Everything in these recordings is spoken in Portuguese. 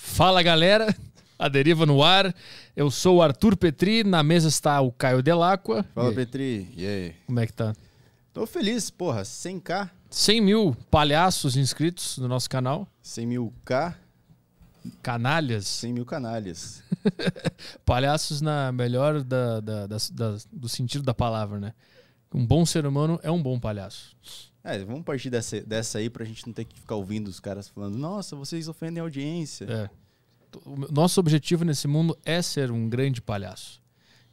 Fala galera, a deriva no ar. Eu sou o Arthur Petri, na mesa está o Caio Delacqua. Fala e Petri, e aí? Como é que tá? Tô feliz, porra, 100k. 100 mil palhaços inscritos no nosso canal. 100 mil k. Canalhas? 100 mil canalhas. palhaços na melhor da, da, da, do sentido da palavra, né? Um bom ser humano é um bom palhaço. É, vamos partir dessa, dessa aí pra gente não ter que ficar ouvindo os caras falando, nossa, vocês ofendem a audiência. É. Nosso objetivo nesse mundo é ser um grande palhaço.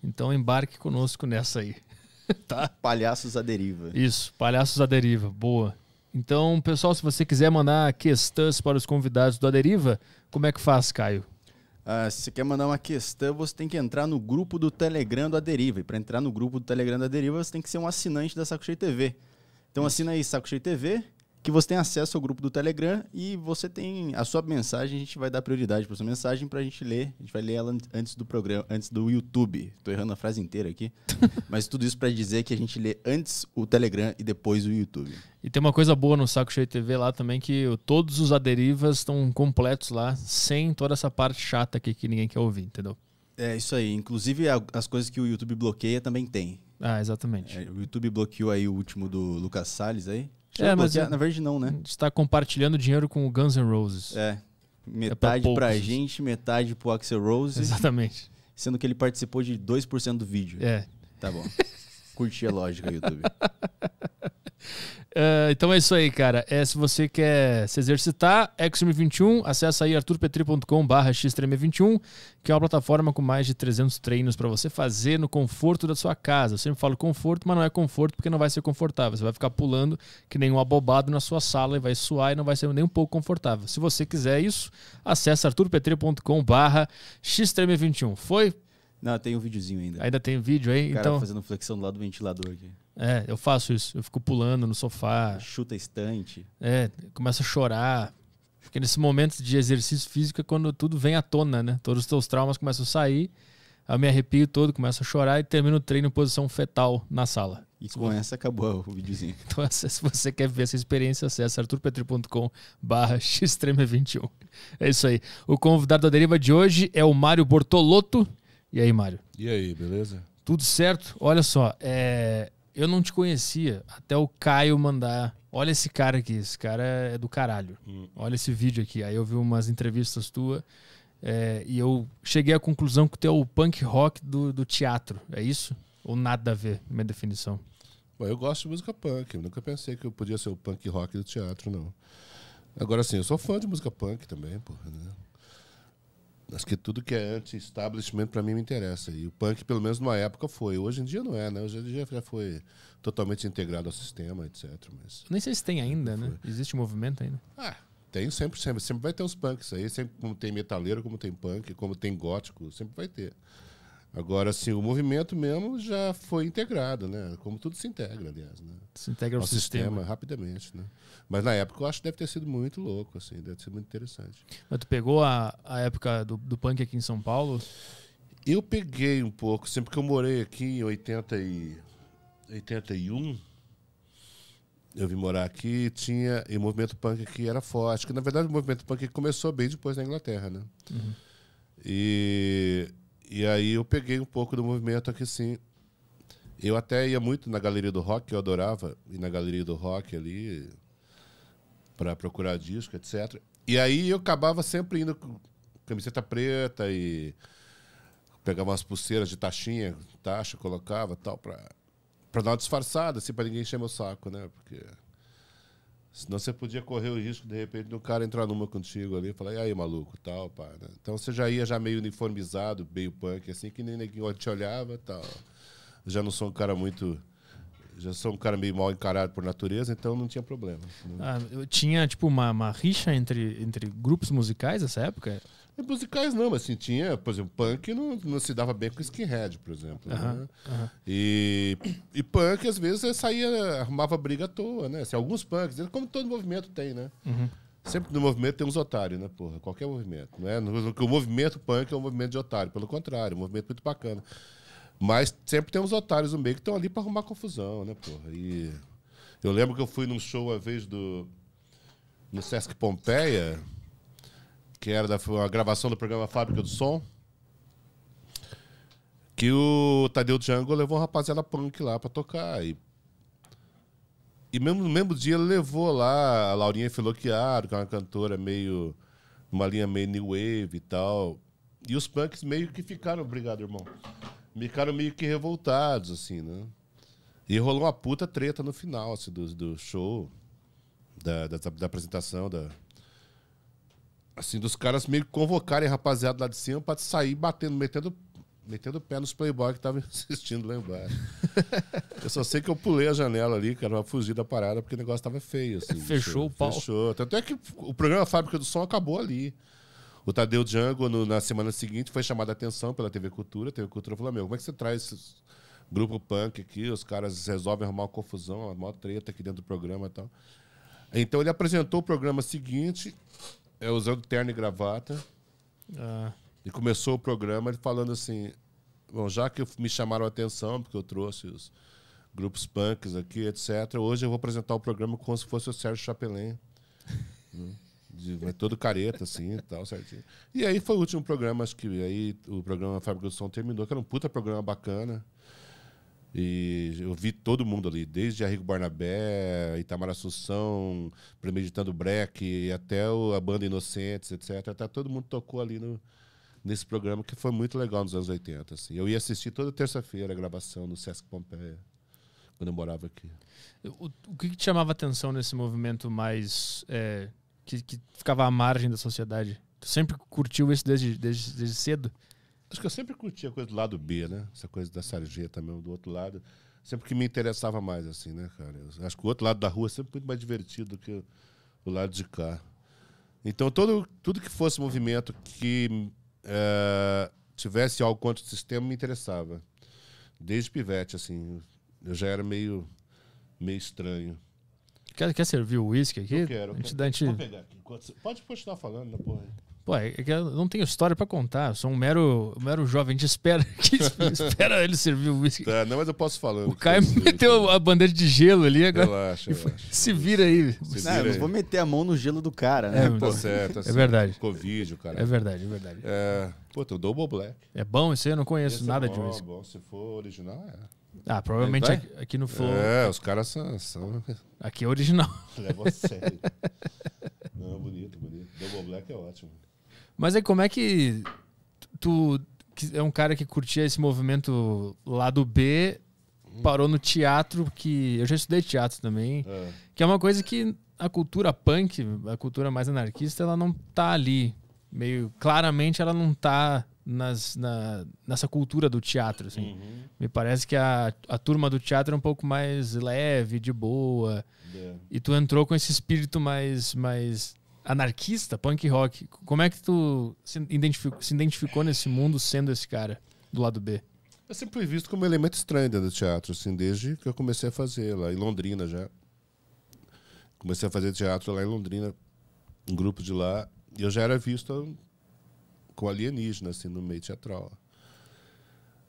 Então embarque conosco nessa aí. tá? Palhaços à deriva. Isso, palhaços à deriva. Boa. Então, pessoal, se você quiser mandar questões para os convidados do A Deriva, como é que faz, Caio? Ah, se você quer mandar uma questão, você tem que entrar no grupo do Telegram do A Deriva. E para entrar no grupo do Telegram do A Deriva, você tem que ser um assinante da Saco TV. Então assina aí Saco Cheio TV, que você tem acesso ao grupo do Telegram e você tem a sua mensagem, a gente vai dar prioridade para sua mensagem para a gente ler. A gente vai ler ela antes do programa, antes do YouTube. Tô errando a frase inteira aqui, mas tudo isso para dizer que a gente lê antes o Telegram e depois o YouTube. E tem uma coisa boa no Saco Cheio TV lá também que todos os aderivas estão completos lá, sem toda essa parte chata aqui que ninguém quer ouvir, entendeu? É isso aí. Inclusive as coisas que o YouTube bloqueia também tem. Ah, exatamente. É, o YouTube bloqueou aí o último do Lucas Salles aí. é, mas bloquear, é- na verdade não, né? A gente compartilhando dinheiro com o Guns N' Roses. É. Metade é pra, pra gente, metade pro Axel Rose. Exatamente. Sendo que ele participou de 2% do vídeo. É. Tá bom. Curti a lógica, YouTube. Uh, então é isso aí, cara. É, se você quer se exercitar, XM21, acessa aí arturpetri.com barra 21 que é uma plataforma com mais de 300 treinos para você fazer no conforto da sua casa. Eu sempre falo conforto, mas não é conforto porque não vai ser confortável. Você vai ficar pulando que nem um abobado na sua sala e vai suar e não vai ser nem um pouco confortável. Se você quiser isso, acessa arturpetri.com barra 21 Foi? Não, tem um videozinho ainda. Ainda tem vídeo aí? O cara então... fazendo flexão do lado do ventilador aqui. É, eu faço isso. Eu fico pulando no sofá. Chuta estante. É, começo a chorar. Porque nesse momento de exercício físico é quando tudo vem à tona, né? Todos os teus traumas começam a sair. Eu me arrepio todo, começo a chorar e termino o treino em posição fetal na sala. E com essa acabou o videozinho. Então, se você quer ver essa experiência, acessa arturpetri.com barra xtreme21. É isso aí. O convidado da deriva de hoje é o Mário Bortolotto. E aí, Mário? E aí, beleza? Tudo certo? Olha só, é eu não te conhecia até o Caio mandar. Olha esse cara aqui, esse cara é do caralho. Hum. Olha esse vídeo aqui. Aí eu vi umas entrevistas tuas é, eh, e eu cheguei à conclusão que tu é o punk rock do, do teatro. É isso? Ou nada a ver, minha definição? Bom, eu gosto de música punk. Eu nunca pensei que eu podia ser o punk rock do teatro, não. Agora sim, eu sou fã de música punk também, porra, né? acho que tudo que é anti-establishment para mim me interessa. E o punk, pelo menos numa época, foi. Hoje em dia não é, né? Hoje em dia já foi totalmente integrado ao sistema, etc. Mas Nem sei se tem ainda, né? Existe movimento ainda. Ah, tem sempre, sempre. Sempre vai ter os punks aí. Sempre como tem metaleiro, como tem punk, como tem gótico, sempre vai ter. Agora, assim o movimento mesmo já foi integrado, né? Como tudo se integra, aliás, né? Se integra ao sistema. sistema. rapidamente, né? Mas na época eu acho que deve ter sido muito louco, assim, deve ser muito interessante. Mas tu pegou a, a época do, do punk aqui em São Paulo? Eu peguei um pouco, sempre assim, que eu morei aqui em 80 e, 81, eu vim morar aqui tinha, e o movimento punk aqui era forte, que na verdade o movimento punk começou bem depois na Inglaterra, né? Uhum. E e aí eu peguei um pouco do movimento aqui, sim. Eu até ia muito na Galeria do Rock, eu adorava ir na Galeria do Rock ali para procurar disco, etc. E aí eu acabava sempre indo com camiseta preta e pegava umas pulseiras de taxinha, taxa, colocava tal, para pra dar uma disfarçada, assim, pra ninguém encher meu saco, né? Porque Senão você podia correr o risco, de repente, do cara entrar numa contigo ali e falar, e aí, maluco, tal, pá. Né? Então você já ia já meio uniformizado, meio punk, assim, que nem ninguém te olhava tal. Já não sou um cara muito. Já sou um cara meio mal encarado por natureza, então não tinha problema. Né? Ah, eu tinha, tipo, uma, uma rixa entre, entre grupos musicais nessa época? E musicais não, mas assim, tinha, por exemplo, punk não, não se dava bem com skinhead, por exemplo. né? E, e punk, às vezes, é, saía, arrumava briga à toa, né? Assim, alguns punks, como todo movimento tem, né? Uhum. Sempre no movimento tem uns otários, né, porra? Qualquer movimento. Não né? é? O movimento punk é um movimento de otário, pelo contrário, um movimento muito bacana. Mas sempre tem uns otários no meio que estão ali para arrumar confusão, né, porra? E eu lembro que eu fui num show uma vez do. no Sesc Pompeia que era da a gravação do programa Fábrica do Som, que o Tadeu Django levou um rapaziada punk lá pra tocar. E, e mesmo, no mesmo dia ele levou lá a Laurinha Filoquiaro, que é uma cantora meio. uma linha meio new wave e tal. E os punks meio que ficaram, obrigado, irmão. Ficaram meio que revoltados, assim, né? E rolou uma puta treta no final, assim, do, do show, da, da, da apresentação da, assim, dos caras meio que convocarem rapaziada lá de cima pra sair batendo, metendo, metendo o pé nos playboy que estavam assistindo lá embaixo. eu só sei que eu pulei a janela ali, cara, pra fugir da parada, porque o negócio tava feio, assim. Fechou o pau. Fechou. Tanto é que o programa Fábrica do Som acabou ali. O Tadeu Django, no, na semana seguinte, foi chamado a atenção pela TV Cultura. A TV Cultura falou, meu, como é que você traz esses grupo punk aqui, os caras resolvem arrumar uma confusão, uma maior treta aqui dentro do programa e tal. Então ele apresentou o programa seguinte é, usando terno e gravata. Ah. E começou o programa ele falando assim: Bom, já que me chamaram a atenção, porque eu trouxe os grupos punks aqui, etc., hoje eu vou apresentar o programa como se fosse o Sérgio Chapelin. Né? De, todo careta, assim e tal, certinho. E aí foi o último programa, acho que aí o programa Fábrica do Som terminou, que era um puta programa bacana. E eu vi todo mundo ali, desde Arrigo Barnabé, Itamar Assunção, Premeditando Breck, até o, a banda Inocentes, etc. até tá, todo mundo tocou ali no, nesse programa, que foi muito legal nos anos 80. Assim. Eu ia assistir toda terça-feira a gravação no Sesc Pompeia, quando eu morava aqui. O, o que, que, te chamava atenção nesse movimento mais... É, que, que ficava à margem da sociedade? Tu sempre curtiu isso desde, desde, desde cedo? Acho que eu sempre curti a coisa do lado B, né? Essa coisa da sarjeta mesmo, do outro lado. Sempre que me interessava mais, assim, né, cara? Eu acho que o outro lado da rua é sempre muito mais divertido do que o lado de cá. Então, todo, tudo que fosse movimento que eh, tivesse algo contra o sistema me interessava. Desde pivete, assim. Eu já era meio, meio estranho. Quer, quer servir o uísque aqui? Eu quero. A gente, quero. a gente... Pode continuar falando, né, porra? Pô, é que eu não tenho história para contar. Eu sou um mero, mero jovem. de espera, que, espera ele servir o whisky. Tá, não, mas eu posso falar. O Caio meteu a bandeira de gelo ali agora. Relaxa, relaxa. Se vira aí. Se vira não, aí. vou meter a mão no gelo do cara, né? É, tá certo, assim, é verdade. Covid, o cara. É verdade, é verdade. É, pô, tem o Double Black. É bom esse aí, eu não conheço esse é nada é bom, de bom, se for original, é. Ah, provavelmente aqui, aqui, no Flow. É, os caras são, são. Aqui é original. Leva a sério. não, bonito, bonito. Double Black é ótimo. Mas aí como é que tu que é um cara que curtia esse movimento lado B, uhum. parou no teatro, que eu já estudei teatro também, é. que é uma coisa que a cultura punk, a cultura mais anarquista, ela não tá ali. Meio claramente ela não tá nas, na, nessa cultura do teatro, assim. Uhum. Me parece que a, a turma do teatro é um pouco mais leve, de boa. Yeah. É. E tu entrou com esse espírito mais, mais anarquista, punk rock. Como é que tu se identificou, se identificou nesse mundo sendo esse cara do lado B? Eu sempre fui visto como um elemento estranho dentro do teatro, assim, desde que eu comecei a fazer lá em Londrina já. Comecei a fazer teatro lá em Londrina, um grupo de lá, e eu já era visto com alienígena, assim, no meio teatral.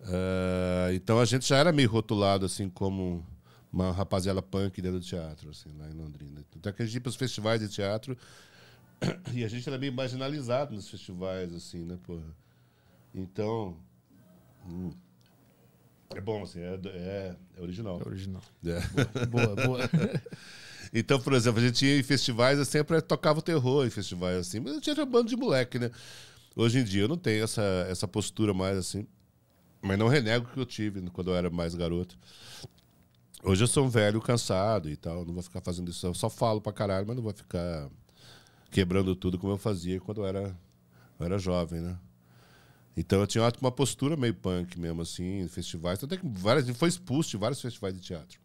Uh, então a gente já era meio rotulado, assim, como uma rapaziada punk dentro do teatro, assim, lá em Londrina. Então, Até que a gente ia para os festivais de teatro E a gente era meio marginalizado nos festivais, assim, né, porra? Então. Hum. É bom, assim, é, é, é original. É original. É. Boa, boa. boa. então, por exemplo, a gente ia em festivais, eu assim, sempre tocava o terror em festivais, assim, mas eu tinha um bando de moleque, né? Hoje em dia eu não tenho essa, essa postura mais, assim, mas não renego o que eu tive quando eu era mais garoto. Hoje eu sou um velho cansado e tal, não vou ficar fazendo isso, eu só falo pra caralho, mas não vou ficar quebrando tudo como eu fazia quando eu era, eu era jovem, né? Então eu tinha uma postura meio punk mesmo, assim, em festivais. Até que várias, foi expulso de vários festivais de teatro.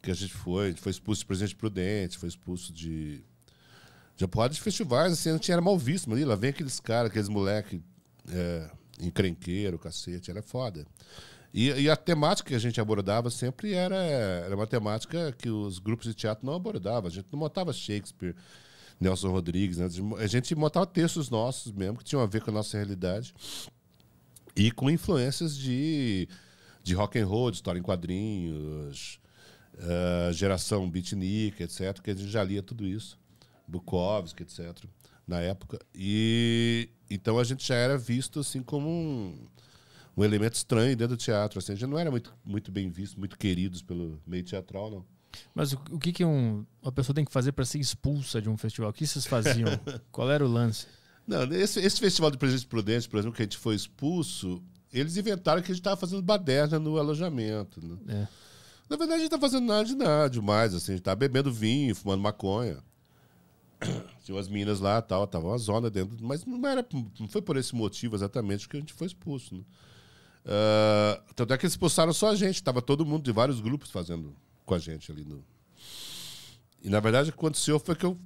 Que a gente foi, a gente foi expulso de Presidente Prudente, foi expulso de. de porrada de festivais, assim, a gente era mal visto, ali, lá vem aqueles caras, aqueles moleque é, encrenqueiro, cacete, era foda. E, e, a temática que a gente abordava sempre era, era uma temática que os grupos de teatro não abordavam. A gente não montava Shakespeare, Nelson Rodrigues. Né? A gente botava textos nossos mesmo, que tinham a ver com a nossa realidade. E com influências de, de rock and roll, de história em quadrinhos, uh, geração beatnik, etc. Que a gente já lia tudo isso. Bukowski, etc. Na época. E então a gente já era visto assim como um, um elemento estranho dentro do teatro. Assim, a gente não era muito, muito bem visto, muito queridos pelo meio teatral, não. Mas o, que, que um, uma pessoa tem que fazer para ser expulsa de um festival? O que vocês faziam? Qual era o lance? Não, esse, esse festival de Presidente Prudente, por exemplo, que a gente foi expulso, eles inventaram que a gente estava fazendo baderna no alojamento. Né? É. Na verdade, a gente estava tá fazendo nada de nada demais. Assim, a gente estava tá bebendo vinho, fumando maconha. Tinha umas meninas lá tal, tava uma zona dentro. Mas não, era, não foi por esse motivo exatamente que a gente foi expulso. Né? Uh, tanto é que eles expulsaram só a gente, estava todo mundo de vários grupos fazendo com a gente ali no. E na verdade o que aconteceu foi que eu,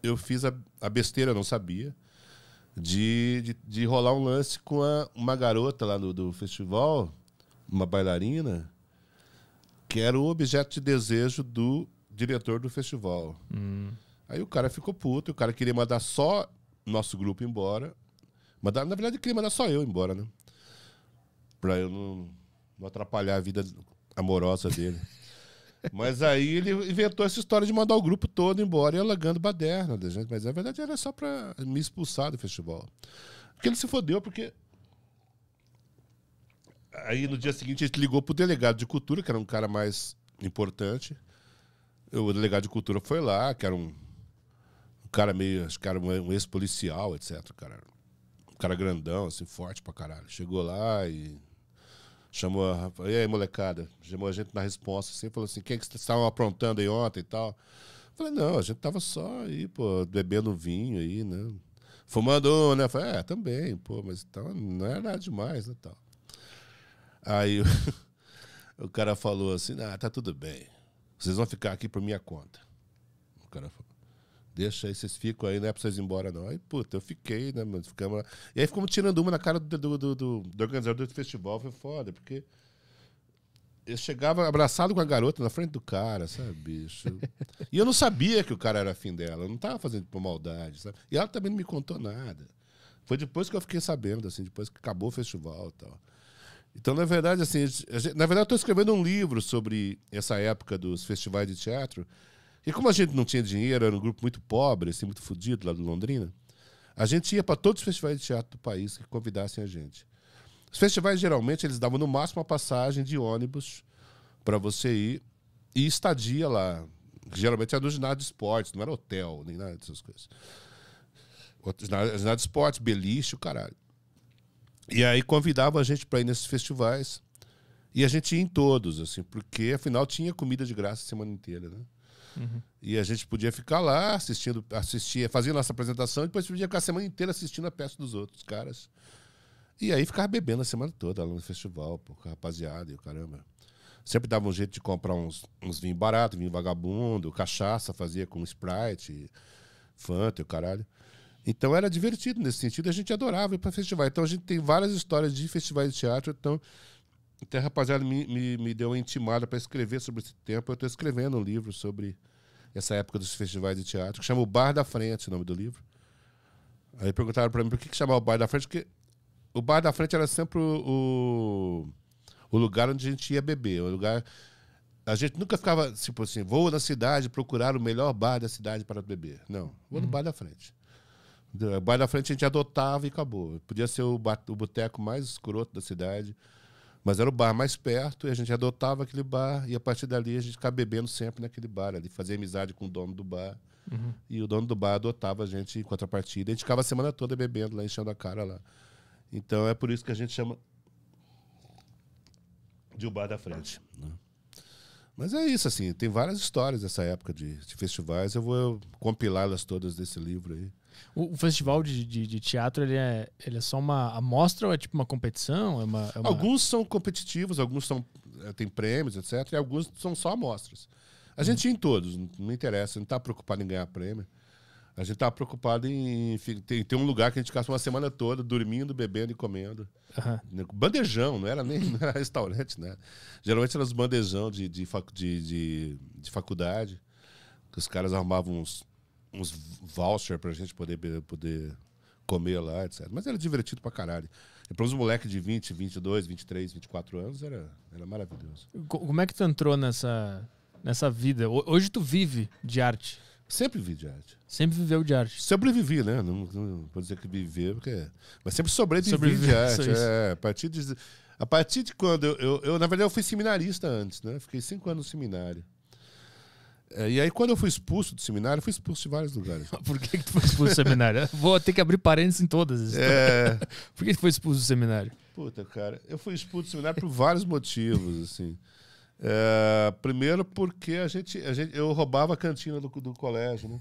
eu fiz a, a besteira, não sabia, de, de, de, rolar um lance com a, uma garota lá no, do festival, uma bailarina, que era o objeto de desejo do diretor do festival. Hum. Aí o cara ficou puto, o cara queria mandar só nosso grupo embora. Mandar, na verdade, queria mandar só eu embora, né? Pra eu não, não atrapalhar a vida amorosa dele. Mas aí ele inventou essa história de mandar o grupo todo embora e alagando baderna da gente. Mas na verdade era só pra me expulsar do festival. Porque ele se fodeu, porque. Aí no dia seguinte a gente ligou pro delegado de cultura, que era um cara mais importante. O delegado de cultura foi lá, que era um, um cara meio. Acho que era um ex-policial, etc. Cara. Um cara grandão, assim, forte pra caralho. Chegou lá e chamou a e aí, molecada, chamou a gente na resposta, assim, falou assim, o que, é que vocês estavam aprontando aí ontem e tal? Eu falei, não, a gente tava só aí, pô, bebendo vinho aí, né? Fumando um, né? Eu falei, é, também, pô, mas então, não era nada demais, né, tal. Aí o cara falou assim, ah, tá tudo bem, vocês vão ficar aqui por minha conta. O cara falou, deixa aí, vocês ficam aí, não é pra vocês ir embora, não. Aí, puta, eu fiquei, né, mano? Ficamos lá. E aí ficamos tirando uma na cara do, do, do, do organizador do festival, foi foda, porque eu chegava abraçado com a garota na frente do cara, sabe, bicho? e eu não sabia que o cara era afim dela, eu não tava fazendo por maldade, sabe? E ela também não me contou nada. Foi depois que eu fiquei sabendo, assim, depois que acabou o festival e tal. Então, na verdade, assim, gente, na verdade, eu estou escrevendo um livro sobre essa época dos festivais de teatro, e como a gente não tinha dinheiro, era um grupo muito pobre, assim, muito fodido lá de Londrina, a gente ia para todos os festivais de teatro do país que convidassem a gente. Os festivais, geralmente, eles davam no máximo uma passagem de ônibus para você ir e estadia lá. Geralmente era no ginásio de esportes, não era hotel, nem nada dessas coisas. Ginásio de esportes, beliche, o caralho. E aí convidavam a gente para ir nesses festivais. E a gente ia em todos, assim, porque afinal tinha comida de graça a semana inteira, né? Uhum. E a gente podia ficar lá assistindo, assistia, fazia nossa apresentação e depois podia ficar a semana inteira assistindo a peça dos outros caras. E aí ficava bebendo a semana toda lá no festival, pô, com a rapaziada e o caramba. Sempre dava um jeito de comprar uns, uns vinhos baratos, vinho vagabundo, cachaça fazia com Sprite, Fanta e o caralho. Então era divertido nesse sentido, a gente adorava ir para festival. Então a gente tem várias histórias de festivais de teatro, então até então, a rapaziada me, me, me deu uma intimada para escrever sobre esse tempo. Eu estou escrevendo um livro sobre essa época dos festivais de teatro, que chama O Bar da Frente, o nome do livro. Aí perguntaram para mim por que, que chamava o Bar da Frente, porque o Bar da Frente era sempre o, o, o lugar onde a gente ia beber, o lugar a gente nunca ficava, tipo assim, vou na cidade procurar o melhor bar da cidade para beber. Não, vou no uhum. bar da frente. O bar da frente a gente adotava e acabou. Podia ser o, o boteco mais escroto da cidade. Mas era o bar mais perto e a gente adotava aquele bar e a partir dali a gente ficava bebendo sempre naquele bar ali, fazia amizade com o dono do bar. Uhum. E o dono do bar adotava a gente em contrapartida. A gente ficava a semana toda bebendo lá, enchendo a cara lá. Então é por isso que a gente chama de o bar da frente. Né? Mas é isso, assim, tem várias histórias dessa época de, de festivais. Eu vou compilá-las todas desse livro aí. O, o festival de, de, de, teatro, ele é, ele é só uma amostra ou é tipo uma competição? É uma, é uma... Alguns são competitivos, alguns são, é, tem prêmios, etc. E alguns são só amostras. A gente ia em todos, não interessa, não está preocupado em ganhar prêmio. A gente está preocupado em ter, ter um lugar que a gente ficasse uma semana toda dormindo, bebendo e comendo. Uhum. Bandejão, não era nem não era restaurante, né? Geralmente eram os bandejão de, de, de, de, de faculdade, que os caras arrumavam uns uns voucher pra gente poder, poder comer lá, etc. Mas era divertido pra caralho. E para uns moleques de 20, 22, 23, 24 anos, era, era maravilhoso. Como é que tu entrou nessa, nessa vida? Hoje tu vive de arte. Sempre vivi de arte. Sempre viveu de arte. Sempre vivi, né? Não, não vou dizer que viveu porque. Mas sempre sobrevivi de arte. É, a, partir de, a partir de quando. Eu, eu, eu, na verdade, eu fui seminarista antes, né? Fiquei cinco anos no seminário. É, e aí, quando eu fui expulso do seminário, eu fui expulso de vários lugares. Por que, que tu foi expulso do seminário? Vou ter que abrir parênteses em todas. É... por que tu foi expulso do seminário? Puta, cara, eu fui expulso do seminário por vários motivos, assim. É, primeiro porque a gente, a gente, eu roubava a cantina do, do colégio, né?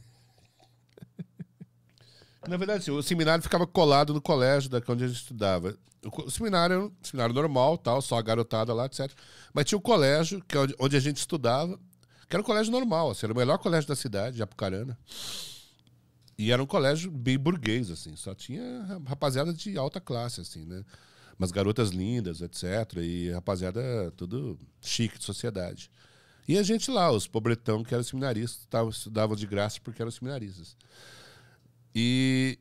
Na verdade, assim, o seminário ficava colado no colégio da onde a gente estudava. O seminário, seminário normal, tal, só a garotada lá, etc. Mas tinha o colégio, que é onde a gente estudava, que era um colégio normal, assim, era o melhor colégio da cidade, de Apucarana. E era um colégio bem burguês, assim, só tinha rapaziada de alta classe, assim, né? Umas garotas lindas, etc. E rapaziada tudo chique de sociedade. E a gente lá, os pobretão que eram seminaristas, tavam, estudavam de graça porque eram seminaristas. E,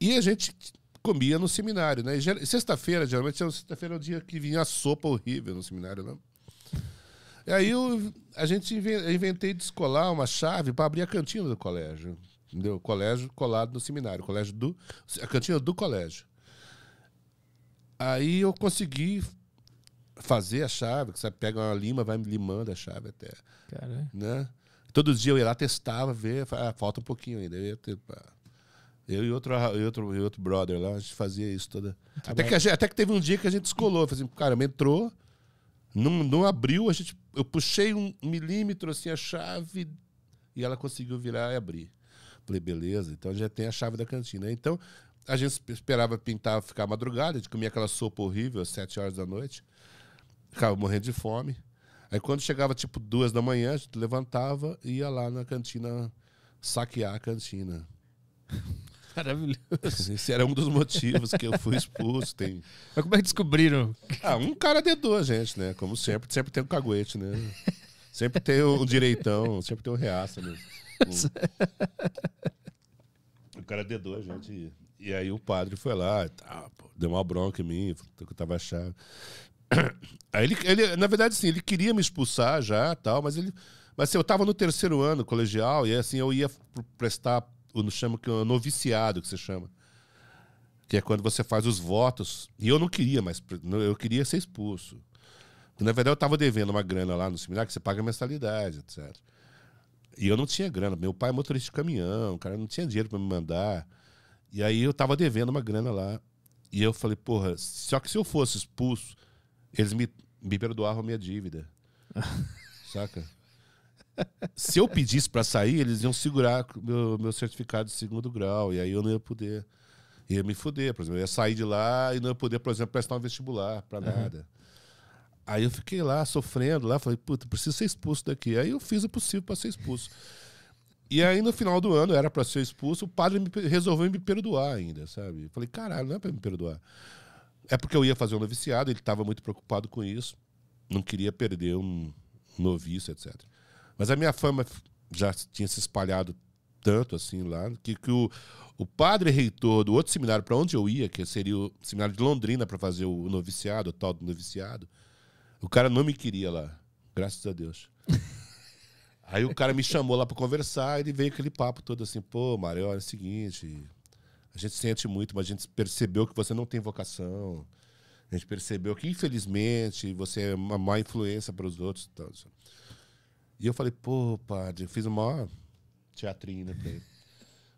e a gente comia no seminário, né? sexta-feira, geralmente, é sexta-feira é o dia que vinha a sopa horrível no seminário, né? E aí eu, a gente inventei descolar uma chave para abrir a cantina do colégio. Entendeu? Colégio colado no seminário, colégio do. A cantina do colégio. Aí eu consegui fazer a chave, que você pega uma lima, vai limando a chave até. Cara. Né? Todo dia eu ia lá, testava, ver, ah, falta um pouquinho ainda. Eu, ia ter, eu e outro, e outro, e outro brother lá, a gente fazia isso toda. Até que, até que teve um dia que a gente descolou, assim, cara, me entrou não, não abriu, a gente, eu puxei um milímetro assim a chave e ela conseguiu virar e abrir. Falei, beleza, então já tem a chave da cantina. Então, a gente esperava pintar, ficar madrugada, a gente comia aquela sopa horrível às sete horas da noite, ficava morrendo de fome. Aí quando chegava tipo duas da manhã, a gente levantava e ia lá na cantina saquear a cantina. Maravilhoso. Esse era um dos motivos que eu fui expulso. Tem... Mas como é que descobriram? Ah, um cara dedou a gente, né? Como sempre, sempre tem um caguete, né? Sempre tem um direitão, sempre tem um reaça, né? O, o cara dedou a gente. E, aí o padre foi lá, e tá, pô, deu uma bronca em mim, que eu tava achado. Aí ele, ele, na verdade, sim, ele queria me expulsar já, tal, mas ele, mas assim, eu tava no terceiro ano colegial e assim eu ia prestar o chama que é noviciado que você chama, que é quando você faz os votos. E eu não queria, mas eu queria ser expulso. Na verdade, eu estava devendo uma grana lá no seminário que você paga mensalidade, etc. E eu não tinha grana. Meu pai é motorista de caminhão, o cara não tinha dinheiro para me mandar. E aí eu estava devendo uma grana lá. E eu falei, porra, só que se eu fosse expulso, eles me, me perdoavam a minha dívida. Saca? Se eu pedisse para sair, eles iam segurar meu, meu certificado de segundo grau. E aí eu não ia poder. Ia me foder, por exemplo. Eu ia sair de lá e não ia poder, por exemplo, prestar um vestibular para nada. Uhum. Aí eu fiquei lá sofrendo, lá falei, puta, preciso ser expulso daqui. Aí eu fiz o possível para ser expulso. E aí no final do ano, era para ser expulso, o padre me, resolveu me perdoar ainda, sabe? Falei, caralho, não é para me perdoar. É porque eu ia fazer um noviciado, ele estava muito preocupado com isso, não queria perder um noviço, etc. Mas a minha fama já tinha se espalhado tanto assim lá, que, que o, o padre reitor do outro seminário para onde eu ia, que seria o seminário de Londrina para fazer o noviciado, o tal do noviciado, o cara não me queria lá, graças a Deus. Aí o cara me chamou lá para conversar, ele veio aquele papo todo assim, pô, Mário, olha é o seguinte, a gente sente muito, mas a gente percebeu que você não tem vocação. A gente percebeu que, infelizmente, você é uma má influência para os outros. Então, e eu falei, pô, padre, eu fiz o maior teatrinho né, ele.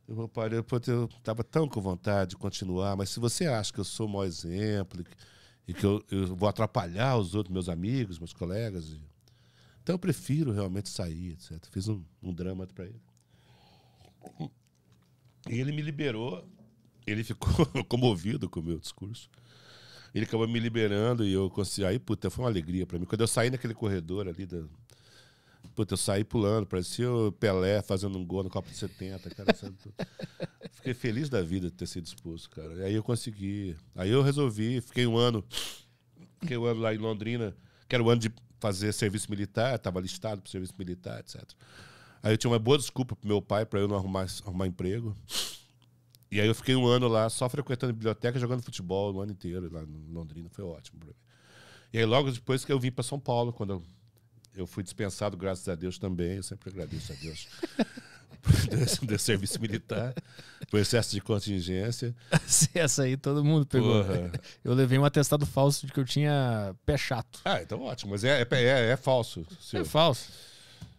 Eu falei, padre, eu, eu tava tão com vontade de continuar, mas se você acha que eu sou o maior exemplo e que eu, eu vou atrapalhar os outros meus amigos, meus colegas, então eu prefiro realmente sair, etc. Fiz um, um drama para ele. E ele me liberou, ele ficou comovido com o meu discurso. Ele acabou me liberando e eu consegui. Aí, puta, foi uma alegria para mim. Quando eu saí naquele corredor ali do, Puta, eu saí pulando, parecia o Pelé fazendo um gol no Copa de 70, cara. fiquei feliz da vida de ter sido expulso, cara. E aí eu consegui. Aí eu resolvi, fiquei um ano, fiquei um ano lá em Londrina, que era o ano de fazer serviço militar, estava listado para serviço militar, etc. Aí eu tinha uma boa desculpa pro meu pai para eu não arrumar, arrumar emprego. E aí eu fiquei um ano lá só frequentando a biblioteca, jogando futebol o ano inteiro lá em Londrina, foi ótimo para mim. E aí logo depois que eu vim para São Paulo, quando eu eu fui dispensado, graças a Deus também. Eu sempre agradeço a Deus. do, serviço militar, por excesso de contingência. Essa aí todo mundo pegou. Porra. Eu levei um atestado falso de que eu tinha pé chato. Ah, então ótimo, mas é, é, é, é falso. Seu. É falso.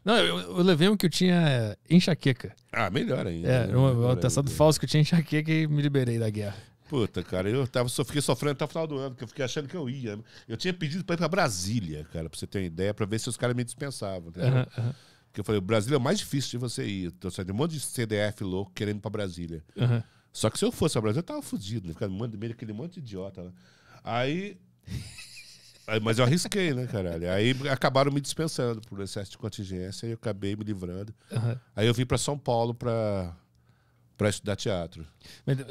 Não, eu, eu, levei um que eu tinha enxaqueca. Ah, melhor ainda. É, né? um, um atestado ainda. falso que eu tinha enxaqueca e me liberei da guerra. Puta, cara, eu tava, só fiquei sofrendo até o final do ano, porque eu fiquei achando que eu ia. Eu tinha pedido pra ir pra Brasília, cara, pra você ter uma ideia, pra ver se os caras me dispensavam, Uhum, uhum. Porque eu falei, o Brasília é o mais difícil de você ir. Tô saindo um monte de CDF louco querendo ir pra Brasília. Uhum. Só que se eu fosse pra Brasília, eu tava fudido, né? Ficando meio aquele monte de idiota lá. Né? Aí. Mas eu arrisquei, né, caralho? Aí acabaram me dispensando por excesso de contingência e eu acabei me livrando. Aí eu vim pra São Paulo pra para estudar teatro.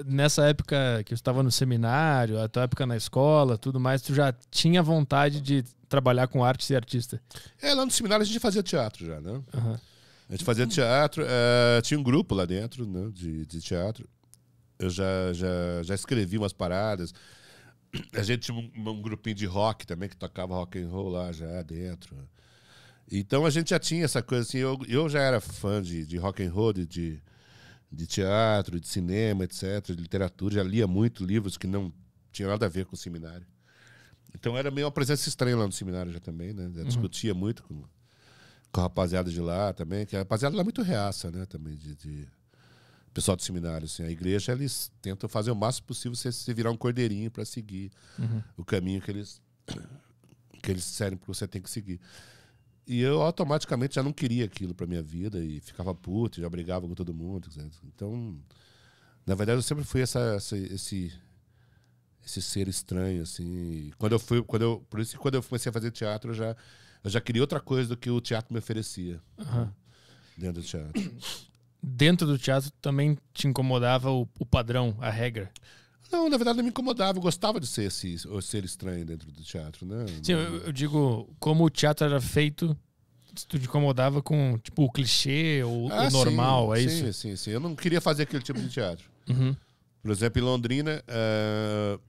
Nessa época que eu estava no seminário, a tua época na escola, tudo mais, tu já tinha vontade de trabalhar com artes e artista? É, lá no seminário a gente fazia teatro já, né? Uhum. A gente fazia teatro, uh, tinha um grupo lá dentro né, de, de teatro. Eu já, já, já escrevi umas paradas. A gente tinha um, um grupinho de rock também que tocava rock and roll lá já dentro. Então a gente já tinha essa coisa assim. Eu, eu já era fã de, de rock and roll, de de teatro, de cinema, etc., de literatura. Já lia muito livros que não tinham nada a ver com o seminário. Então era meio uma presença estranha lá no seminário já também, né? Já uhum. discutia muito com, com a rapaziada de lá também, que a rapaziada lá é muito reaça, né? Também de, de pessoal do seminário, assim. A igreja, eles tentam fazer o máximo possível você se virar um cordeirinho para seguir uhum. o caminho que eles que eles disserem que você tem que seguir. E eu automaticamente já não queria aquilo para minha vida e ficava puto, já brigava com todo mundo. Então, na verdade, eu sempre fui essa, essa esse, esse ser estranho, assim. Quando eu fui, quando eu, por isso que quando eu comecei a fazer teatro, eu já, eu já queria outra coisa do que o teatro me oferecia. Uhum. Dentro do teatro. Dentro do teatro também te incomodava o, o padrão, a regra? Não, na verdade não me incomodava, eu gostava de ser esse ser estranho dentro do teatro, né? Sim, eu, eu digo, como o teatro era feito, tu te incomodava com, tipo, o clichê, ou ah, o normal, é sim, é isso? Sim, sim, sim. Eu não queria fazer aquele tipo de teatro. Uhum. Por exemplo, em Londrina, uh,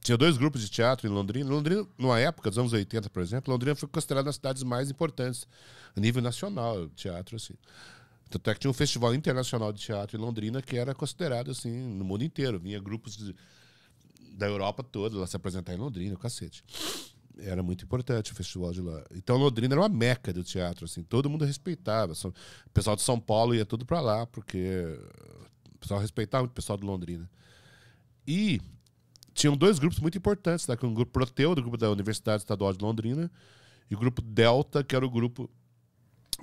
tinha dois grupos de teatro em Londrina. Londrina, numa época, dos anos 80, por exemplo, Londrina foi considerada uma das cidades mais importantes a nível nacional, teatro, assim. Tanto é que tinha um festival internacional de teatro em Londrina que era considerado assim no mundo inteiro. Vinha grupos de, da Europa toda lá se apresentar em Londrina, o cacete. Era muito importante o festival de lá. Então Londrina era uma meca do teatro, assim, todo mundo respeitava. O pessoal de São Paulo ia tudo para lá, porque o pessoal respeitava o pessoal de Londrina. E tinham dois grupos muito importantes, tá? um grupo Proteu, do grupo da Universidade Estadual de Londrina, e o grupo Delta, que era o grupo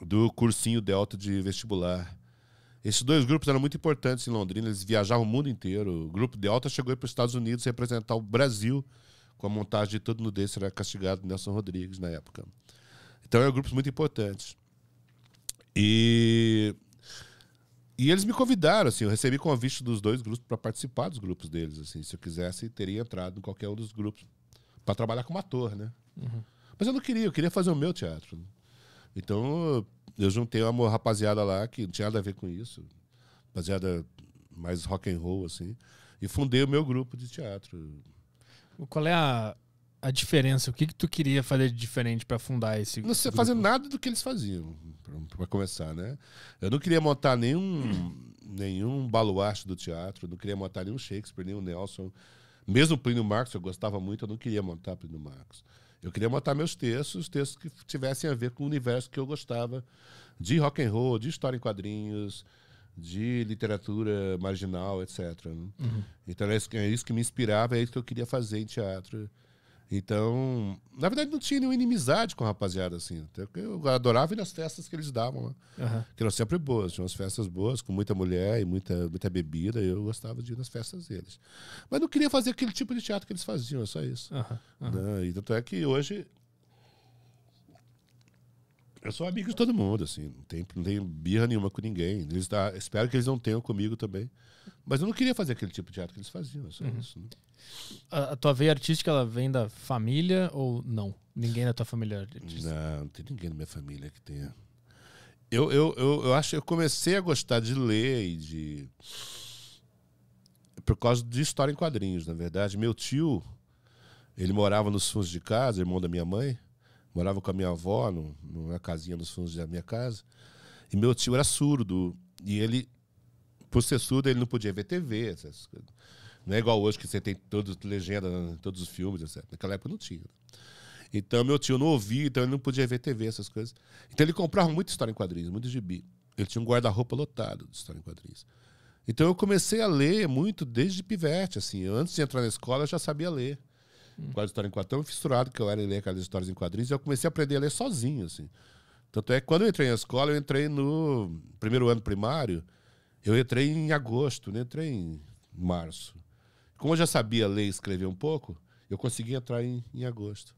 do cursinho Delta de vestibular. Esses dois grupos eram muito importantes em Londrina, eles viajavam o mundo inteiro. O grupo Delta chegou para os Estados Unidos representar o Brasil com a montagem de Tudo no Desse, era castigado Nelson Rodrigues na época. Então eram grupos muito importantes. E, e eles me convidaram, assim, eu recebi convite dos dois grupos para participar dos grupos deles. assim Se eu quisesse, teria entrado em qualquer um dos grupos para trabalhar como ator, né? Uhum. Mas eu não queria, eu queria fazer o meu teatro. Então, eu juntei uma rapaziada lá que não tinha nada a ver com isso. Rapaziada mais rock and roll, assim. E fundei o meu grupo de teatro. Qual é a, a diferença? O que, que tu queria fazer de diferente para fundar esse Não sei fazer nada do que eles faziam, para começar, né? Eu não queria montar nenhum, nenhum baluarte do teatro, não queria montar nenhum Shakespeare, nenhum Nelson. Mesmo Plínio Marcos, eu gostava muito, eu não queria montar Plínio Marcos. Eu queria montar meus textos, textos que tivessem a ver com o universo que eu gostava, de rock and roll, de história em quadrinhos, de literatura marginal, etc. Né? Uhum. Então é, é isso que me inspirava, é isso que eu queria fazer em teatro. Então, na verdade, não tinha nenhuma inimizade com a rapaziada, assim. Eu adorava ir nas festas que eles davam lá. Uhum. Que eram sempre boas, tinham umas festas boas, com muita mulher e muita, muita bebida. E eu gostava de ir nas festas deles. Mas não queria fazer aquele tipo de teatro que eles faziam, é só isso. Uhum. Uhum. Né? E tanto é que hoje eu sou amigo de todo mundo, assim. Não tenho, não tenho birra nenhuma com ninguém. Eles tá, espero que eles não tenham comigo também. Mas eu não queria fazer aquele tipo de teatro que eles faziam. Só uhum. isso, né? a, a, tua veia artística, ela vem da família ou não? Ninguém da tua família é artista? Não, não tem ninguém da minha família que tenha. Eu, eu, eu, eu acho eu comecei a gostar de ler e de. Por causa de história em quadrinhos, na verdade. Meu tio, ele morava nos fundos de casa, irmão da minha mãe morava com a minha avó no, numa casinha nos fundos da minha casa. E meu tio era surdo. E ele, por ser surdo, ele não podia ver TV, essas coisas. Não é igual hoje que você tem toda legenda em todos os filmes, etc. Naquela época não tinha. Então meu tio não ouvia, então ele não podia ver TV, essas coisas. Então ele comprava muita história em quadrinhos, muito gibi. Ele tinha um guarda-roupa lotado de história em quadrinhos. Então eu comecei a ler muito desde pivete, assim. Antes de entrar na escola eu já sabia ler. Hum. Quase história em quadrinhos. Tão fissurado que eu era em ler aquelas histórias em quadrinhos. E eu comecei a aprender a ler sozinho, assim. Tanto é que quando eu entrei na escola, eu entrei no primeiro ano primário. Eu entrei em agosto, não né? entrei em março. Como eu já sabia ler e escrever um pouco, eu consegui entrar em, em agosto.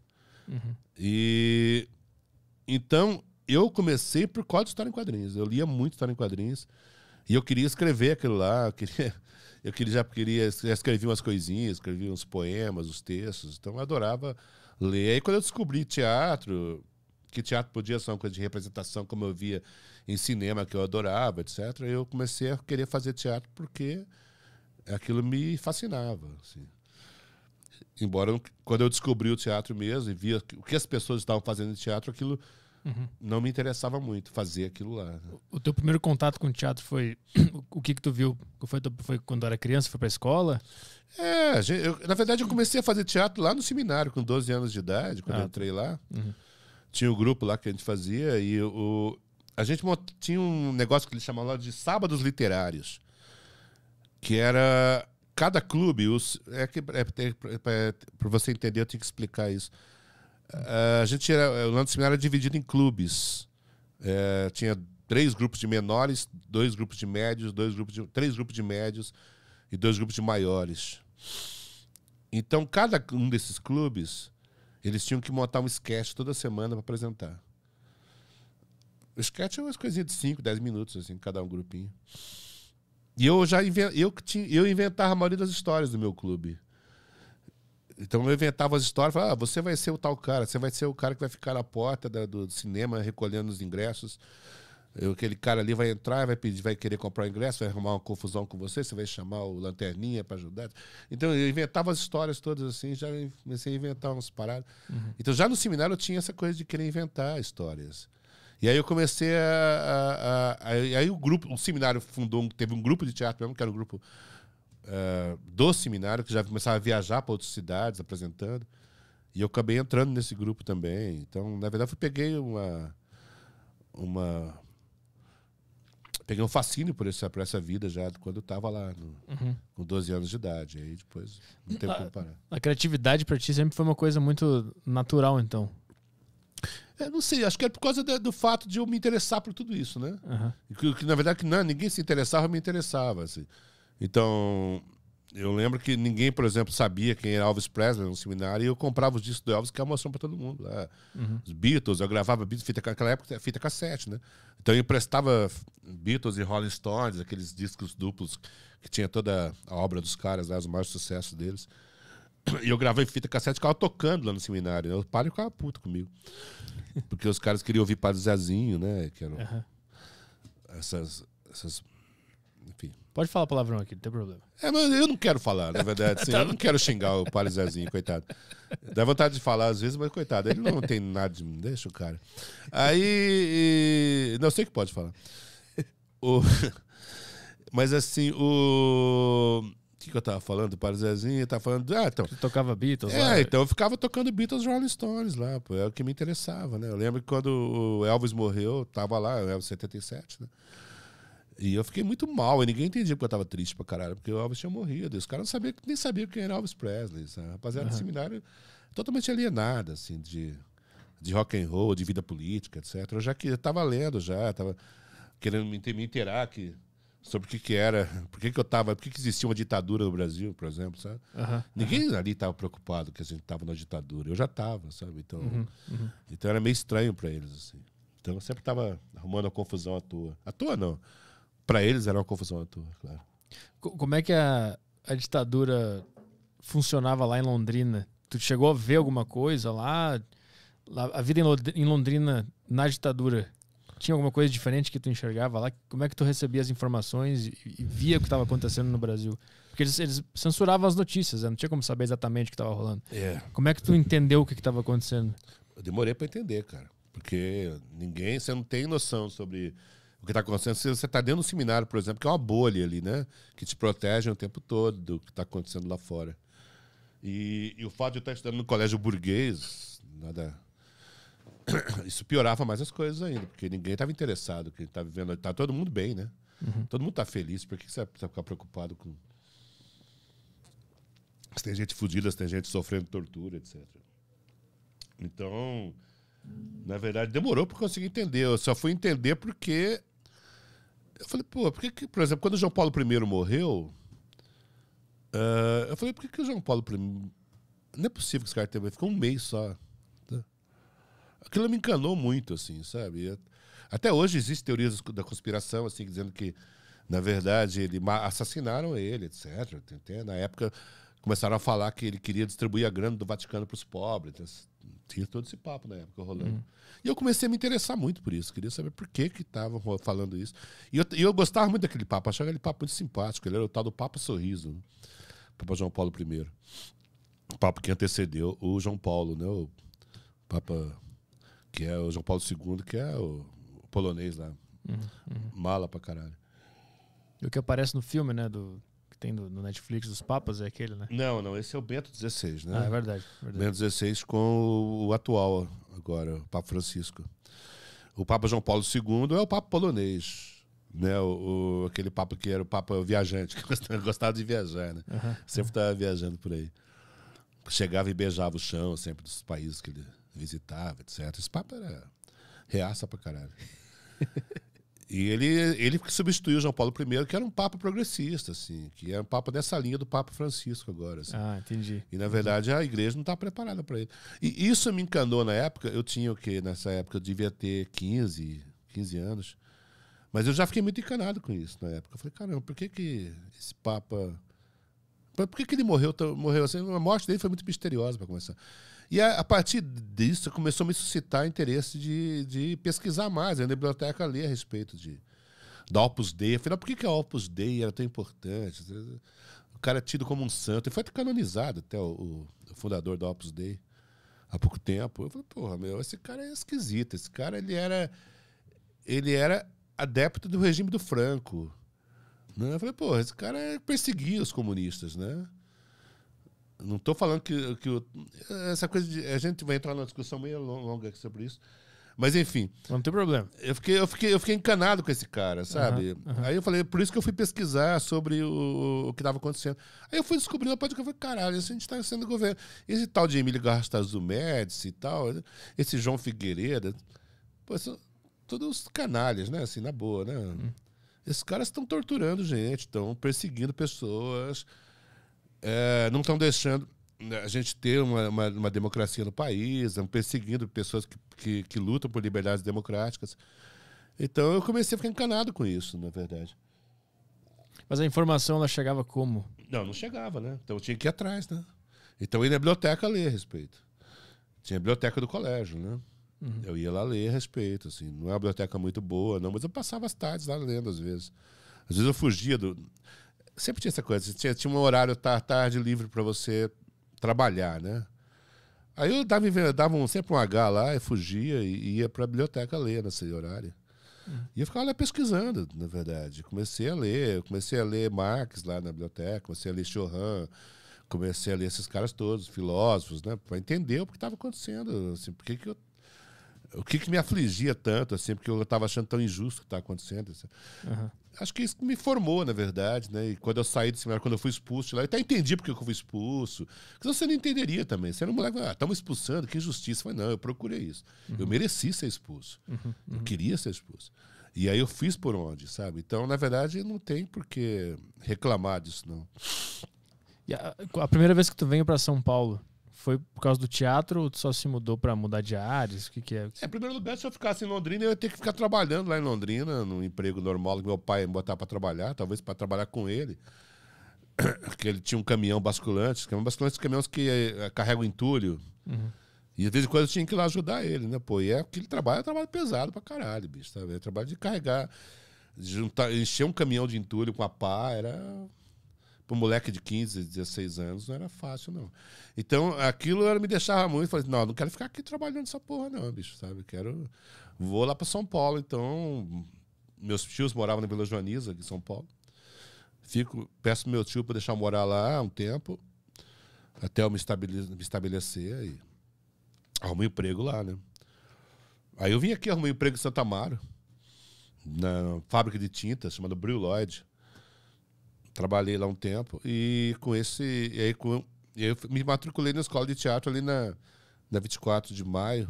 Uhum. E então eu comecei por código de história em quadrinhos. Eu lia muito história em quadrinhos e eu queria escrever aquilo lá, eu queria eu queria, já queria, escrevi umas coisinhas, escrevi uns poemas, os textos, então eu adorava ler. Aí quando eu descobri teatro, que teatro podia ser uma coisa de representação, como eu via em cinema, que eu adorava, etc., eu comecei a querer fazer teatro porque aquilo me fascinava. Assim. Embora, quando eu descobri o teatro mesmo e via o que as pessoas estavam fazendo em teatro, aquilo uhum. não me interessava muito fazer aquilo lá. Né? O, teu primeiro contato com o teatro foi o que que tu viu? Foi, foi quando era criança, foi pra escola? É, eu, na verdade eu comecei a fazer teatro lá no seminário, com 12 anos de idade, quando ah. eu entrei lá. Uhum. Tinha o um grupo lá que a gente fazia e o, a gente tinha um negócio que eles chamavam de sábados literários, que era cada clube, os, é que é, é, é, para você entender eu tenho que explicar isso a gente era, o Lando Seminário era dividido em clubes. É, tinha três grupos de menores, dois grupos de médios, dois grupos de, três grupos de médios e dois grupos de maiores. Então, cada um desses clubes, eles tinham que montar um sketch toda semana para apresentar. O sketch é umas coisinhas de 5, 10 minutos, assim, cada um grupinho. E eu já eu, eu inventava a maioria das histórias do meu clube. Então eu inventava as histórias, falava, ah, você vai ser o tal cara, você vai ser o cara que vai ficar na porta da, do cinema recolhendo os ingressos. Eu, aquele cara ali vai entrar, vai pedir, vai querer comprar o ingresso, vai arrumar uma confusão com você, você vai chamar o lanterninha para ajudar. Então eu inventava as histórias todas assim, já comecei a inventar umas paradas. Uhum. Então já no seminário eu tinha essa coisa de querer inventar histórias. E aí eu comecei a, a, a, a aí o grupo, o seminário fundou, teve um grupo de teatro mesmo, que era o grupo uh, do seminário, que já começava a viajar para outras cidades apresentando. E eu acabei entrando nesse grupo também. Então, na verdade, eu peguei uma. uma peguei um fascínio por essa, por essa vida já quando eu estava lá, no, uhum. com 12 anos de idade. Aí depois não tem ah, como parar. A criatividade para ti sempre foi uma coisa muito natural, então? Eu é, não sei, acho que é por causa do, do fato de eu me interessar por tudo isso, né? Uhum. Que, que, na verdade, que não, ninguém se interessava, eu me interessava. Assim. Então, eu lembro que ninguém, por exemplo, sabia quem era Elvis Presley no seminário e eu comprava os discos do Elvis, que é uma para todo mundo. É. Uhum. Os Beatles, eu gravava Beatles, fita, naquela época fita cassete, né? Então eu emprestava Beatles e Rolling Stones, aqueles discos duplos que tinha toda a obra dos caras, né? os maiores sucessos deles. E eu gravei fita cassete, ficava tocando lá no seminário. Né? O padre ficava puto comigo. Porque os caras queriam ouvir Padre Zezinho, né? Que eram uhum. essas, essas enfim. Pode falar palavrão aqui, não tem problema. É, mas eu não quero falar, na verdade. Assim, tá eu não quero xingar o Zezinho coitado. Dá vontade de falar às vezes, mas coitado, ele não tem nada de. Deixa o cara. Aí. E... Não, sei que pode falar. O... Mas assim, o. O que, que eu tava falando? Para Zezinho, tava tá falando. Ah, então. Você tocava Beatles é, lá. É, então eu ficava tocando Beatles Rolling Stones lá, pô. É o que me interessava, né? Eu lembro que quando o Elvis morreu, tava lá, o Elvis 77, né? E eu fiquei muito mal, e ninguém entendia porque eu tava triste pra caralho, porque o Elvis tinha morrido. E os caras não sabiam, nem sabiam quem era Elvis Presley. Sabe? Rapaziada uhum. do seminário totalmente alienada, assim, de, de rock and roll, de vida política, etc. Eu já que eu tava lendo, já, tava querendo me, me inteirar que, sobre o que, que era, por que, que eu tava, por que, que existia uma ditadura no Brasil, por exemplo, sabe? Uhum. Ninguém uhum. ali estava preocupado que a gente tava na ditadura. Eu já tava, sabe? Então, uhum, uhum. então era meio estranho para eles, assim. Então eu sempre tava arrumando a confusão à toa. À toa não. Para eles era uma confusão à toa, claro. Como é que a, a ditadura funcionava lá em Londrina? Tu chegou a ver alguma coisa lá? lá a vida em Londrina na ditadura tinha alguma coisa diferente que tu enxergava lá? Como é que tu recebia as informações e, e via o que estava acontecendo no Brasil? Porque eles, eles censuravam as notícias, né? não tinha como saber exatamente o que estava rolando. É. Como é que tu entendeu o que estava acontecendo? Eu demorei para entender, cara. Porque ninguém, você não tem noção sobre o que está acontecendo, você está dentro de um seminário, por exemplo, que é uma bolha ali, né? Que te protege o tempo todo do que está acontecendo lá fora. E, e, o fato de eu estar estudando no colégio burguês, nada. Isso piorava mais as coisas ainda, porque ninguém estava interessado, que está vivendo. Está todo mundo bem, né? Uhum. Todo mundo está feliz, por que você precisa ficar preocupado com. Se tem gente fodida, se tem gente sofrendo tortura, etc. Então, na verdade, demorou para conseguir entender. Eu só fui entender porque eu falei, pô, por que, que por exemplo, quando o João Paulo I morreu, uh, eu falei, por que, que o João Paulo I. Não é possível que esse cara teve. Ficou um mês só. Né? Aquilo me encanou muito, assim, sabe? Até hoje existem teorias da conspiração, assim, dizendo que, na verdade, ele assassinaram ele, etc. Na época, começaram a falar que ele queria distribuir a grana do Vaticano para os pobres tinha todo esse papo na época rolando. Uhum. E eu comecei a me interessar muito por isso, queria saber por que que estavam falando isso. E eu, eu gostava muito daquele papo, achava aquele papo muito simpático, ele era o tal do Papa Sorriso, né? Papa João Paulo I. O papo que antecedeu o João Paulo, né? O Papa, que é o João Paulo II, que é o, o polonês lá. Uhum, uhum. Mala pra caralho. E o que aparece no filme, né? Do que tem no, no Netflix dos Papas, é aquele, né? Não, não, esse é o Bento XVI, né? Ah, é verdade, verdade. Bento XVI com o, atual agora, o Papa Francisco. O Papa João Paulo II é o Papa polonês. Né, o, o aquele papo que era o Papa viajante, que gostava de viajar, né? Uhum. Sempre estava viajando por aí. Chegava e beijava o chão, sempre dos países que ele visitava, etc. Esse Papa era reaça pra caralho. E ele, ele que substituiu João Paulo I, que era um papa progressista, assim, que era é um papa dessa linha do Papa Francisco agora. Assim. Ah, entendi. E na verdade a igreja não está preparada para ele. E isso me encanou na época, eu tinha o quê? Nessa época eu devia ter 15, 15 anos. Mas eu já fiquei muito encanado com isso na época. Eu falei, caramba, por que, que esse Papa. Por que, que ele morreu, morreu assim? A morte dele foi muito misteriosa para começar. E a, a, partir disso começou a me suscitar interesse de, de pesquisar mais. Eu né? na biblioteca ali a respeito de, da Opus Dei. Afinal, por que, que a Opus Dei era tão importante? O cara é tido como um santo. E foi canonizado até o, o fundador da Opus Dei há pouco tempo. Eu falei, porra, meu, esse cara é esquisito. Esse cara, ele era, ele era adepto do regime do Franco. Né? Eu falei, porra, esse cara perseguia os comunistas, né? não estou falando que, que o, essa coisa de, a gente vai entrar numa discussão meio longa sobre isso. Mas enfim. Não tem problema. Eu fiquei, eu fiquei, eu fiquei encanado com esse cara, sabe? Uhum, uhum. Aí eu falei, por isso que eu fui pesquisar sobre o, o que estava acontecendo. Aí eu fui descobrindo a parte que eu falei, caralho, a gente está sendo governo. Esse tal de Emílio Garrastazu Médici e tal, esse João Figueiredo, pô, são todos canalhas, né? Assim, na boa, né? Uhum. Esses caras estão torturando gente, estão perseguindo pessoas é, não estão deixando né, a gente ter uma, uma, uma, democracia no país, estão perseguindo pessoas que, que, que lutam por liberdades democráticas. Então eu comecei a ficar encanado com isso, na verdade. Mas a informação ela chegava como? Não, não chegava, né? Então eu tinha que ir atrás, né? Então eu ia na biblioteca ler a respeito. Tinha a biblioteca do colégio, né? Uhum. Eu ia lá ler a respeito, assim. Não é uma biblioteca muito boa, não, mas eu passava as tardes lá lendo às vezes. Às vezes eu fugia do sempre tinha essa coisa, tinha, tinha um horário tarde livre para você trabalhar, né? Aí eu dava, eu dava um, sempre um H lá, e fugia e ia para a biblioteca ler nesse horário. E eu ficava lá pesquisando, na verdade. Comecei a ler, comecei a ler Marx lá na biblioteca, comecei a ler Chorran, comecei a ler esses caras todos, filósofos, né? Para entender o que estava acontecendo, assim, por que eu o que, que, me afligia tanto, assim, porque eu estava achando tão injusto o que está acontecendo. Assim. Uhum. Acho que isso me formou, na verdade, né? E quando eu saí do seminário, quando eu fui expulso de lá, eu até entendi porque eu fui expulso. Porque você não entenderia também. Você era um moleque, ah, estamos expulsando, que injustiça. falei não, eu procurei isso. Uhum. Eu mereci ser expulso. Uhum, uhum. Eu queria ser expulso. E aí eu fiz por onde, sabe? Então, na verdade, não tem por que reclamar disso, não. A, a primeira vez que tu veio para São Paulo, foi por causa do teatro ou só se mudou para mudar de áreas? O que que é? É, primeiro lugar, se eu ficasse em Londrina, eu ia ter que ficar trabalhando lá em Londrina, num emprego normal que meu pai ia botar para trabalhar, talvez para trabalhar com ele. que ele tinha um caminhão basculante, caminhão basculante, caminhões que eh, carregam entulho. Uhum. E de vez em quando eu tinha que ir lá ajudar ele, né? Pô, e é aquele trabalho, é trabalho pesado pra caralho, bicho, tá vendo? É trabalho de carregar, de juntar, encher um caminhão de entulho com a pá, era para um moleque de 15, 16 anos, não era fácil, não. Então, aquilo era, me deixava muito. Falei, não, não quero ficar aqui trabalhando essa porra, não, bicho, sabe? Quero. Vou lá para São Paulo. Então, meus tios moravam na Vila Joaniza, aqui em São Paulo. Fico, peço meu tio para deixar morar lá um tempo, até eu me, me estabelecer e arrumar um emprego lá, né? Aí eu vim aqui, arrumar um emprego em Santa Amaro, na fábrica de tintas chamada Brew Lloyd trabalhei lá um tempo e com esse e aí com, eu me matriculei na escola de teatro ali na na 24 de maio,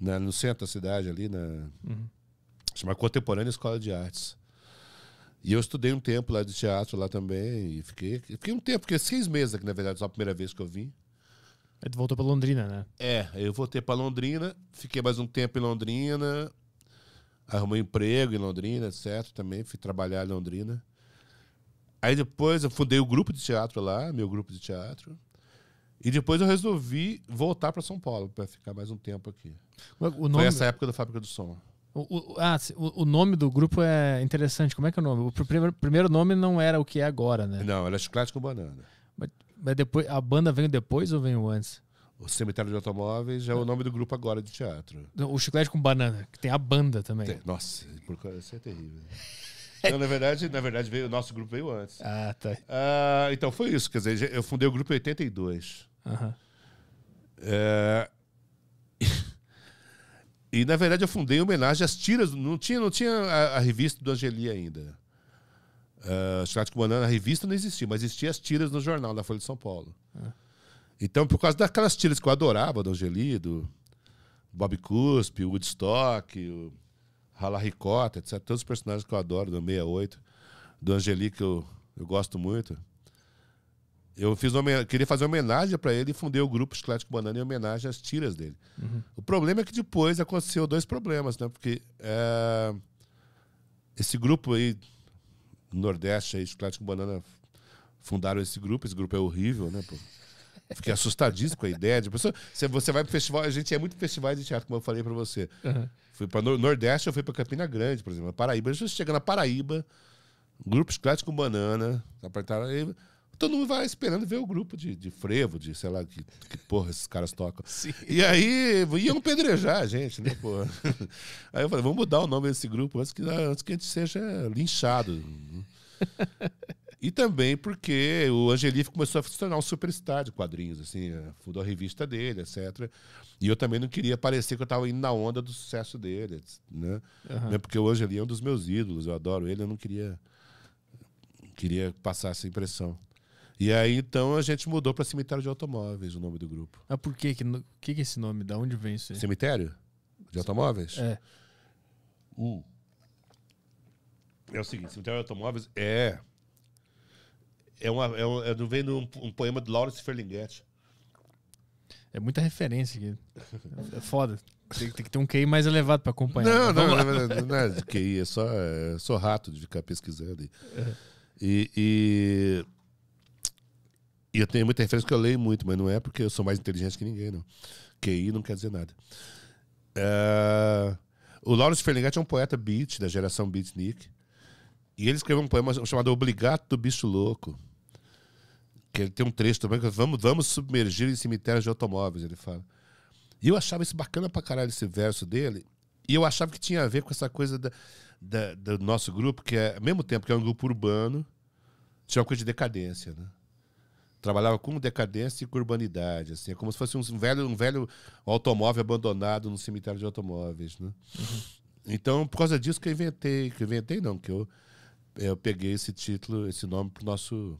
na, né, no centro da cidade ali na uhum. chama Contemporânea Escola de Artes. E eu estudei um tempo lá de teatro lá também e fiquei fiquei um tempo, que seis meses aqui na verdade, só a primeira vez que eu vim. Aí tu voltou para Londrina, né? É, eu voltei para Londrina, fiquei mais um tempo em Londrina, arrumei um emprego em Londrina, etc. Também fui trabalhar em Londrina. Aí depois eu fundei o grupo de teatro lá, meu grupo de teatro. E depois eu resolvi voltar para São Paulo para ficar mais um tempo aqui. É o nome... Foi essa época da Fábrica do Som. O, o, ah, o, nome do grupo é interessante. Como é que é o nome? O primeiro, primeiro nome não era o que é agora, né? Não, era Chocolate com Banana. Mas, mas depois, a banda veio depois ou veio antes? O Cemitério de Automóveis é o ah. nome do grupo agora de teatro. O Chiclete com Banana, que tem a banda também. Tem, nossa, isso é terrível. Não, na verdade, na verdade veio, o nosso grupo veio antes. Ah, tá. Ah, então foi isso. Quer dizer, eu fundei o grupo em 82. Uhum. É... e na verdade eu fundei em homenagem às tiras. Não tinha, não tinha a, a revista do Angeli ainda. Uh, com Banana, a revista não existia, mas existia as tiras no jornal da Folha de São Paulo. Uhum. Então, por causa daquelas tiras que eu adorava, do Angeli, do Bob Cuspe, o Woodstock, o Ricota, etc. Todos os personagens que eu adoro, do 68, do Angelique, que eu, eu gosto muito. Eu fiz uma, queria fazer uma homenagem para ele e fundei o grupo Esquelético Banana em homenagem às tiras dele. Uhum. O problema é que depois aconteceu dois problemas, né? Porque é, esse grupo aí, no Nordeste, aí, Esquelético Banana, fundaram esse grupo. Esse grupo é horrível, né? Pô? Fiquei assustadíssimo com a ideia de pessoa. Se você vai pro festival, a gente é muito festival de teatro, como eu falei para você. Uhum. Fui para Nordeste, eu fui para Campina Grande, por exemplo, Paraíba, Paraíba. gente chega na Paraíba, grupo chiclete com banana, apertaram aí. Todo mundo vai esperando ver o grupo de, de frevo, de sei lá que, que porra esses caras tocam. Sim. E aí iam pedrejar a gente, né, porra? Aí eu falei, vamos mudar o nome desse grupo antes que, antes que a gente seja linchado. E também porque o Angelif começou a se tornar um superstar de quadrinhos, assim, é, fundou a revista dele, etc. E eu também não queria parecer que eu estava indo na onda do sucesso dele, né? Uhum. Porque o Angelif é um dos meus ídolos, eu adoro ele, eu não queria queria passar essa impressão. E aí, então, a gente mudou para Cemitério de Automóveis, o nome do grupo. Ah, por quê? que? O que, que é esse nome? Da onde vem isso aí? Cemitério? De automóveis? É. Hum. É o seguinte, Cemitério de Automóveis é é uma, é um, é, vem de um, um, poema do Lawrence Ferlinghetti. É muita referência aqui. É foda. Tem, tem que ter um QI mais elevado para acompanhar. Não, não, não, não, não, é de QI, é só, é só rato de ficar pesquisando. E, e, e, eu tenho muita referência que eu leio muito, mas não é porque eu sou mais inteligente que ninguém, não. QI não quer dizer nada. É, o Lawrence Ferlinghetti é um poeta beat, da geração beatnik. E ele escreveu um poema chamado Obrigado do Bicho Louco que ele tem um trecho também que vamos, vamos submergir em cemitérios de automóveis, ele fala. E eu achava isso bacana pra caralho, esse verso dele. E eu achava que tinha a ver com essa coisa da, da, do nosso grupo, que é, ao mesmo tempo que é um grupo urbano, tinha uma coisa de decadência, né? Trabalhava com decadência e com urbanidade, assim. É como se fosse um velho, um velho automóvel abandonado num cemitério de automóveis, né? Uhum. Então, por causa disso que eu inventei, que eu inventei não, que eu, eu peguei esse título, esse nome pro nosso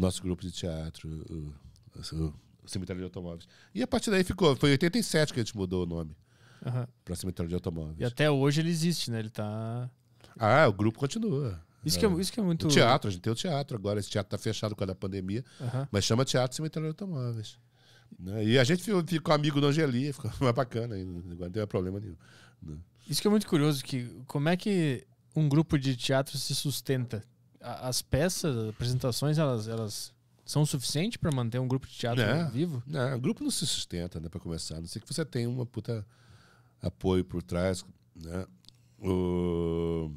nosso grupo de teatro, o, o, o Cemitério de Automóveis. E a partir daí ficou, foi em 87 que a gente mudou o nome uhum. para Cemitério de Automóveis. E até hoje ele existe, né? Ele tá. Ah, o grupo continua. Isso, é. que, é, isso que é muito. O teatro, a gente tem o teatro agora, esse teatro está fechado por causa da pandemia, uhum. mas chama Teatro Cemitério de Automóveis. Né? E a gente ficou, amigo da Angeli ficou mais bacana, não teve problema nenhum. Né? Isso que é muito curioso, que como é que um grupo de teatro se sustenta? as peças, apresentações, elas, elas são suficientes para manter um grupo de teatro é. vivo? Não, é, o grupo não se sustenta, né, para começar. A não sei que você tem uma puta apoio por trás, né? O...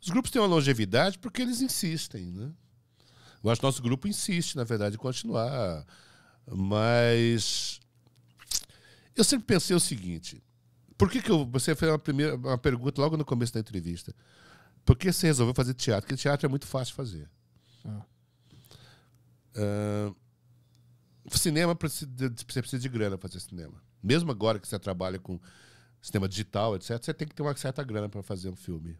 Os grupos têm uma longevidade porque eles insistem, né? Eu acho que nosso grupo insiste, na verdade, em continuar. Mas eu sempre pensei o seguinte: por que, que eu. Você fez uma, primeira, uma pergunta logo no começo da entrevista. Por que você resolveu fazer teatro? Porque teatro é muito fácil fazer. Ah. Uh, cinema, você precisa de grana para fazer cinema. Mesmo agora que você trabalha com cinema digital, etc., você tem que ter uma certa grana para fazer um filme.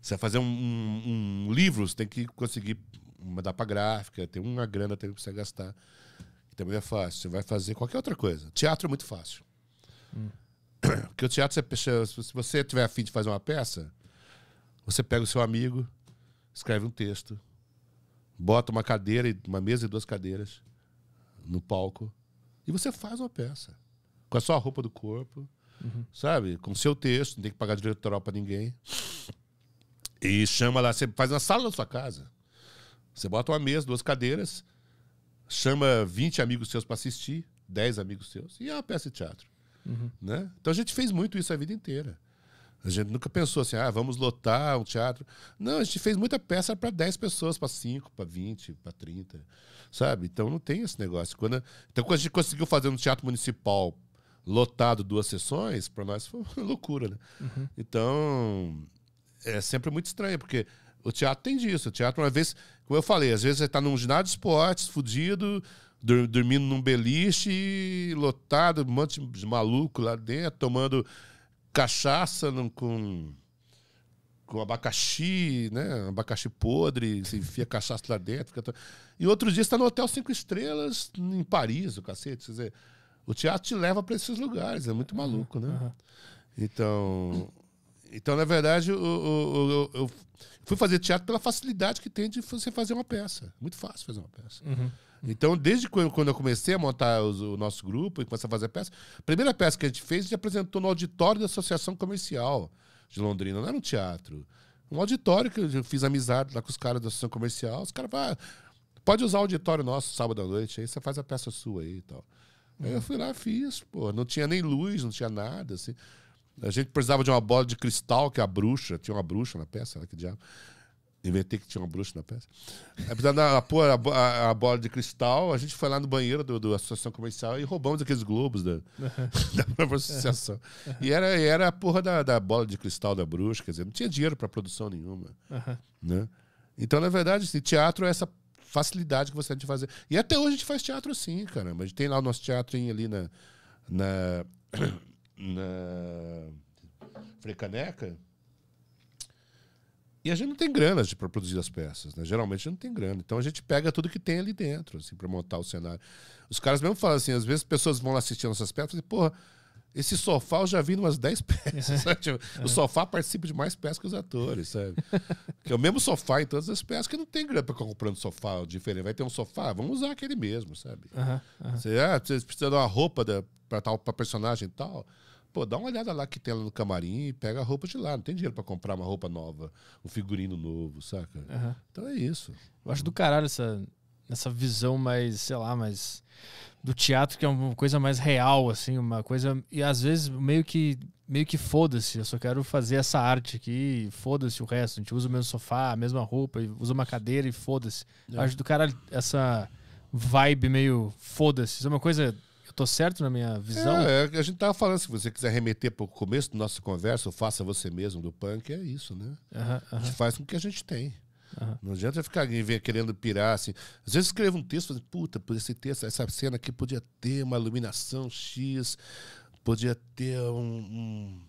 Você vai fazer um, um, um, livro, você tem que conseguir mandar para gráfica, tem uma grana também que você gastar. Que também é fácil. Você vai fazer qualquer outra coisa. Teatro é muito fácil. Hum. Porque o teatro, se você tiver afim de fazer uma peça, você pega o seu amigo, escreve um texto, bota uma cadeira, uma mesa e duas cadeiras no palco e você faz uma peça com a sua roupa do corpo, uhum. sabe? Com o seu texto, não tem que pagar diretoral para ninguém. E chama lá, você faz na sala da sua casa. Você bota uma mesa, duas cadeiras, chama 20 amigos seus para assistir, 10 amigos seus, e é uma peça de teatro. Uhum. Né? Então a gente fez muito isso a vida inteira. A gente nunca pensou assim, ah, vamos lotar um teatro. Não, a gente fez muita peça para 10 pessoas, para 5, para 20, para 30, sabe? Então não tem esse negócio. Quando Então quando a gente conseguiu fazer um teatro municipal lotado duas sessões, para nós foi uma loucura, né? Uhum. Então é sempre muito estranho, porque o teatro tem disso. O teatro, uma vez, como eu falei, às vezes você está num ginásio de esportes, fudido, dormindo num beliche, lotado, um monte de maluco lá dentro, tomando cachaça com, com abacaxi, né? Abacaxi podre, você enfia cachaça lá dentro. Fica... E outro dia está no Hotel Cinco Estrelas, em Paris, o cacete. Quer dizer, o teatro te leva para esses lugares, é muito maluco, né? Então, então, na verdade, eu, eu, eu, eu, fui fazer teatro pela facilidade que tem de você fazer uma peça. Muito fácil fazer uma peça. Uhum. Então, desde quando eu comecei a montar os, o nosso grupo e comecei a fazer peça, a primeira peça que a gente fez, a gente apresentou no auditório da Associação Comercial de Londrina, não era um teatro. Um auditório que eu fiz amizade lá com os caras da Associação Comercial. Os caras falaram, ah, pode usar o auditório nosso sábado à noite, aí você faz a peça sua aí e tal. Uhum. Aí eu fui lá, fiz, pô. Não tinha nem luz, não tinha nada, assim. A gente precisava de uma bola de cristal, que a bruxa, tinha uma bruxa na peça, que diabo. Inventei que tinha uma bruxa na peça. Apesar da pôr a, a, a, bola de cristal, a gente foi lá no banheiro do, Associação Comercial e roubamos aqueles globos da, da própria associação. E era, era a porra da, da, bola de cristal da bruxa, quer dizer, não tinha dinheiro para produção nenhuma. Uhum. Né? Então, na verdade, assim, teatro é essa facilidade que você tem de fazer. E até hoje a gente faz teatro sim, cara. Mas tem lá o nosso teatrinho ali na. na. na. Frecaneca. E a gente não tem grana para produzir as peças, né? Geralmente a gente não tem grana. Então a gente pega tudo que tem ali dentro, assim, para montar o cenário. Os caras mesmo falam assim, às vezes pessoas vão lá assistir nossas peças e, assim, porra, esse sofá eu já vi umas 10 peças. Uhum. o é. sofá participa de mais peças que os atores, sabe? que é o mesmo sofá em todas as peças, que não tem grana para comprando um sofá diferente. Vai ter um sofá, vamos usar aquele mesmo, sabe? Uhum. Você, ah, precisa de uma roupa para tal, pra personagem e tal. Pô, dá uma olhada lá que tem lá no camarim e pega a roupa de lá. Não tem dinheiro para comprar uma roupa nova, um figurino novo, saca? Uhum. Então é isso. Eu acho do caralho essa, essa visão mais, sei lá, mais do teatro que é uma coisa mais real, assim, uma coisa. E às vezes meio que meio que foda-se, eu só quero fazer essa arte aqui, foda-se o resto. A gente usa o mesmo sofá, a mesma roupa, usa uma cadeira e foda-se. É. Acho do cara essa vibe meio foda-se. Isso é uma coisa eu tô certo na minha visão? É, é, a gente tava falando, se você quiser remeter para o começo da nossa conversa, o Faça Você Mesmo do punk, é isso, né? A gente faz com o que a gente tem. Uhum. Não adianta ficar querendo pirar assim. Às vezes escrevo um texto, falando, puta, por esse texto, essa cena aqui podia ter uma iluminação X, podia ter um, um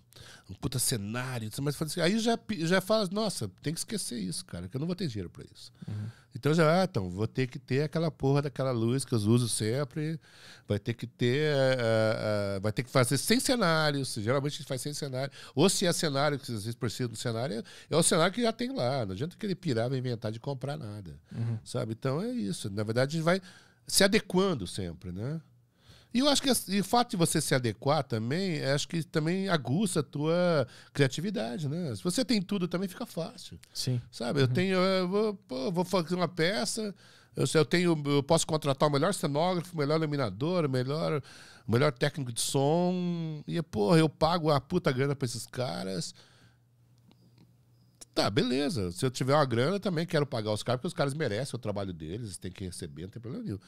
um puta cenário, assim, mas assim, aí já, já fala, nossa, tem que esquecer isso, cara, que eu não vou ter dinheiro para isso. Uhum. Então já, ah, então, vou ter que ter aquela porra daquela luz que eu uso sempre, vai ter que ter, uh, uh, vai ter que fazer sem cenário, geralmente a gente faz sem cenário, ou se é cenário, que às vezes precisa do cenário, é o cenário que já tem lá, não adianta querer pirar, vai inventar de comprar nada, uhum. sabe? Então é isso, na verdade a gente vai se adequando sempre, né? E eu acho que e o fato de você se adequar também, é, acho que também aguça a tua criatividade, né? Se você tem tudo também fica fácil. Sim. Sabe, uhum. eu tenho, eu vou, pô, vou fazer uma peça, eu, eu tenho, eu posso contratar o melhor cenógrafo, o melhor iluminador, o melhor, o melhor técnico de som, e porra, eu pago a puta grana para esses caras Tá, beleza. Se eu tiver uma grana, também quero pagar os caras, porque os caras merecem o trabalho deles, tem que receber, não tem problema nenhum.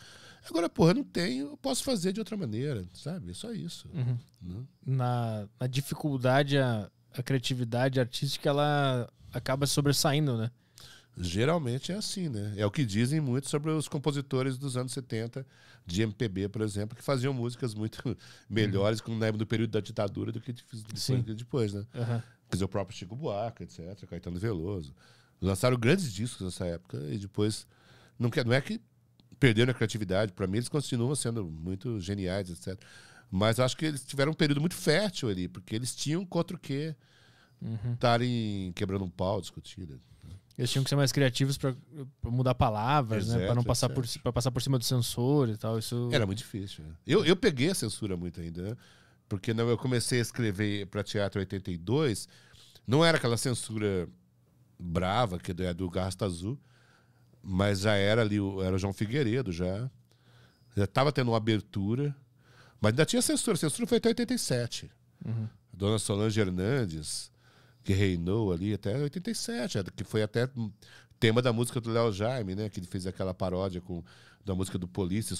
Agora, porra, não tenho, eu posso fazer de outra maneira, sabe? É só isso. Uhum. Né? Na, na dificuldade, a, a criatividade artística, ela acaba sobressaindo, né? Geralmente é assim, né? É o que dizem muito sobre os compositores dos anos 70, de MPB, por exemplo, que faziam músicas muito melhores uhum. do período da ditadura do que depois, Sim. depois né? Uhum. Quer dizer, o próprio Chico Buarque, etc., Caetano Veloso. Lançaram grandes discos nessa época e depois. Não, quer, não é que perderam a criatividade, para mim eles continuam sendo muito geniais, etc. Mas acho que eles tiveram um período muito fértil ali, porque eles tinham contra o quê uhum. estarem uhum. quebrando um pau, discutindo. Eles tinham que ser mais criativos para mudar palavras, né? exato, né? Para não passar por, pra passar por cima do censor e tal. Isso... Era muito difícil. Né? Eu, eu peguei a censura muito ainda, né? Porque não, eu comecei a escrever para teatro em 82 não era aquela censura brava que é do Garsta Azul, mas já era ali, era o João Figueiredo já. Já estava tendo uma abertura, mas ainda tinha censura. A censura foi até 87. Uhum. Dona Solange Hernandes, que reinou ali até 87, que foi até tema da música do Léo Jaime, né? Que ele fez aquela paródia com da música do Police,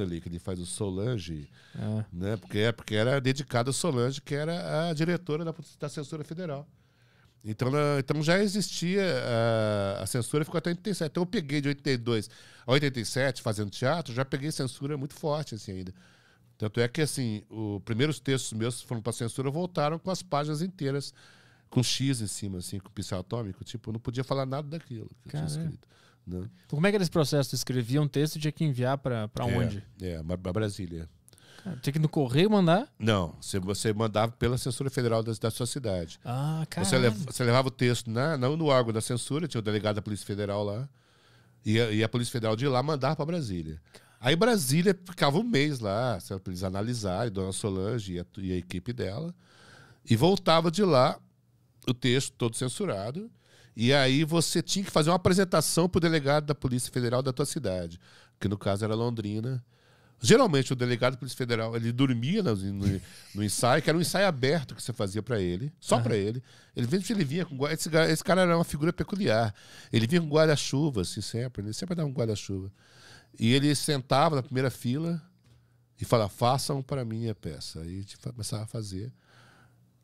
ali, que ele faz o Solange, é. né? Porque, é, porque era dedicado a Solange, que era a diretora da, da censura federal. Então, né, então já existia a, eh, a censura, ficou até 87. Então eu peguei de 82 a 87 fazendo teatro, já peguei censura muito forte assim ainda. Tanto é que assim, os primeiros textos meus que foram para censura voltaram com as páginas inteiras com X em cima assim, com pincel atômico, tipo, eu não podia falar nada daquilo que Caramba. eu tinha escrito. Né? Então, como é que era esse processo? escrevia um texto e tinha que enviar para é, onde? É, para Brasília tinha que ir no correio mandar? Não, você mandava pela censura federal da, da sua cidade. Ah, cara. Você, lev, você, levava o texto na, não no órgão da censura, tinha o delegado da Polícia Federal lá. E a, e a Polícia Federal de lá mandava para Brasília. Aí Brasília ficava um mês lá, para eles analisarem, Dona Solange e a, e a equipe dela. E voltava de lá, o texto todo censurado. E aí você tinha que fazer uma apresentação para o delegado da Polícia Federal da tua cidade, que no caso era Londrina. Geralmente o delegado da Polícia Federal, ele dormia no, né, no, no, ensaio, que era um ensaio aberto que você fazia para ele, só uhum. para ele. Ele ele vinha com esse, esse cara era uma figura peculiar. Ele vinha com guarda-chuva, assim, sempre, ele né, sempre dava um guarda-chuva. E ele sentava na primeira fila e falava: "Façam para mim a peça". Aí a gente começava a fazer.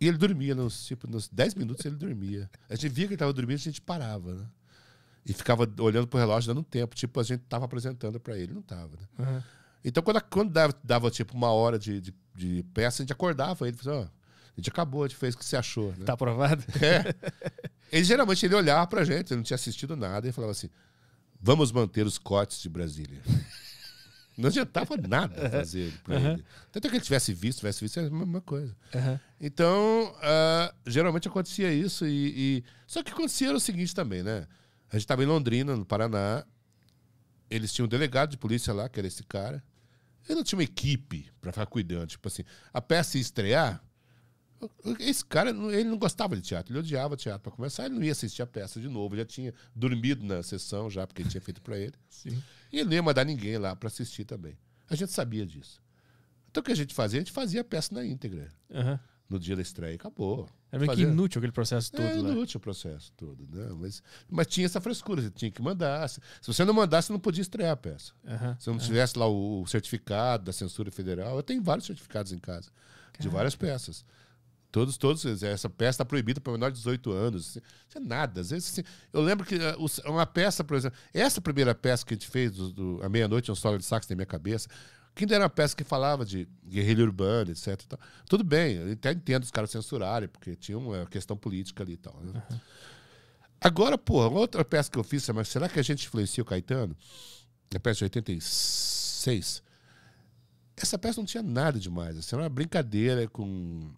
E ele dormia nos tipo nos 10 minutos ele dormia. A gente via que ele estava dormindo, a gente parava, né? E ficava olhando pro relógio dando tempo, tipo a gente tava apresentando para ele, não tava, né? Uhum. Então, quando, quando dava, dava, tipo uma hora de, de, de peça, a gente acordava ele falou: oh, a gente acabou, a gente fez o que você achou. Né? Tá aprovado? É. Ele geralmente ele olhava pra gente, ele não tinha assistido nada, e falava assim: vamos manter os cortes de Brasília. Não adiantava nada fazer pra ele. Tanto é que ele tivesse visto, tivesse visto, é a mesma coisa. Uhum. Então, uh, geralmente acontecia isso. E, e, Só que acontecia o seguinte também, né? A gente estava em Londrina, no Paraná, eles tinham um delegado de polícia lá, que era esse cara. Ele não tinha uma equipe para ficar cuidando. Tipo assim, a peça ia estrear. Esse cara, ele não gostava de teatro, ele odiava teatro para começar, ele não ia assistir a peça de novo, já tinha dormido na sessão já, porque ele tinha feito para ele. Sim. E ele não ia mandar ninguém lá para assistir também. A gente sabia disso. Então o que a gente fazia? A gente fazia a peça na íntegra. Uhum no dia da estreia. Acabou. é meio que inútil aquele processo é todo. É, inútil né? o processo todo, né? Mas, mas tinha essa frescura, você tinha que mandar. Se você não mandasse, não podia estrear a peça. Se não é. tivesse lá o, o, certificado da censura federal, eu tenho vários certificados em casa, de várias peças. Todos, todos, essa peça está proibida para menor de 18 anos. Assim, isso é nada. Às vezes, assim, eu lembro que eh, uma peça, por exemplo, essa primeira peça que a gente fez, do, do A Meia-Noite, é um solo de sax na minha cabeça, quem era uma peça que falava de guerrilha urbana, etc. Tudo bem, eu até entendo os caras censurarem, porque tinha uma questão política ali e tal. Né? Uhum. Agora, porra, outra peça que eu fiz, mas será que a gente influencia o Caetano? A peça de 86. Essa peça não tinha nada demais. Assim, era uma brincadeira com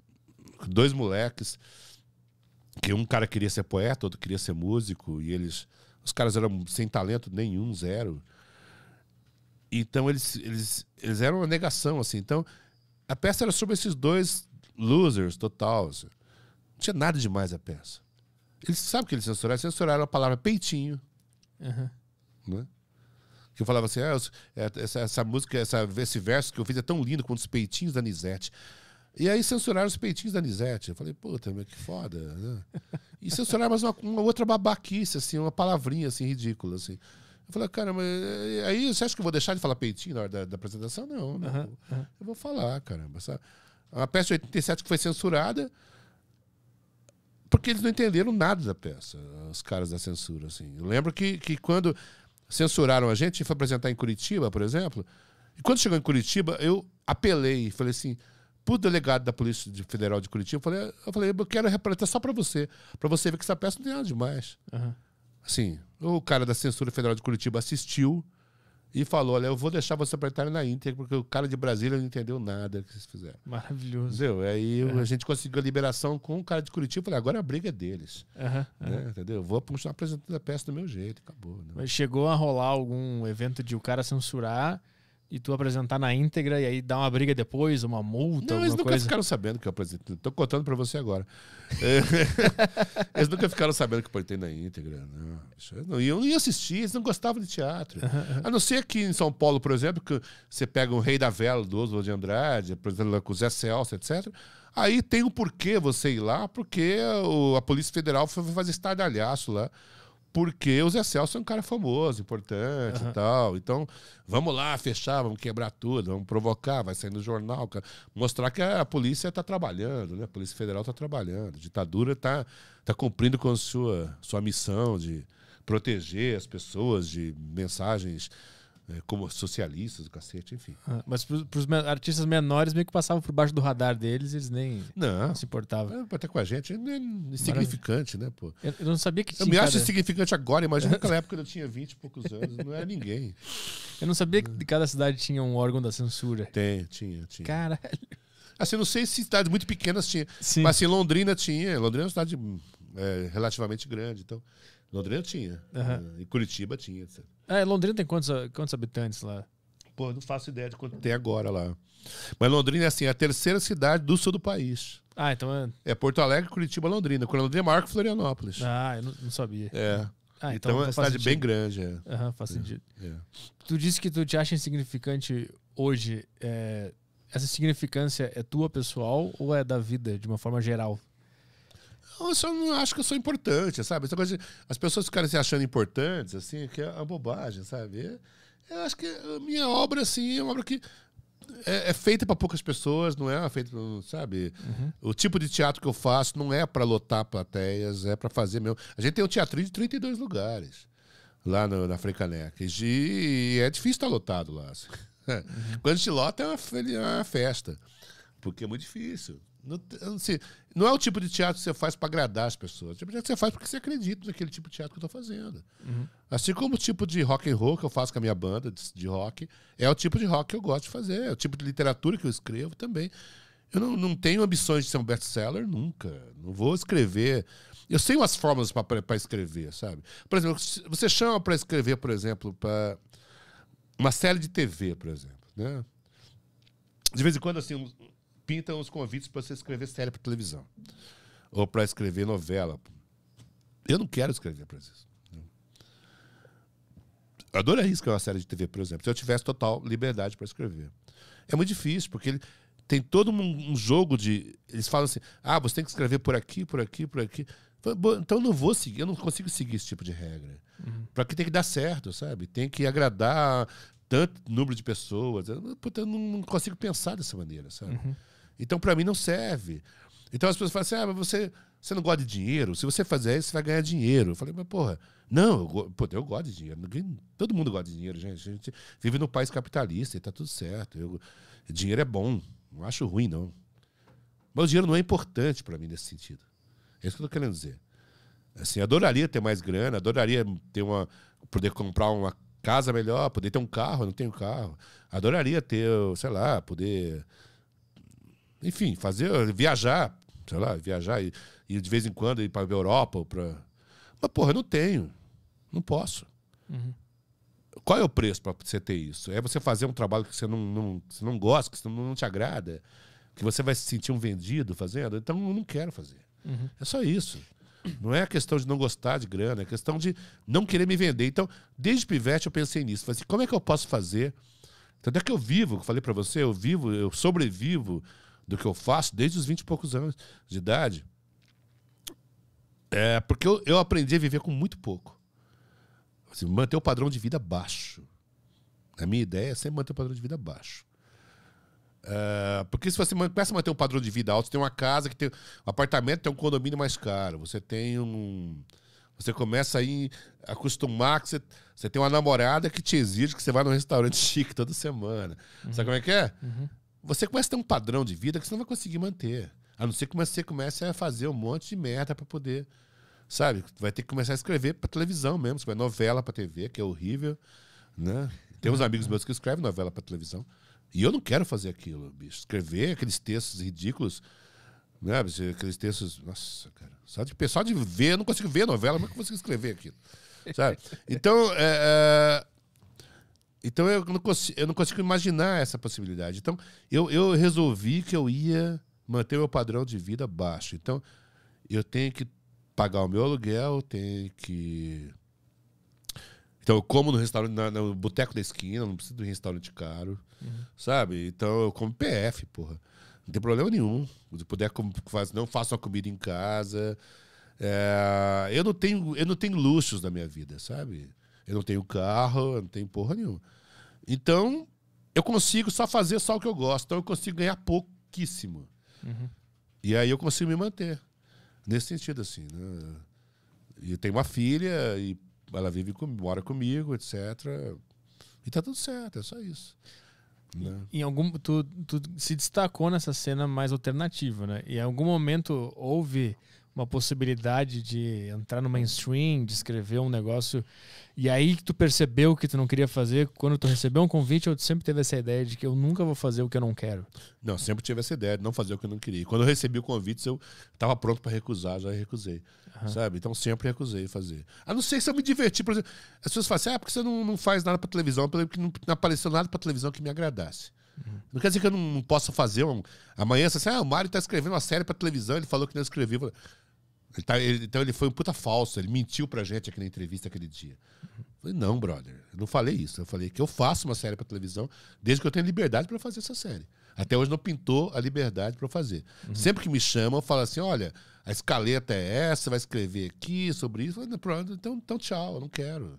dois moleques, que um cara queria ser poeta, outro queria ser músico, e eles. Os caras eram sem talento nenhum, zero. Então eles, eles, eles eram uma negação, assim. Então a peça era sobre esses dois losers totais assim. Não tinha nada demais a peça. Eles sabem que eles censuraram, censuraram a palavra peitinho. Uhum. Né? Que eu falava assim: ah, é, essa, essa música, essa, esse verso que eu fiz é tão lindo quanto os peitinhos da Nisete. E aí censuraram os peitinhos da Nisete. Eu falei, puta, também que foda. Né? E censuraram mais uma, uma, outra babaquice, assim, uma palavrinha assim, ridícula. Assim. Eu falei, cara, mas é, é, aí você acha que eu vou deixar de falar peitinho na hora da, da apresentação? Não, não. Uhum, uhum. Eu vou falar, caramba. Sabe? peça de 87 que foi censurada porque eles não entenderam nada da peça, os caras da censura. Assim. Eu lembro que, que quando censuraram a gente, foi apresentar em Curitiba, por exemplo, e quando chegou em Curitiba, eu apelei, falei assim, pro delegado da Polícia Federal de Curitiba, eu falei, eu, falei, eu quero representar só para você, para você ver que essa peça não tem nada demais. Uhum sim o cara da Censura Federal de Curitiba assistiu e falou: Olha, eu vou deixar você apertar na íntegra, porque o cara de Brasília não entendeu nada que vocês fizeram. Maravilhoso. Entendeu? Aí é. a gente conseguiu a liberação com o cara de Curitiba. Falei: Agora a briga é deles. Uhum, né? uhum. Entendeu? Vou continuar apresentando a peça do meu jeito. Acabou. Né? Mas chegou a rolar algum evento de o cara censurar e tu apresentar na íntegra e aí dar uma briga depois, uma multa, não, eles nunca ficaram sabendo que eu apresentei. Tô contando para você agora. É. eles nunca ficaram sabendo que eu apresentei na íntegra. Né? É, não, não iam nem assistir, eles não gostavam de teatro. A não ser que em São Paulo, por exemplo, que você pega o Rei da Vela do Oswald de Andrade, apresentando lá com o Zé Celso, etc. Aí tem o um porquê você ir lá, porque a Polícia Federal foi fazer estardalhaço lá porque o Zé Celso é um cara famoso, importante uhum. e tal. Então, vamos lá, fechar, vamos quebrar tudo, vamos provocar, vai sair no jornal, mostrar que a polícia está trabalhando, né? A Polícia Federal está trabalhando, a ditadura está tá cumprindo com a sua, sua missão de proteger as pessoas de mensagens é, como socialistas, o cacete, enfim. Ah, mas para os artistas menores meio que passavam por baixo do radar deles, eles nem não, se importavam. É, até com a gente, é insignificante, né, pô? Eu, eu não sabia que tinha. Eu me cada... acho insignificante agora, imagina naquela época eu tinha 20 e poucos anos, não era é ninguém. Eu não sabia que de cada cidade tinha um órgão da censura. Tem, tinha, tinha. Caralho. Assim, não sei se cidades muito pequenas tinha, Sim. mas assim, Londrina tinha. Londrina é uma cidade é, relativamente grande, então. Londrina tinha. Uhum. E Curitiba tinha, etc. É, Londrina tem quantos, quantos habitantes lá? Pô, não faço ideia de quanto tem agora lá. Mas Londrina é assim, é a terceira cidade do sul do país. Ah, então é. É Porto Alegre, Curitiba, Londrina. Curitiba, é maior que Florianópolis. Ah, eu não, não sabia. É. Ah, então, então é uma cidade sentido. bem grande. É. Aham, é. uhum, faz sentido. É. Tu disse que tu te acha insignificante hoje. É, essa significância é tua pessoal ou é da vida, de uma forma geral? Não, eu só não acho que eu sou importante, sabe? Essa coisa de, as pessoas ficarem se achando importantes, assim, que é uma bobagem, sabe? É, eu acho que a minha obra, assim, é uma obra que é, é, feita para poucas pessoas, não é feita, sabe? Uhum. O tipo de teatro que eu faço não é para lotar plateias, é para fazer meu. A gente tem um teatrinho de 32 lugares lá no, na Frecanec. E é difícil estar tá lotado lá. Assim. Uhum. Quando se lota é uma, é uma festa, porque é muito difícil. Não, assim, não é o tipo de teatro que você faz para agradar as pessoas. É o tipo de teatro que você faz porque você acredita naquele tipo de teatro que eu estou fazendo. Uhum. Assim como o tipo de rock and roll que eu faço com a minha banda de, de, rock, é o tipo de rock que eu gosto de fazer, é o tipo de literatura que eu escrevo também. Eu não, não tenho ambições de ser um best-seller nunca. Não vou escrever. Eu sei umas formas para escrever, sabe? Por exemplo, você chama para escrever, por exemplo, para uma série de TV, por exemplo, né? De vez em quando, assim, pintam os convites para você escrever série para televisão. Ou para escrever novela. Eu não quero escrever para isso. Eu adoraria escrever uma série de TV, por exemplo, se eu tivesse total liberdade para escrever. É muito difícil, porque ele tem todo um, um jogo de. Eles falam assim: ah, você tem que escrever por aqui, por aqui, por aqui. Então eu não vou seguir, eu não consigo seguir esse tipo de regra. Uhum. Para que tem que dar certo, sabe? Tem que agradar tanto número de pessoas. Eu, eu não, consigo pensar dessa maneira, sabe? Uhum. Então, para mim, não serve. Então as pessoas falam assim: ah, mas você, você não gosta de dinheiro? Se você fizer isso, você vai ganhar dinheiro. Eu falei, mas porra, não, eu, pô, eu gosto de dinheiro. Ninguém, todo mundo gosta de dinheiro, gente. A gente vive num país capitalista e tá tudo certo. Eu, dinheiro é bom, não acho ruim, não. Mas o dinheiro não é importante para mim nesse sentido. É isso que eu tô querendo dizer. Assim, adoraria ter mais grana, adoraria ter uma, poder comprar uma casa melhor, poder ter um carro, eu não tenho carro. Adoraria ter, sei lá, poder enfim, fazer, viajar, sei lá, viajar e, e de vez em quando ir para a Europa ou para. Mas, porra, eu não tenho. Não posso. Uhum. Qual é o preço para você ter isso? É você fazer um trabalho que você não, não, você não gosta, que não, não te agrada, que você vai se sentir um vendido fazendo? Então, eu não quero fazer. Uhum. É só isso. Não é questão de não gostar de grana, é questão de não querer me vender. Então, desde pivete eu pensei nisso. Falei assim, como é que eu posso fazer? Então, até que eu vivo, eu falei para você, eu vivo, eu sobrevivo do que eu faço desde os 20 e poucos anos de idade. É porque eu, eu aprendi a viver com muito pouco. Assim, manter o padrão de vida baixo. A minha ideia é sempre manter o padrão de vida baixo. É, porque se você começa a manter um padrão de vida alto, você tem uma casa que tem um apartamento, tem um condomínio mais caro, você tem um. Você começa a ir, acostumar que você, você tem uma namorada que te exige que você vá num restaurante chique toda semana. Uhum. Sabe como é que é? Uhum você começa a ter um padrão de vida que você não vai conseguir manter. A não ser que você comece a fazer um monte de merda para poder. Sabe? Vai ter que começar a escrever para televisão mesmo. Você novela para TV, que é horrível. Né? Tem uns amigos meus que escrevem novela para televisão. E eu não quero fazer aquilo, bicho. Escrever aqueles textos ridículos. Né? Aqueles textos. Nossa, cara. Só de, só de ver, eu não consigo ver novela, mas como é que eu consigo escrever aquilo? Sabe? Então, é, é então eu não, consigo, eu não consigo imaginar essa possibilidade. Então eu, eu resolvi que eu ia manter meu padrão de vida baixo. Então eu tenho que pagar o meu aluguel, tenho que. Então eu como no restaurante, na, no boteco da esquina, não preciso de um restaurante caro, uhum. sabe? Então eu como PF, porra. Não tem problema nenhum. Se puder, não faço a comida em casa. É, eu, não tenho, eu não tenho luxos na minha vida, sabe? Eu não tenho carro, eu não tenho porra nenhuma. Então, eu consigo só fazer só o que eu gosto. Então, eu consigo ganhar pouquíssimo. Uhum. E aí eu consigo me manter. Nesse sentido, assim. Né? E eu tenho uma filha, e ela vive comigo, mora comigo, etc. E tá tudo certo, é só isso. Né? Em algum tu, tu se destacou nessa cena mais alternativa, né? E em algum momento houve uma possibilidade de entrar no mainstream, de escrever um negócio. E aí que tu percebeu que tu não queria fazer, quando tu recebeu um convite, eu sempre teve essa ideia de que eu nunca vou fazer o que eu não quero. Não, sempre tive essa ideia de não fazer o que eu não queria. Quando eu recebi o convite, eu estava pronto para recusar, já recusei. Uhum. Sabe? Então sempre recusei fazer. A não ser se eu me diverti, por exemplo. As pessoas falam assim: "Ah, porque você não, não faz nada para televisão, porque não apareceu nada para televisão que me agradasse". Uhum. Não quer dizer que eu não, não possa fazer um. Amanhã, assim, ah, o Mário está escrevendo uma série para televisão, ele falou que não escreveu. Ele tá, ele, então ele foi um puta falso, ele mentiu pra gente aqui na entrevista aquele dia. Eu falei, não, brother, eu não falei isso. Eu falei que eu faço uma série pra televisão desde que eu tenho liberdade para fazer essa série. Até hoje não pintou a liberdade para fazer. Uhum. Sempre que me chamam, eu falo assim: olha, a escaleta é essa, vai escrever aqui sobre isso. Falei, falei, então, então tchau, eu não quero.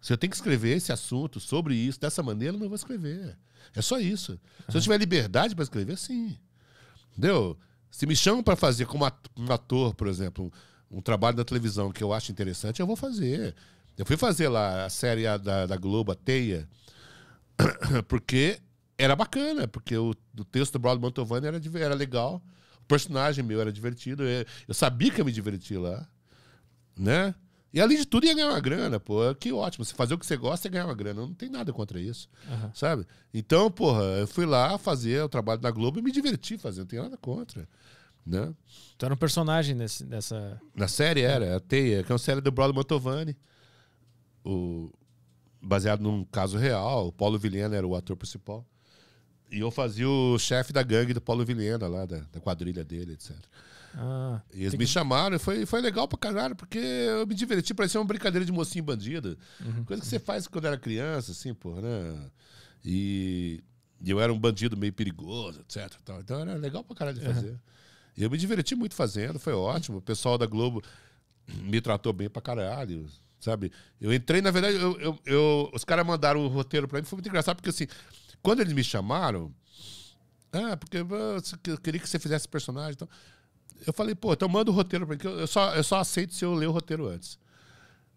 Se eu tenho que escrever esse assunto sobre isso, dessa maneira, eu não vou escrever. É só isso. Se eu tiver liberdade para escrever, sim. Entendeu? Se me chamam para fazer como ator, por exemplo, um trabalho da televisão que eu acho interessante, eu vou fazer. Eu fui fazer lá a série da, da Globo, a Teia, porque era bacana, porque o, o texto do Braulio Mantovani era, era legal, o personagem meu era divertido, eu, eu sabia que eu me diverti lá, né? E além de tudo, ia ganhar uma grana, pô. Que ótimo. Você fazer o que você gosta e ganhar uma grana. Não tem nada contra isso. Uhum. Sabe? Então, porra, eu fui lá fazer o trabalho da Globo e me diverti fazendo. Não tem nada contra. Né? Tu era um personagem nesse, nessa. Na série era, a Teia, que é uma série do Brother Mantovani. O... Baseado num caso real. O Paulo Vilhena era o ator principal. E eu fazia o chefe da gangue do Paulo Vilhena lá, da, da quadrilha dele, etc. Ah, e eles me que... chamaram e foi, foi legal pra caralho, porque eu me diverti, parecia uma brincadeira de mocinho bandido. Uhum. Coisa que você faz quando era criança, assim, porra, né? E, e eu era um bandido meio perigoso, etc. Tal. Então era legal pra caralho de fazer. Uhum. E eu me diverti muito fazendo, foi ótimo. O pessoal da Globo me tratou bem pra caralho sabe? Eu entrei, na verdade, eu, eu, eu os caras mandaram o roteiro para mim, foi muito engraçado, porque assim, quando eles me chamaram, ah, porque eu queria que você fizesse personagem, então, eu falei, pô, então manda o roteiro para mim, eu só, eu só aceito se eu ler o roteiro antes.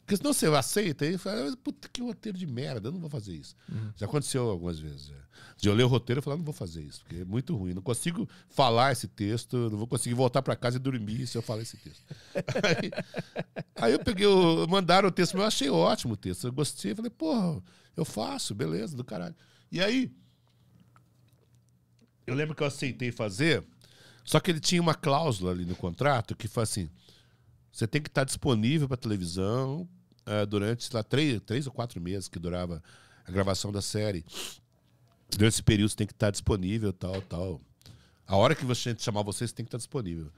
Porque senão você aceita e fala, puta que roteiro de merda, eu não vou fazer isso. Uhum. Já aconteceu algumas vezes. É. De eu ler o roteiro eu falei, ah, não vou fazer isso, porque é muito ruim. Não consigo falar esse texto, não vou conseguir voltar para casa e dormir se eu falar esse texto. aí, aí, eu peguei, o, mandaram o texto, mas eu achei ótimo o texto. Eu gostei, falei, porra, eu faço, beleza, do caralho. E aí, eu lembro que eu aceitei fazer. Só que ele tinha uma cláusula ali no contrato que foi assim: você tem que estar disponível para televisão uh, durante lá, três, três ou quatro meses que durava a gravação da série. Durante esse período você tem que estar disponível, tal, tal. A hora que você chamar você, você tem que estar disponível.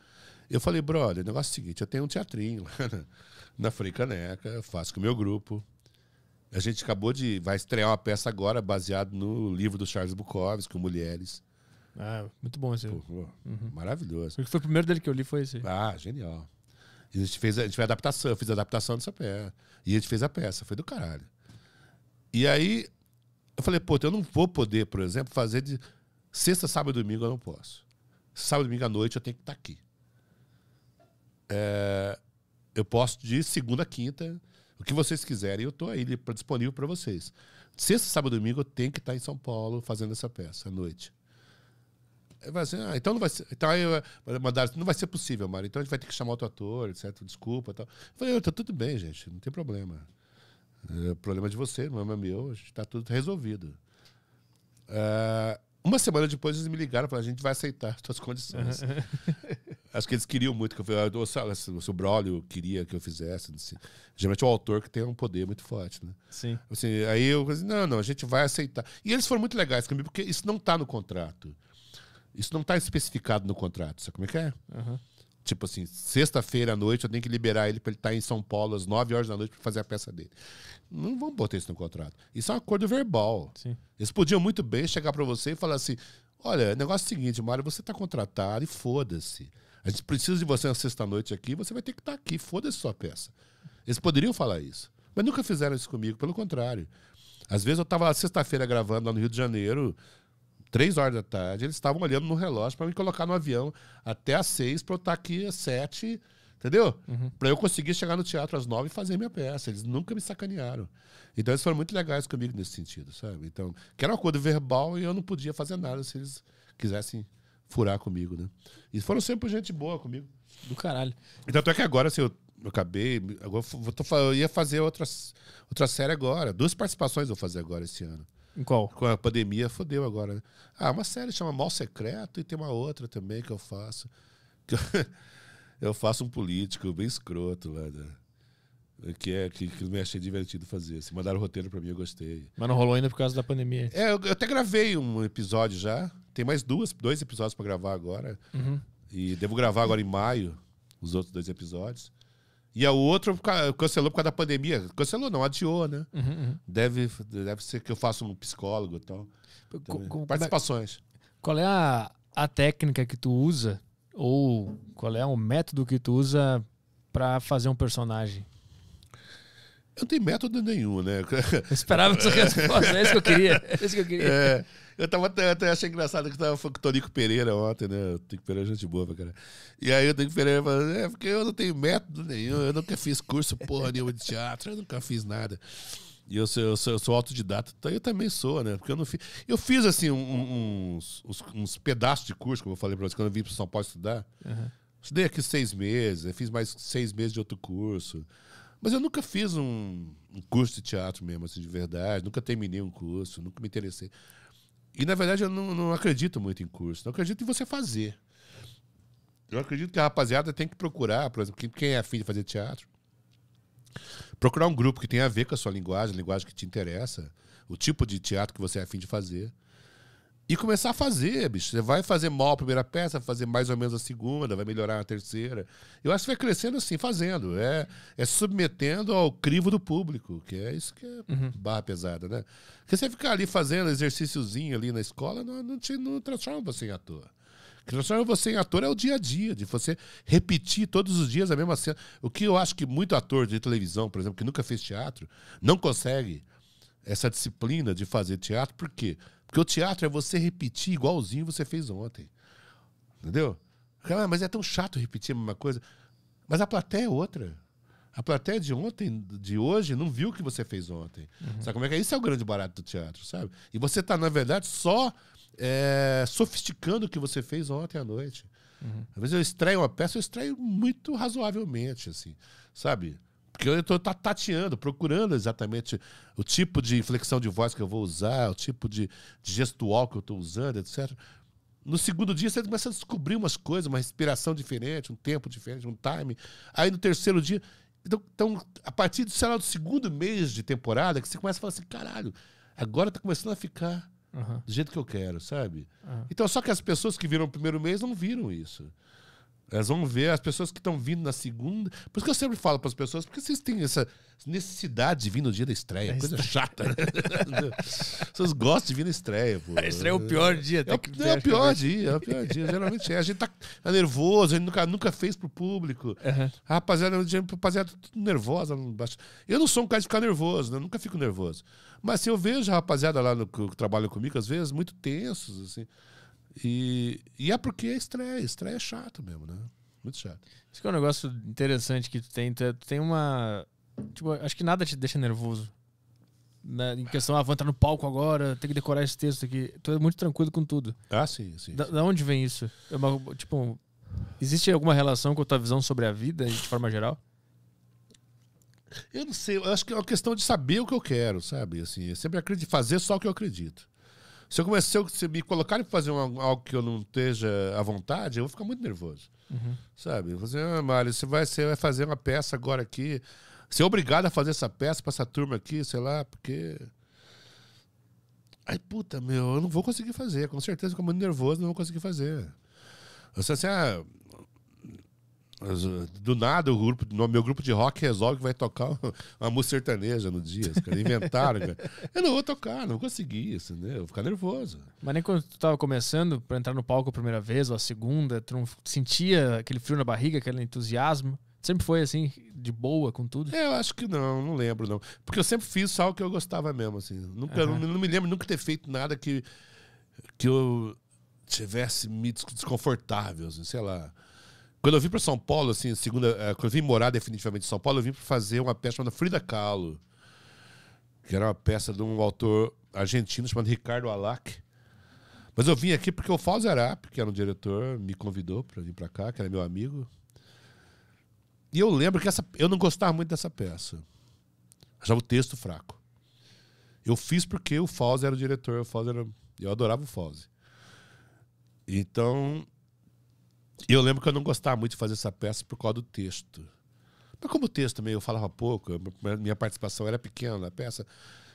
Eu falei, brother, o negócio é o seguinte: eu tenho um teatrinho lá na, na Frei Caneca, faço com o meu grupo. A gente acabou de. Vai estrear uma peça agora baseada no livro do Charles Bukowski, com Mulheres. Ah, muito bom esse. Pô, pô, uhum. Maravilhoso. Porque foi o primeiro dele que eu li, foi esse. Ah, genial. E a gente fez a, gente fez a adaptação, eu fiz a adaptação dessa peça. E a gente fez a peça, foi do caralho. E aí, eu falei, pô, eu não vou poder, por exemplo, fazer de sexta, sábado e domingo, eu não posso. Sábado e domingo à noite eu tenho que estar tá aqui. É, eu posso de segunda a quinta, o que vocês quiserem, eu estou aí disponível para vocês. Sexta, sábado e domingo eu tenho que estar tá em São Paulo fazendo essa peça à noite assim, ah, então não vai ser. Então aí mandaram assim, não vai ser possível, Mário. Então a gente vai ter que chamar outro ator, certo Desculpa tal. Eu falei, tá tudo bem, gente, não tem problema. É problema é de você, não é meu, está tudo resolvido. Uh, uma semana depois eles me ligaram e falaram: a gente vai aceitar suas condições. Acho que eles queriam muito que eu fizesse. Ah, o queria que eu fizesse. Assim. Geralmente o autor que tem um poder muito forte, né? Sim. Assim, aí eu falei: assim, não, não, a gente vai aceitar. E eles foram muito legais comigo, porque isso não está no contrato. Isso não está especificado no contrato, sabe como é que é? Uhum. Tipo assim, sexta-feira à noite eu tenho que liberar ele para ele estar tá em São Paulo às 9 horas da noite para fazer a peça dele. Não vamos botar isso no contrato. Isso é um acordo verbal. Sim. Eles podiam muito bem chegar para você e falar assim: olha, negócio é o seguinte, Mário, você está contratado e foda-se. A gente precisa de você na sexta-noite aqui, você vai ter que estar tá aqui, foda-se sua peça. Eles poderiam falar isso. Mas nunca fizeram isso comigo, pelo contrário. Às vezes eu estava sexta-feira gravando lá no Rio de Janeiro, três horas da tarde, eles estavam olhando no relógio para me colocar no avião até às seis para eu estar tá aqui às sete, entendeu? Uhum. Para eu conseguir chegar no teatro às nove e fazer minha peça. Eles nunca me sacanearam. Então eles foram muito legais comigo nesse sentido, sabe? Então, que era um acordo verbal e eu não podia fazer nada se eles quisessem furar comigo, né? E foram sempre gente boa comigo. Do caralho. Então, até é que agora, assim, eu eu acabei. Agora eu, vou, eu ia fazer outras, outra série agora. Duas participações eu vou fazer agora esse ano. Em qual? Com a pandemia, fodeu agora. Né? Ah, uma série chama Mal Secreto e tem uma outra também que eu faço. Que eu, faço um político bem escroto lá. Né? Que, é, que, que me achei divertido fazer. se assim. mandaram o roteiro para mim, eu gostei. Mas não rolou ainda por causa da pandemia. É, eu, eu até gravei um episódio já. Tem mais duas, dois episódios para gravar agora. Uhum. E devo gravar agora em maio os outros dois episódios. E o outro cancelou por causa da pandemia. Cancelou, não, adiou, né? Uhum, uhum. Deve, deve ser que eu faça um psicólogo e tal. Então, Com, é? Participações. Qual é a, a técnica que tu usa? Ou qual é o método que tu usa para fazer um personagem? Eu não tenho método nenhum, né? Eu esperava essa resposta, é isso que eu queria. É isso que eu queria. É. Eu tava até, até achei engraçado que estava tava com o Tonico Pereira ontem, né? O Tonico Pereira é gente boa pra caralho. E aí o Tonico Pereira falou, é, porque eu não tenho método nenhum, eu nunca fiz curso porra nenhuma de teatro, eu nunca fiz nada. E eu sou, eu sou, eu sou autodidata. Então eu também sou, né? Porque eu não fiz. Eu fiz, assim, um, uns, uns, uns, pedaços de curso, como eu falei pra vocês, quando eu vim pro São Paulo estudar. Uhum. Estudei aqui seis meses, fiz mais seis meses de outro curso. Mas eu nunca fiz um, um curso de teatro mesmo, assim, de verdade. Nunca terminei um curso, nunca me interessei. E na verdade eu não, não acredito muito em curso. Não acredito em você fazer. Eu acredito que a rapaziada tem que procurar, por exemplo, quem é afim de fazer teatro, procurar um grupo que tenha a ver com a sua linguagem, a linguagem que te interessa, o tipo de teatro que você é afim de fazer. E começar a fazer, bicho. Você vai fazer mal a primeira peça, vai fazer mais ou menos a segunda, vai melhorar a terceira. Eu acho que vai crescendo assim, fazendo. É, é submetendo ao crivo do público, que é isso que é uhum. barra pesada, né? Porque você ficar ali fazendo exercíciozinho ali na escola não, não te não transforma você em ator. O que transforma você em ator é o dia a dia, de você repetir todos os dias a mesma cena. O que eu acho que muito ator de televisão, por exemplo, que nunca fez teatro, não consegue essa disciplina de fazer teatro, por quê? Porque porque o teatro é você repetir igualzinho você fez ontem. Entendeu? Ah, mas é tão chato repetir a mesma coisa. Mas a plateia é outra. A plateia de ontem, de hoje, não viu o que você fez ontem. Uhum. Sabe como é que é? Isso é o grande barato do teatro, sabe? E você está na verdade, só é, sofisticando o que você fez ontem à noite. Uhum. Às vezes eu estreio uma peça, eu estreio muito razoavelmente, assim, sabe? Porque eu estou tateando, procurando exatamente o tipo de inflexão de voz que eu vou usar, o tipo de, de gestual que eu estou usando, etc. No segundo dia, você começa a descobrir umas coisas, uma respiração diferente, um tempo diferente, um time. Aí no terceiro dia. Então, então a partir do, lá, do segundo mês de temporada, que você começa a falar assim: caralho, agora está começando a ficar uhum. do jeito que eu quero, sabe? Uhum. Então, só que as pessoas que viram o primeiro mês não viram isso. Elas vão ver as pessoas que estão vindo na segunda. Por isso que eu sempre falo para as pessoas, porque vocês têm essa necessidade de vir no dia da estreia, é coisa chata. Né? vocês gostam de vir na estreia, pô. A estreia é o pior dia, tá? É, é, é o pior dia, é o pior dia. Geralmente é. A gente tá nervoso, a gente nunca, nunca fez pro público. Uhum. A rapaziada, a rapaziada tudo nervosa lá embaixo. Eu não sou um cara de ficar nervoso, né? Eu nunca fico nervoso. Mas se assim, eu vejo a rapaziada lá no, que trabalha comigo, às vezes, muito tensos, assim. E, e é porque é estreia, estreia é chato mesmo, né? Muito chato. Isso que é um negócio interessante que tu tem, tu, é, tem uma. Tipo, acho que nada te deixa nervoso. Na, né? em questão, ah, vou entrar no palco agora, tem que decorar esse texto aqui. Tu é muito tranquilo com tudo. Ah, sim, sim. Da, sim. da onde vem isso? É uma, tipo, existe alguma relação com a tua visão sobre a vida de forma geral? Eu não sei, eu acho que é uma questão de saber o que eu quero, sabe? Assim, eu sempre acredito, fazer só o que eu acredito. Se eu, começar, se, se me colocarem para fazer uma, algo que eu não esteja à vontade, eu vou ficar muito nervoso. Uhum. Sabe? Você, ah, Mário, você vai, você vai fazer uma peça agora aqui. Ser é obrigado a fazer essa peça para essa turma aqui, sei lá, porque. Aí, puta, meu, eu não vou conseguir fazer. Com certeza, fico muito nervoso, não vou conseguir fazer. Eu sei assim, ah, do nada, o grupo, no meu grupo de rock resolve que vai tocar uma, música sertaneja no dia. inventaram. cara. Eu não vou tocar, não vou conseguir, assim, né? Eu vou ficar nervoso. Mas nem quando tu tava começando para entrar no palco a primeira vez ou a segunda, tu não sentia aquele frio na barriga, aquele entusiasmo? Sempre foi assim, de boa com tudo? É, eu acho que não, não lembro não. Porque eu sempre fiz só o que eu gostava mesmo, assim. Nunca, uhum. não, não me lembro nunca ter feito nada que, que eu tivesse me desconfortável, assim, sei lá. Quando eu vim para São Paulo, assim, segunda, é, quando eu vim morar definitivamente em São Paulo, eu vim para fazer uma peça chamada Frida Kahlo, que era uma peça de um autor argentino chamado Ricardo Alac. Mas eu vim aqui porque o Fausto Arap, que era um diretor, me convidou para vir para cá, que era meu amigo. E eu lembro que essa, eu não gostava muito dessa peça. Achava o texto fraco. Eu fiz porque o Fauzi era o diretor, o era, eu adorava o Fauzi. Então, eu lembro que eu não gostava muito de fazer essa peça por causa do texto. Mas como o texto também eu falava pouco, minha participação era pequena na peça,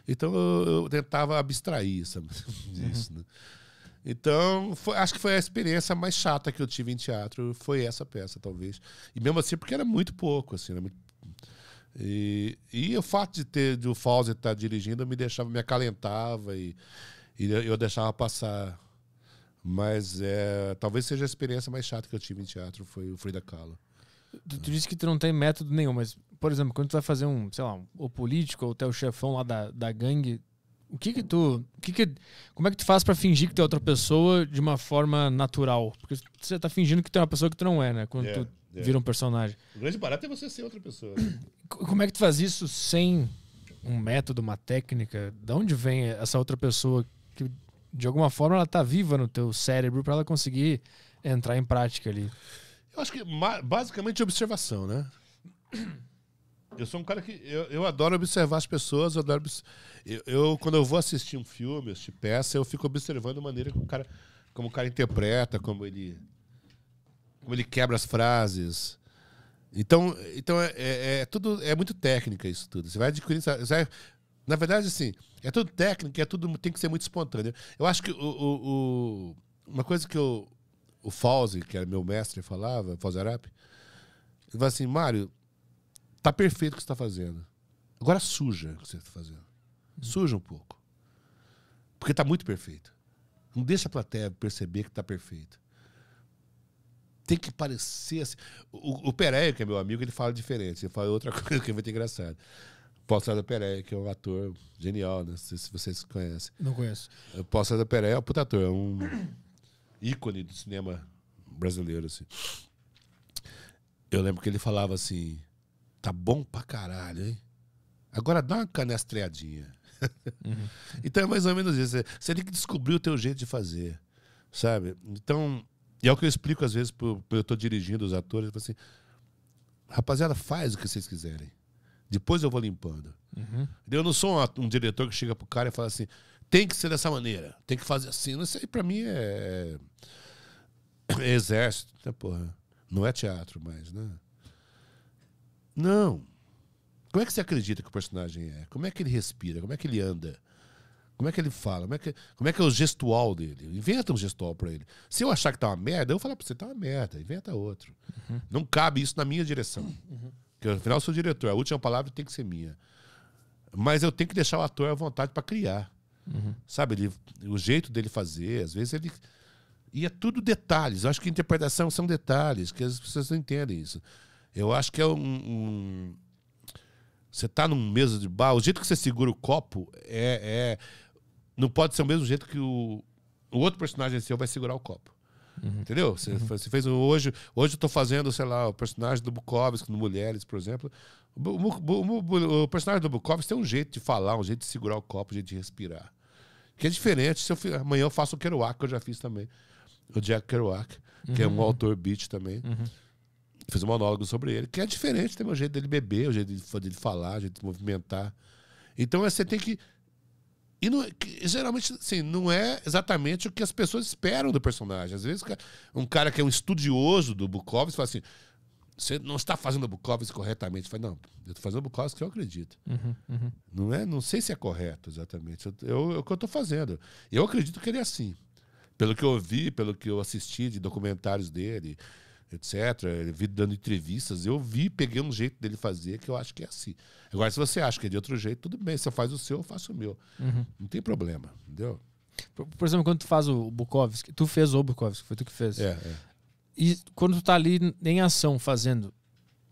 então eu, eu tentava abstrair isso, isso né? Então, foi, acho que foi a experiência mais chata que eu tive em teatro, foi essa peça, talvez. E mesmo assim, porque era muito pouco, assim, muito... E, e o fato de ter de o Fauzi estar tá dirigindo me deixava, me acalentava e, e eu deixava passar mas é, talvez seja a experiência mais chata que eu tive em teatro, foi o Frida Kahlo. Tu, tu disse que tu não tem método nenhum, mas, por exemplo, quando tu vai fazer um, sei lá, um, o político ou até o chefão lá da, da gangue, o que que tu, o que que, como é que tu faz para fingir que tu é outra pessoa de uma forma natural? Porque você tá fingindo que tu é uma pessoa que tu não é, né? Quando yeah, tu yeah. É, é. vira um personagem. O grande barato é você ser outra pessoa. Né? Como é que tu faz isso sem um método, uma técnica? Da onde vem essa outra pessoa que de alguma forma, ela está viva no teu cérebro para ela conseguir entrar em prática ali. Eu acho que basicamente observação, né? Eu sou um cara que. Eu, eu adoro observar as pessoas, eu adoro. Eu, eu, quando eu vou assistir um filme, assistir peça, eu fico observando a maneira como o cara, como o cara interpreta, como ele. Como ele quebra as frases. Então, então é, é, é tudo. É muito técnica isso tudo. Você vai adquirindo. Você vai na verdade, assim, é tudo técnico é tudo tem que ser muito espontâneo. Eu acho que o, o, o uma coisa que o o Fauzi, que era meu mestre, falava, Fauzi Arap, ele falava assim, Mário, tá perfeito o que você está fazendo. Agora suja o que você está fazendo. Suja um pouco. Porque tá muito perfeito. Não deixa a plateia perceber que tá perfeito. Tem que parecer assim. O, o Pereira, que é meu amigo, ele fala diferente. Ele fala outra coisa que é muito engraçado. Paulo César Pereira, que é um ator genial, né? Não sei se vocês conhecem. Não conheço. O é, Paulo César Pereira é um puta ator, é um ícone do cinema brasileiro, assim. Eu lembro que ele falava assim, tá bom pra caralho, hein? Agora dá uma canestreadinha. Uhum. então é mais ou menos isso. É, você tem que descobrir o teu jeito de fazer, sabe? Então, e é o que eu explico às vezes, pro, eu tô dirigindo os atores, eu falo assim, rapaziada, faz o que vocês quiserem. Depois eu vou limpando. Uhum. Eu não sou um, um, diretor que chega pro cara e fala assim, tem que ser dessa maneira, tem que fazer assim. Isso aí pra mim é, é, é exército, né, porra? Não é teatro mais, né? Não. Como é que você acredita que o personagem é? Como é que ele respira? Como é que ele anda? Como é que ele fala? Como é que, como é, que é o gestual dele? Inventa um gestual para ele. Se eu achar que tá uma merda, eu falo para pra você, tá uma merda, inventa outro. Uhum. Não cabe isso na minha direção. Uhum. Porque afinal eu sou diretor, a última palavra tem que ser minha. Mas eu tenho que deixar o ator à vontade para criar. Uhum. Sabe, ele, o jeito dele fazer, às vezes ele. E é tudo detalhes. Eu acho que interpretação são detalhes, que as pessoas não entendem isso. Eu acho que é um. um... Você está num mesa de bar, o jeito que você segura o copo é, é... Não pode ser o mesmo jeito que o, o outro personagem seu vai segurar o copo. Uhum. Entendeu? Você, uhum. fez hoje. Hoje eu tô fazendo, sei lá, o personagem do Bukowski no Mulheres, por exemplo. O, o, o, o personagem do Bukowski tem um jeito de falar, um jeito de segurar o copo, um jeito de respirar. Que é diferente se eu, amanhã eu faço o Kerouac, que eu já fiz também. O Jack Kerouac, uhum. que é um uhum. autor beat também. Uhum. Fiz um monólogo sobre ele, que é diferente, tem um jeito dele beber, o jeito dele falar, o jeito de movimentar. Então é, você tem que e não, é que, geralmente, assim, não é exatamente o que as pessoas esperam do personagem. Às vezes, um cara que é um estudioso do Bukowski fala assim: você não está fazendo o Bukowski corretamente. Fala, não, eu estou fazendo o Bukowski que eu acredito. Uhum, uhum. Não é? Não sei se é correto exatamente. Eu, é o que eu estou fazendo. Eu acredito que ele é assim. Pelo que eu vi, pelo que eu assisti de documentários dele, etc. Ele vi dando entrevistas, eu vi, peguei um jeito dele fazer que eu acho que é assim. Agora, se você acha que é de outro jeito, tudo bem, você faz o seu, eu faço o meu. Uhum. Não tem problema, entendeu? Por, por, exemplo, quando tu faz o Bukowski, tu fez o Bukowski, foi tu que fez. É, é. E quando tu tá ali em ação fazendo,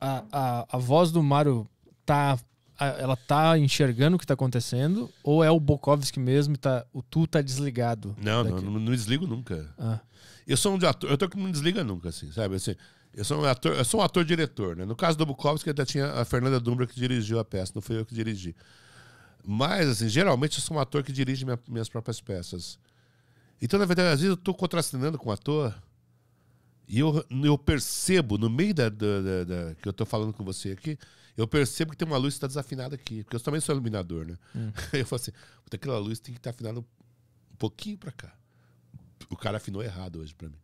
a, a, a voz do Mário tá ela tá enxergando o que tá acontecendo ou é o Bukowski mesmo tá o tu tá desligado? Não, não, não, não, desligo nunca. Ah. Eu sou um ator, eu tô que não desliga nunca assim, sabe? Assim, eu sou um ator, eu sou um ator diretor, né? No caso do Bukowski até tinha a Fernanda Dumbra que dirigiu a peça, não fui eu que dirigi. Mas assim, geralmente eu sou um ator que dirige minha, minhas próprias peças. Então, na verdade, às vezes eu tô contrastando com o ator e eu, eu percebo no meio da, da, da, da que eu tô falando com você aqui, eu percebo que tem uma luz que está desafinada aqui, porque eu também sou iluminador, né? Hum. Eu falo assim, aquela luz tem que estar tá afinada um pouquinho para cá. O cara afinou errado hoje para mim.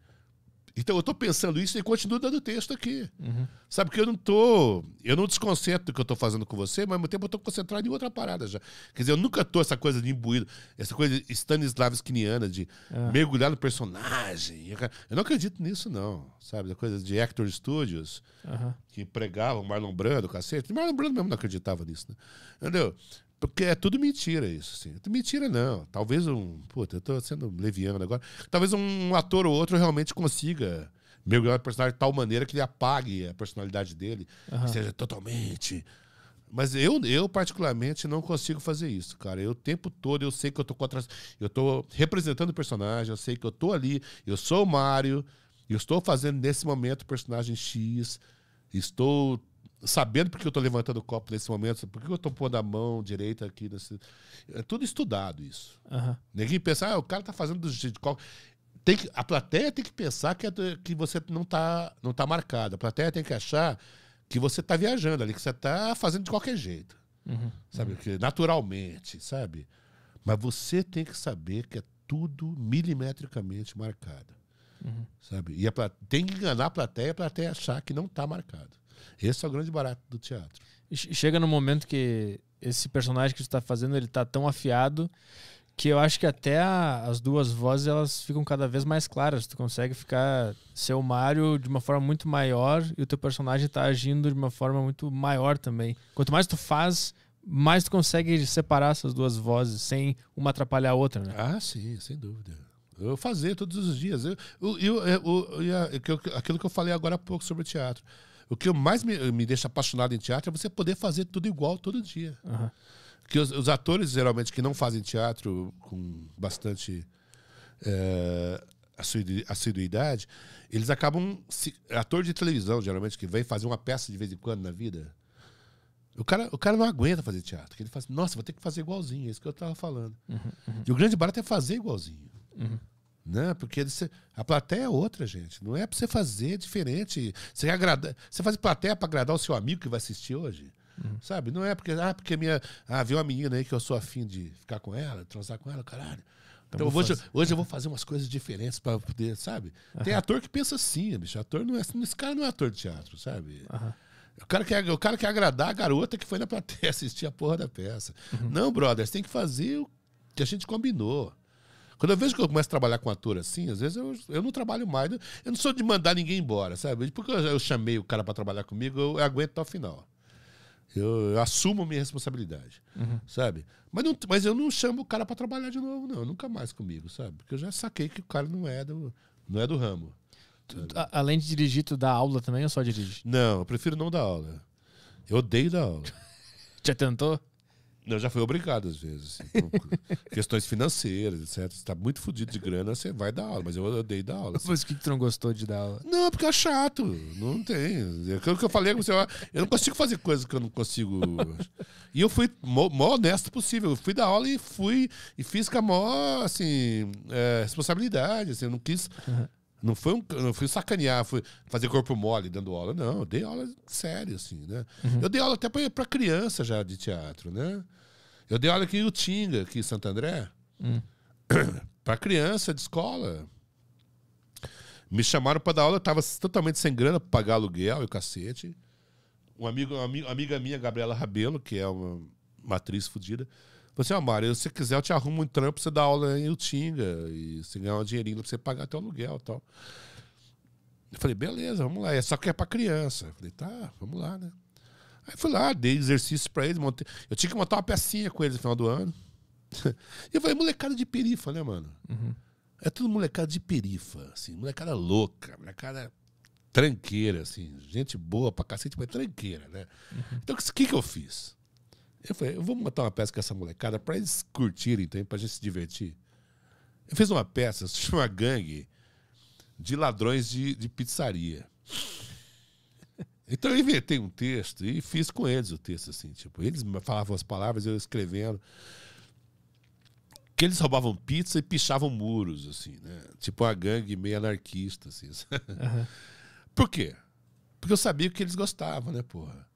Então eu estou pensando isso e continuo dando texto aqui. Uhum. Sabe que eu não estou, Eu não desconcentro do que eu estou fazendo com você, mas ao mesmo tempo eu estou concentrado em outra parada já. Quer dizer, eu nunca estou essa coisa de imbuído, essa coisa stanislavskiniana de ah. mergulhar no personagem. Eu não acredito nisso, não. Sabe? Da coisa de Hector Studios, uhum. que pregavam Marlon Brando, cacete. Marlon Brando mesmo não acreditava nisso, né? Entendeu? Porque é tudo mentira isso, assim. Mentira não. Talvez um. Puta, eu tô sendo leviano agora. Talvez um ator ou outro realmente consiga mergulhar o personagem de tal maneira que ele apague a personalidade dele, uhum. seja totalmente. Mas eu, eu, particularmente, não consigo fazer isso, cara. Eu, o tempo todo, eu sei que eu tô contra. Eu tô representando o personagem, eu sei que eu tô ali, eu sou o Mário, eu estou fazendo nesse momento o personagem X, estou sabendo porque eu estou levantando o copo nesse momento, porque eu estou pondo a mão direita aqui. Nesse... É tudo estudado isso. Uhum. Ninguém pensa, ah, o cara está fazendo do jeito de qual. Tem que, a plateia tem que pensar que, é, que você não está não tá marcado. A plateia tem que achar que você está viajando ali, que você está fazendo de qualquer jeito. Uhum. Sabe? Uhum. Que, naturalmente, sabe? Mas você tem que saber que é tudo milimetricamente marcado. Uhum. Sabe? E a, tem que enganar a plateia para até achar que não está marcado. Esse é o grande barato do teatro. Chega no momento que esse personagem que tu está fazendo, ele está tão afiado que eu acho que até a, as duas vozes elas ficam cada vez mais claras. Tu consegue ficar ser o Mario de uma forma muito maior e o teu personagem está agindo de uma forma muito maior também. Quanto mais tu faz, mais tu consegue separar essas duas vozes sem uma atrapalhar a outra, né? Ah, sim, sem dúvida. Eu fazia todos os dias. Eu, eu, eu, é, eu, aquilo que eu falei agora há pouco sobre o teatro. O que mais me, me deixa apaixonado em teatro é você poder fazer tudo igual todo dia. Uhum. Que os, os, atores, geralmente, que não fazem teatro com bastante eh, assiduidade, eles acabam. Se, ator de televisão, geralmente, que vem fazer uma peça de vez em quando na vida. O cara, o cara não aguenta fazer teatro. Ele fala assim, nossa, vou ter que fazer igualzinho, é isso que eu estava falando. Uhum, uhum. E o grande barato é fazer igualzinho. Uhum. Né? Porque a plateia é outra, gente. Não é para você fazer diferente. Você, agrada, você faz plateia para agradar o seu amigo que vai assistir hoje. Uhum. Sabe? Não é porque. Ah, porque minha. Ah, viu uma menina aí que eu sou afim de ficar com ela, transar com ela, caralho. Então, então hoje, hoje eu vou fazer umas coisas diferentes para poder, sabe? Uhum. Tem ator que pensa assim, bicho. Ator não é, esse cara não é ator de teatro, sabe? Uhum. O cara, quer, o cara quer agradar a garota que foi na plateia assistir a porra da peça. Uhum. Não, brother, você tem que fazer o que a gente combinou. Quando eu vejo que eu começo a trabalhar com ator assim, às vezes eu, eu não trabalho mais. Eu não sou de mandar ninguém embora, sabe? Porque eu, eu chamei o cara para trabalhar comigo, eu, eu aguento até o final. Eu, eu, assumo minha responsabilidade, uhum. sabe? Mas, não, mas eu não chamo o cara para trabalhar de novo, não. Nunca mais comigo, sabe? Porque eu já saquei que o cara não é do, não é do ramo. Tu, além de dirigir, tu dá aula também ou só dirige? Não, eu prefiro não dar aula. Eu odeio dar aula. Já tentou? Eu já fui obrigado, às vezes. Assim, questões financeiras, etc. Você tá muito fodido de grana, você vai dar aula. Mas eu odeio dar aula. Assim. Mas o que, que tu não gostou de dar aula? Não, porque é chato. Não tem. É o que eu falei, com é você eu não consigo fazer coisas que eu não consigo. E eu fui o maior honesto possível. Eu fui dar aula e fui. E fiz com a maior, assim, é, responsabilidade. Assim, eu não quis. Não foi um, não fui sacanear, fui fazer corpo mole dando aula. Não, eu dei aula sério, assim, né? Uhum. Eu dei aula até para criança já de teatro, né? Eu dei aula aqui em Utinga, aqui em Santo André, hum. para criança de escola. Me chamaram para dar aula, eu tava totalmente sem grana para pagar aluguel e cacete. Um amigo, uma amiga minha, Gabriela Rabelo, que é uma, uma atriz fodida, falou assim: Ó, oh, Mário, se você quiser, eu te arrumo um trampo pra você dar aula em Utinga e você ganhar um dinheirinho pra você pagar teu aluguel e tal. Eu falei: beleza, vamos lá. É só que é para criança. Eu falei: tá, vamos lá, né? Aí fui lá, dei exercício para eles, montei. Eu tinha que montar uma pecinha com eles no final do ano. e eu falei, molecada de perifa, né, mano? Uhum. É tudo molecada de perifa, assim, molecada louca, molecada tranqueira, assim, gente boa pra cacete, mas tranqueira, né? Uhum. Então, o que, que eu fiz? Eu falei, eu vou montar uma peça com essa molecada pra eles curtirem, então, pra gente se divertir. Eu fiz uma peça, se chama Gangue, de ladrões de, de pizzaria. Então eu inventei um texto e fiz com eles o texto, assim, tipo, eles falavam as palavras, eu escrevendo. Que eles roubavam pizza e pichavam muros, assim, né? Tipo uma gangue meio anarquista, assim. Uhum. Por quê? Porque eu sabia que eles gostavam, né, porra?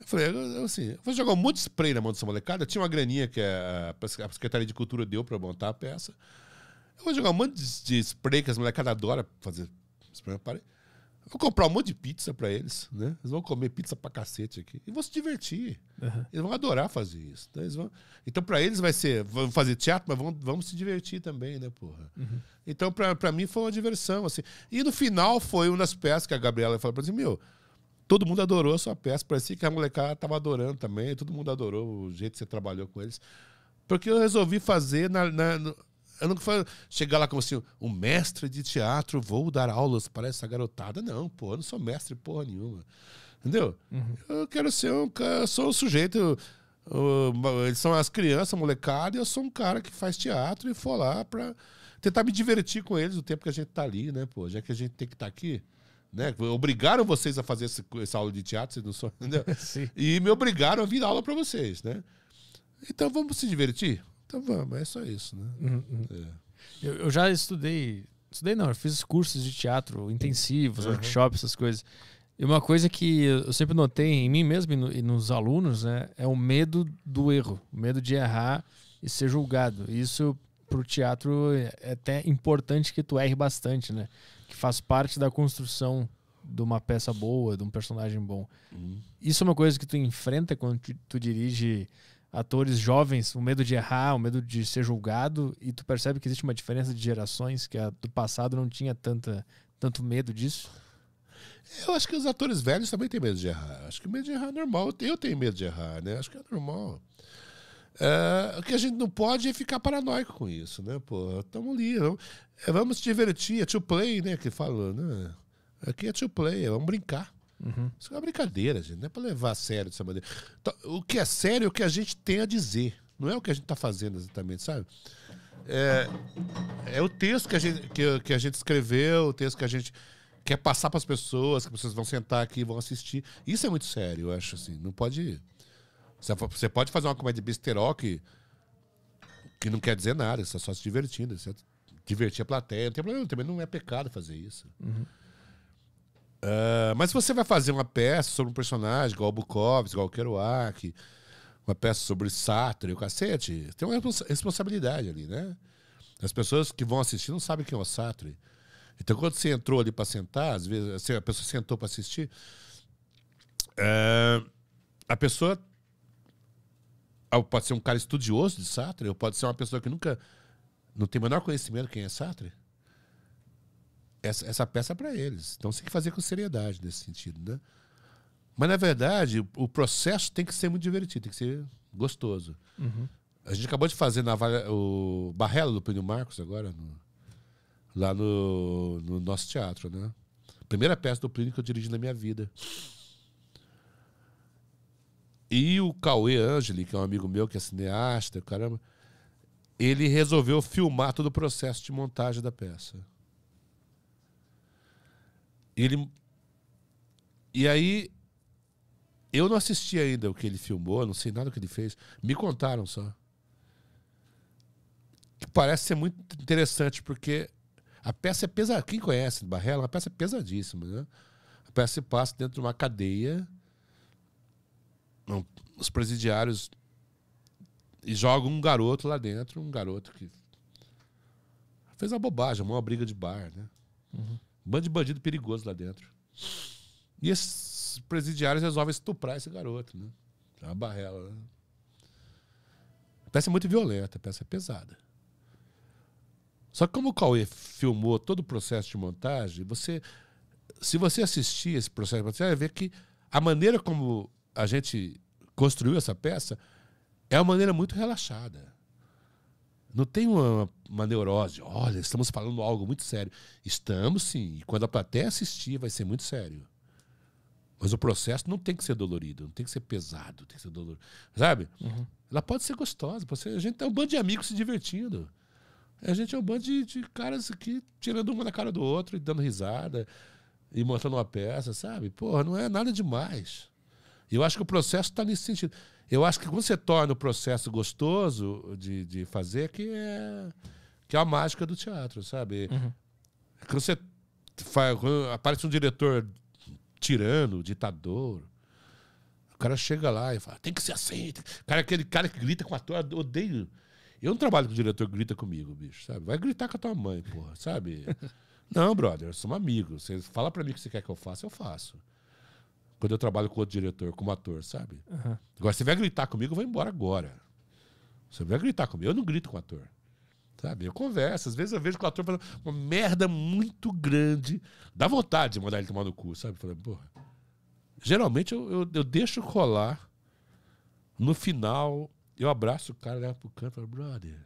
Eu falei, eu, eu, assim, eu vou jogar um monte de spray na mão dessa molecada. Eu tinha uma graninha que a, a Secretaria de Cultura deu para montar a peça. Eu vou jogar um monte de, de spray que as molecadas adoram fazer spray na parede. Vou comprar um monte de pizza para eles, né? Eles vão comer pizza para cacete aqui. E vão se divertir. Uhum. Eles vão adorar fazer isso. Então, vão... então para eles vai ser, vão fazer teatro, mas vamos vamos se divertir também, né, porra? Uhum. Então, para mim foi uma diversão, assim. E no final foi uma das peças que a Gabriela falou para mim, assim, meu, todo mundo adorou a sua peça. Parecia que a molecada tava adorando também. Todo mundo adorou o jeito que você trabalhou com eles. Porque eu resolvi fazer na, na, eu nunca falei chegar lá como assim, um mestre de teatro, vou dar aulas para essa garotada. Não, pô, eu não sou mestre porra nenhuma. Entendeu? Uhum. Eu quero ser um cara, sou um sujeito. Uh, eles são as crianças, molecada, e eu sou um cara que faz teatro e for lá para tentar me divertir com eles o tempo que a gente tá ali, né, pô? Já que a gente tem que estar tá aqui. Né? Obrigaram vocês a fazer esse, essa aula de teatro, vocês não são, entendeu? e me obrigaram a vir aula para vocês, né? Então vamos se divertir? Então vamos, é só isso, né? Uhum, uhum. É. Eu, eu, já estudei, estudei não, eu fiz cursos de teatro intensivos, uhum. workshops, essas coisas. E uma coisa que eu sempre notei em mim mesmo e, no, e nos alunos, né, é o medo do erro, o medo de errar e ser julgado. Isso para o teatro é, é até importante que tu erre bastante, né? Que faz parte da construção de uma peça boa, de um personagem bom. Uhum. Isso é uma coisa que tu enfrenta quando tu, tu dirige atores jovens, o medo de errar, o medo de ser julgado, e tu percebe que existe uma diferença de gerações, que a do passado não tinha tanta, tanto medo disso? Eu acho que os atores velhos também têm medo de errar. Acho que medo de errar é normal. Eu tenho medo de errar, né? Acho que é normal. É, o que a gente não pode é ficar paranoico com isso, né? Pô, estamos ali. Vamos, é, vamos se divertir. É to play, né? Que falou né? Aqui é to play, vamos brincar. Uhum. Isso é uma brincadeira, gente. Não é para levar a sério dessa maneira. Então, o que é sério é o que a gente tem a dizer. Não é o que a gente está fazendo exatamente, sabe? É, é, o texto que a, gente, que, que a gente escreveu, o texto que a gente quer passar para as pessoas, que vocês vão sentar aqui e vão assistir. Isso é muito sério, eu acho, assim. Não pode... Você pode fazer uma comédia besterol que, que não quer dizer nada, você tá só se divertindo, Você Divertir a plateia, não tem problema, também não é pecado fazer isso. Uhum. Uh, mas se você vai fazer uma peça sobre um personagem, igual o igual Kerouac, uma peça sobre Sartre e o cacete, tem uma responsabilidade ali, né? As pessoas que vão assistir não sabem quem é o Sartre. Então, quando você entrou ali para sentar, às vezes assim, a pessoa sentou para assistir, uh, a pessoa pode ser um cara estudioso de Sartre, ou pode ser uma pessoa que nunca não tem o menor conhecimento quem é Sartre essa, essa peça é para eles. Então você tem que fazer com seriedade nesse sentido, né? Mas, na verdade, o processo tem que ser muito divertido, tem que ser gostoso. Uhum. A gente acabou de fazer na o Barrela do Plínio Marcos agora, no, lá no, no, nosso teatro, né? Primeira peça do Plínio que eu dirigi na minha vida. E o Cauê Angeli, que é um amigo meu, que é cineasta, caramba, ele resolveu filmar todo o processo de montagem da peça ele. E aí. Eu não assisti ainda o que ele filmou, não sei nada o que ele fez. Me contaram só. Que parece ser muito interessante, porque a peça é pesada. Quem conhece Barrela, a peça é pesadíssima, né? A peça se passa dentro de uma cadeia. Os presidiários e jogam um garoto lá dentro, um garoto que fez uma bobagem, uma briga de bar, né? Uhum. Bando de bandido perigoso lá dentro. E esses presidiários resolvem estuprar esse garoto, né? É uma barrela, né? A peça é muito violenta, a peça é pesada. Só que como o Cauê filmou todo o processo de montagem, você, se você assistir esse processo de montagem, você vai ver que a maneira como a gente construiu essa peça é uma maneira muito relaxada. Não tem uma, uma neurose. Olha, estamos falando algo muito sério. Estamos sim. E quando a plateia assistir, vai ser muito sério. Mas o processo não tem que ser dolorido, não tem que ser pesado, tem que ser dolorido. Sabe? Uhum. Ela pode ser gostosa. Pode ser, a gente é um bando de amigos se divertindo. A gente é um bando de, de caras aqui tirando uma da cara do outro e dando risada e montando uma peça, sabe? Porra, não é nada demais. Eu acho que o processo está nesse sentido. Eu acho que quando você torna o processo gostoso de, de fazer, que é, que é a mágica do teatro, sabe? Uhum. Quando você faz, quando aparece um diretor tirano, ditador, o cara chega lá e fala, tem que ser assim. Cara, aquele cara que grita com a tua odeio. Eu não trabalho com o diretor que grita comigo, bicho, sabe? Vai gritar com a tua mãe, porra, sabe? não, brother, somos amigos. Você fala pra mim o que você quer que eu faça, eu faço quando eu trabalho com outro diretor, como ator, sabe? Uhum. Agora, se vai gritar comigo, eu vou embora agora. Você vai gritar comigo. Eu não grito com o ator. Sabe? Eu converso. Às vezes eu vejo que o ator falando uma merda muito grande. Dá vontade de mandar ele tomar no cu, sabe? Falando, porra. Geralmente eu, eu, eu deixo colar. No final, eu abraço o cara, levo pro canto e falo, brother,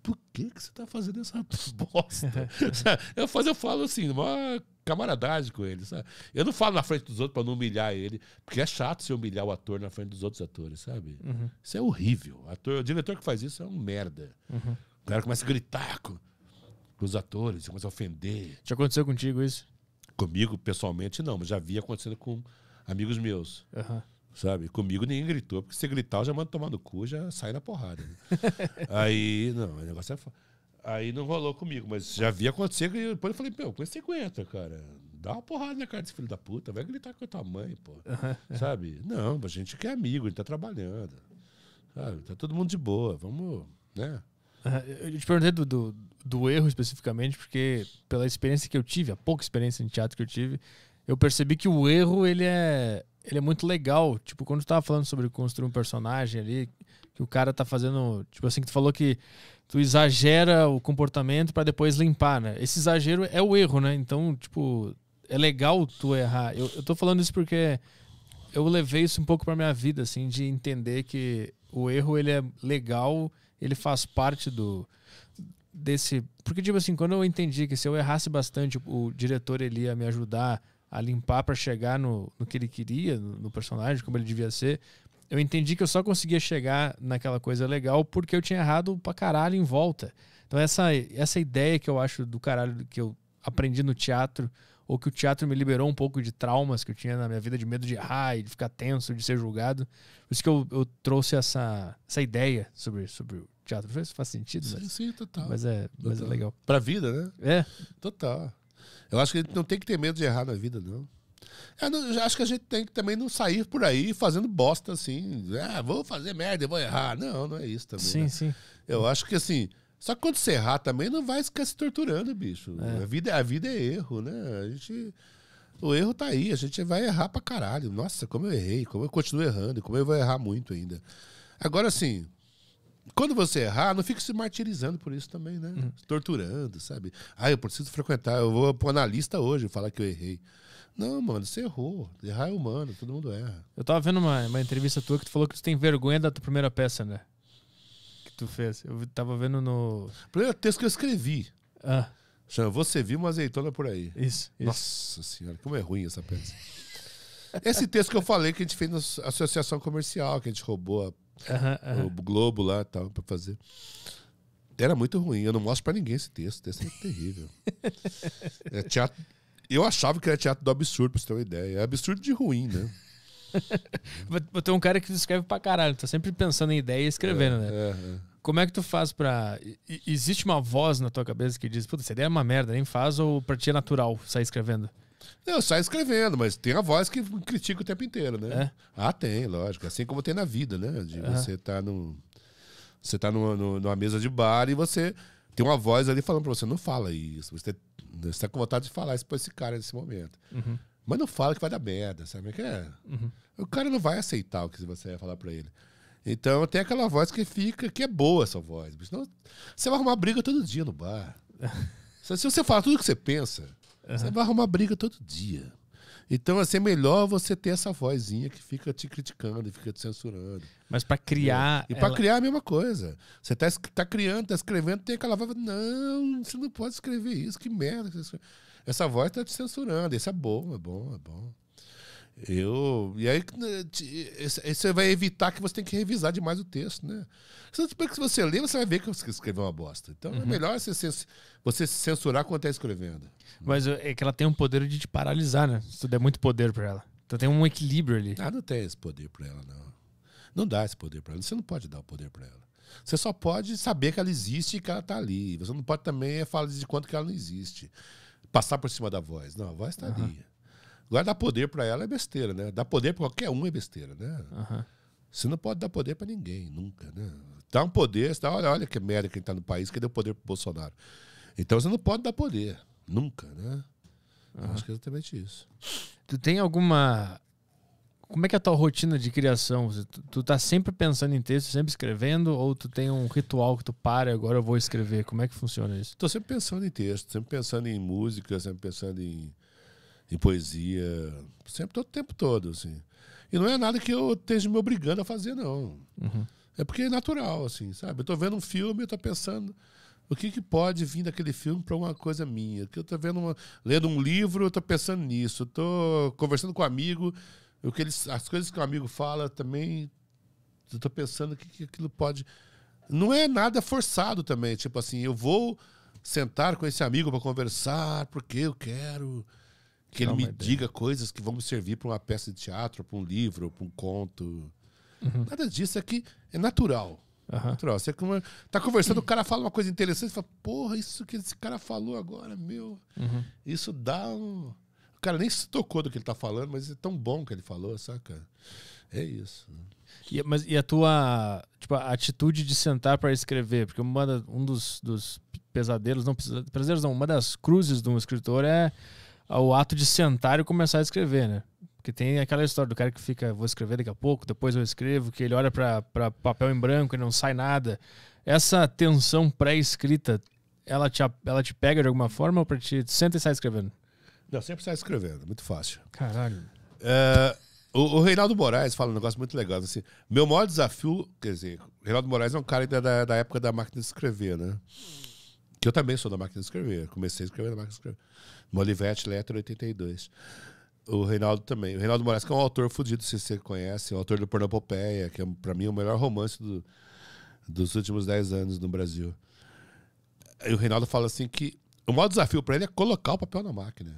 por que, que você tá fazendo essa bosta? eu, faço, eu falo assim, maior camaradagem com ele, sabe? Eu não falo na frente dos outros para não humilhar ele, porque é chato se humilhar o ator na frente dos outros atores, sabe? Uhum. Isso é horrível. Ator, o diretor que faz isso é um merda. Uhum. O cara começa a gritar com, os atores, começa a ofender. Já aconteceu contigo isso? Comigo, pessoalmente, não, mas já vi acontecendo com amigos meus. Uhum. Sabe? Comigo ninguém gritou, porque se gritar eu já mando tomar no cu, já sai na porrada. Né? Aí, não, o negócio é. Aí não rolou comigo, mas já vi acontecer. E depois eu falei, meu, com 50, cara. Dá uma porrada na cara desse filho da puta, vai gritar com a tua mãe, pô. Sabe? Não, a gente quer é amigo, a gente tá trabalhando. Sabe? Tá todo mundo de boa, vamos, né? Eu te perguntei do, do, do, erro especificamente, porque pela experiência que eu tive, a pouca experiência em teatro que eu tive, eu percebi que o erro ele é, ele é muito legal. Tipo, quando tu tava falando sobre construir um personagem ali, que o cara tá fazendo. Tipo assim, que tu falou que tu exagera o comportamento para depois limpar, né? Esse exagero é o erro, né? Então, tipo, é legal tu errar. Eu, eu tô falando isso porque eu levei isso um pouco para minha vida, assim, de entender que o erro ele é legal, ele faz parte do desse, porque tipo assim, quando eu entendi que se eu errasse bastante, o diretor ele ia me ajudar a limpar para chegar no, no que ele queria, no, no personagem, como ele devia ser, eu entendi que eu só conseguia chegar naquela coisa legal porque eu tinha errado pra caralho em volta. Então, essa, essa ideia que eu acho do caralho que eu aprendi no teatro, ou que o teatro me liberou um pouco de traumas que eu tinha na minha vida, de medo de errar e de ficar tenso, de ser julgado. Por isso que eu, eu trouxe essa, essa ideia sobre, sobre o teatro. Não faz sentido, sim, mas, sim, total. Mas é, total. Mas é legal. Pra vida, né? É. Total. Eu acho que a gente não tem que ter medo de errar na vida, não. É, eu acho que a gente tem que também não sair por aí fazendo bosta assim. Ah, vou fazer merda, eu vou errar. Não, não é isso também. Sim, né? sim. Eu acho que assim. Só que quando você errar também, não vai ficar se torturando, bicho. É. A, vida, a vida é erro, né? A gente. O erro tá aí, a gente vai errar pra caralho. Nossa, como eu errei, como eu continuo errando, como eu vou errar muito ainda. Agora, assim, quando você errar, não fique se martirizando por isso também, né? Uhum. Torturando, sabe? Ah, eu preciso frequentar, eu vou pro analista hoje falar que eu errei. Não, mano, você errou. Errar é humano, todo mundo erra. Eu tava vendo uma, uma entrevista tua que tu falou que tu tem vergonha da tua primeira peça, né? Que tu fez. Eu tava vendo no. Primeiro texto que eu escrevi. Ah. Chama Você Viu uma Azeitona por aí. Isso, isso. Nossa Senhora, como é ruim essa peça. Esse texto que eu falei que a gente fez na associação comercial, que a gente roubou a, uh -huh, uh -huh. o Globo lá e tal, pra fazer era muito ruim. Eu não mostro para ninguém esse texto. Esse texto é terrível. é teatro, eu achava que era teatro do absurdo, pra você ter uma ideia. É absurdo de ruim, né? ter um cara que escreve pra caralho, tá sempre pensando em ideia e escrevendo, é, né? É, é. Como é que tu faz pra. Existe uma voz na tua cabeça que diz, puta, essa ideia é uma merda, nem faz, ou pra ti é natural sair escrevendo? Eu sai escrevendo, mas tem a voz que critica o tempo inteiro, né? É? Ah, tem, lógico. Assim como tem na vida, né? De você tá no Você tá numa, numa mesa de bar e você tem uma voz ali falando para você, não fala isso. Você está com vontade de falar isso para esse cara nesse momento. Uhum. Mas não fala que vai dar merda, sabe? É que é? Uhum. O cara não vai aceitar o que você vai falar para ele. Então tem aquela voz que fica, que é boa essa voz. Senão, você vai arrumar briga todo dia no bar. Se você falar tudo o que você pensa, uhum. você vai arrumar briga todo dia. Então, assim, é melhor você ter essa vozinha que fica te criticando, e fica te censurando. Mas para criar. E, para criar a mesma coisa. Você tá, tá criando, tá escrevendo, tem aquela voz. Não, você não pode escrever isso, que merda. Essa voz tá te censurando. Isso é bom, é bom, é bom. Eu. E aí, né, você vai evitar que você tem que revisar demais o texto, né? Porque se você lê, você vai ver que você escreveu uma bosta. Então é uhum. é melhor você, você se censurar quando está escrevendo. Mas é, é que ela tem um poder de te paralisar, né? Se tu der muito poder para ela. Então tem um equilíbrio ali. Ah, não tem esse poder para ela, não. Não dá esse poder para ela. Você não pode dar o poder para ela. Você só pode saber que ela existe e que ela está ali. Você não pode também falar de quanto que ela não existe. Passar por cima da voz. Não, a voz está uhum. ali. Agora, dar poder para ela é besteira, né? Dar poder para qualquer um é besteira, né? Uhum. Você não pode dar poder para ninguém, nunca, né? Dá um poder, você dá, tá, olha, olha que merda quem está no país, que deu poder para Bolsonaro. Então você não pode dar poder, nunca, né? Uhum. Acho que é exatamente isso. Tu tem alguma. Como é que é a tua rotina de criação? Tu, tu tá sempre pensando em texto, sempre escrevendo, ou tu tem um ritual que tu para e agora eu vou escrever? Como é que funciona isso? Tô sempre pensando em texto, sempre pensando em música, sempre pensando em e poesia, sempre todo o tempo todo, assim. E não é nada que eu esteja me obrigando a fazer, não. Uhum. É porque é natural, assim, sabe? Eu estou vendo um filme e estou pensando o que, que pode vir daquele filme para uma coisa minha. Que eu estou vendo uma, lendo um livro, eu estou pensando nisso. eu Estou conversando com um amigo, o que eles, as coisas que o um amigo fala também, eu estou pensando o que, que aquilo pode. Não é nada forçado também, tipo assim, eu vou sentar com esse amigo para conversar porque eu quero que ele me ideia. diga coisas que vão me servir para uma peça de teatro, para um livro, para um conto. Uhum. Nada disso aqui é, é natural. Uhum. Natural. Você tá conversando, o cara fala uma coisa interessante, você fala, porra, isso que esse cara falou agora, meu. Uhum. Isso dá um. O cara nem se tocou do que ele tá falando, mas é tão bom que ele falou, saca? É isso. E, mas, e a tua tipo, a atitude de sentar para escrever? Porque uma, um dos, dos pesadelos, não pesadelos não, uma das cruzes de um escritor é ao ato de sentar e começar a escrever, né? Porque tem aquela história do cara que fica, vou escrever daqui a pouco, depois eu escrevo, que ele olha para papel em branco e não sai nada. Essa tensão pré-escrita, ela te, ela te pega de alguma forma ou para te senta e sai escrevendo? Não, sempre sai escrevendo, muito fácil. Caralho. É, o, o, Reinaldo Moraes fala um negócio muito legal. Assim, meu maior desafio, quer dizer, Reinaldo Moraes é um cara da, da época da máquina de escrever, né? Hum. Que eu também sou da máquina de escrever. Comecei a escrever na máquina de escrever. No Olivetti Letra 82. O Reinaldo também. O Reinaldo Moraes, que é um autor fodido, se você conhece, é um autor do Pornopopeia, que é, para mim, o melhor romance do, dos últimos 10 anos no Brasil. E o Reinaldo fala assim que o maior desafio para ele é colocar o papel na máquina.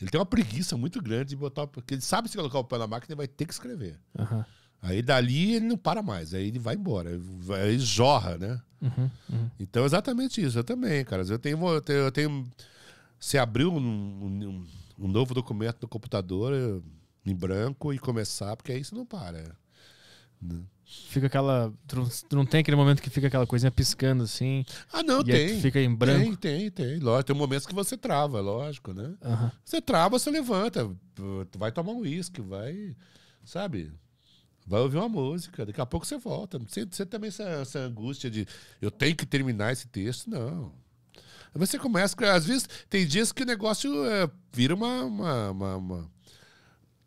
Ele tem uma preguiça muito grande de botar. Porque ele sabe se colocar o papel na máquina, ele vai ter que escrever. Uhum. Aí dali ele não para mais, aí ele vai embora, aí jorra, né? Uhum, uhum. Então é exatamente isso, eu também, cara. Eu tenho. Eu tenho, eu tenho se abrir um, um, um, novo documento no computador em branco e começar, porque aí você não para. É, né? Fica aquela. Tu não, não, tem aquele momento que fica aquela coisinha piscando assim. Ah, não, tem. fica em branco. Tem, tem, tem. Lógico, tem momentos que você trava, é lógico, né? Uhum. Você trava, você levanta, vai tomar um uísque, vai. Sabe? Vai ouvir uma música, daqui a pouco você volta. Você, você também essa, essa angústia de eu tenho que terminar esse texto, não. Você começa, às vezes, tem dias que o negócio é, vira uma, uma, uma, uma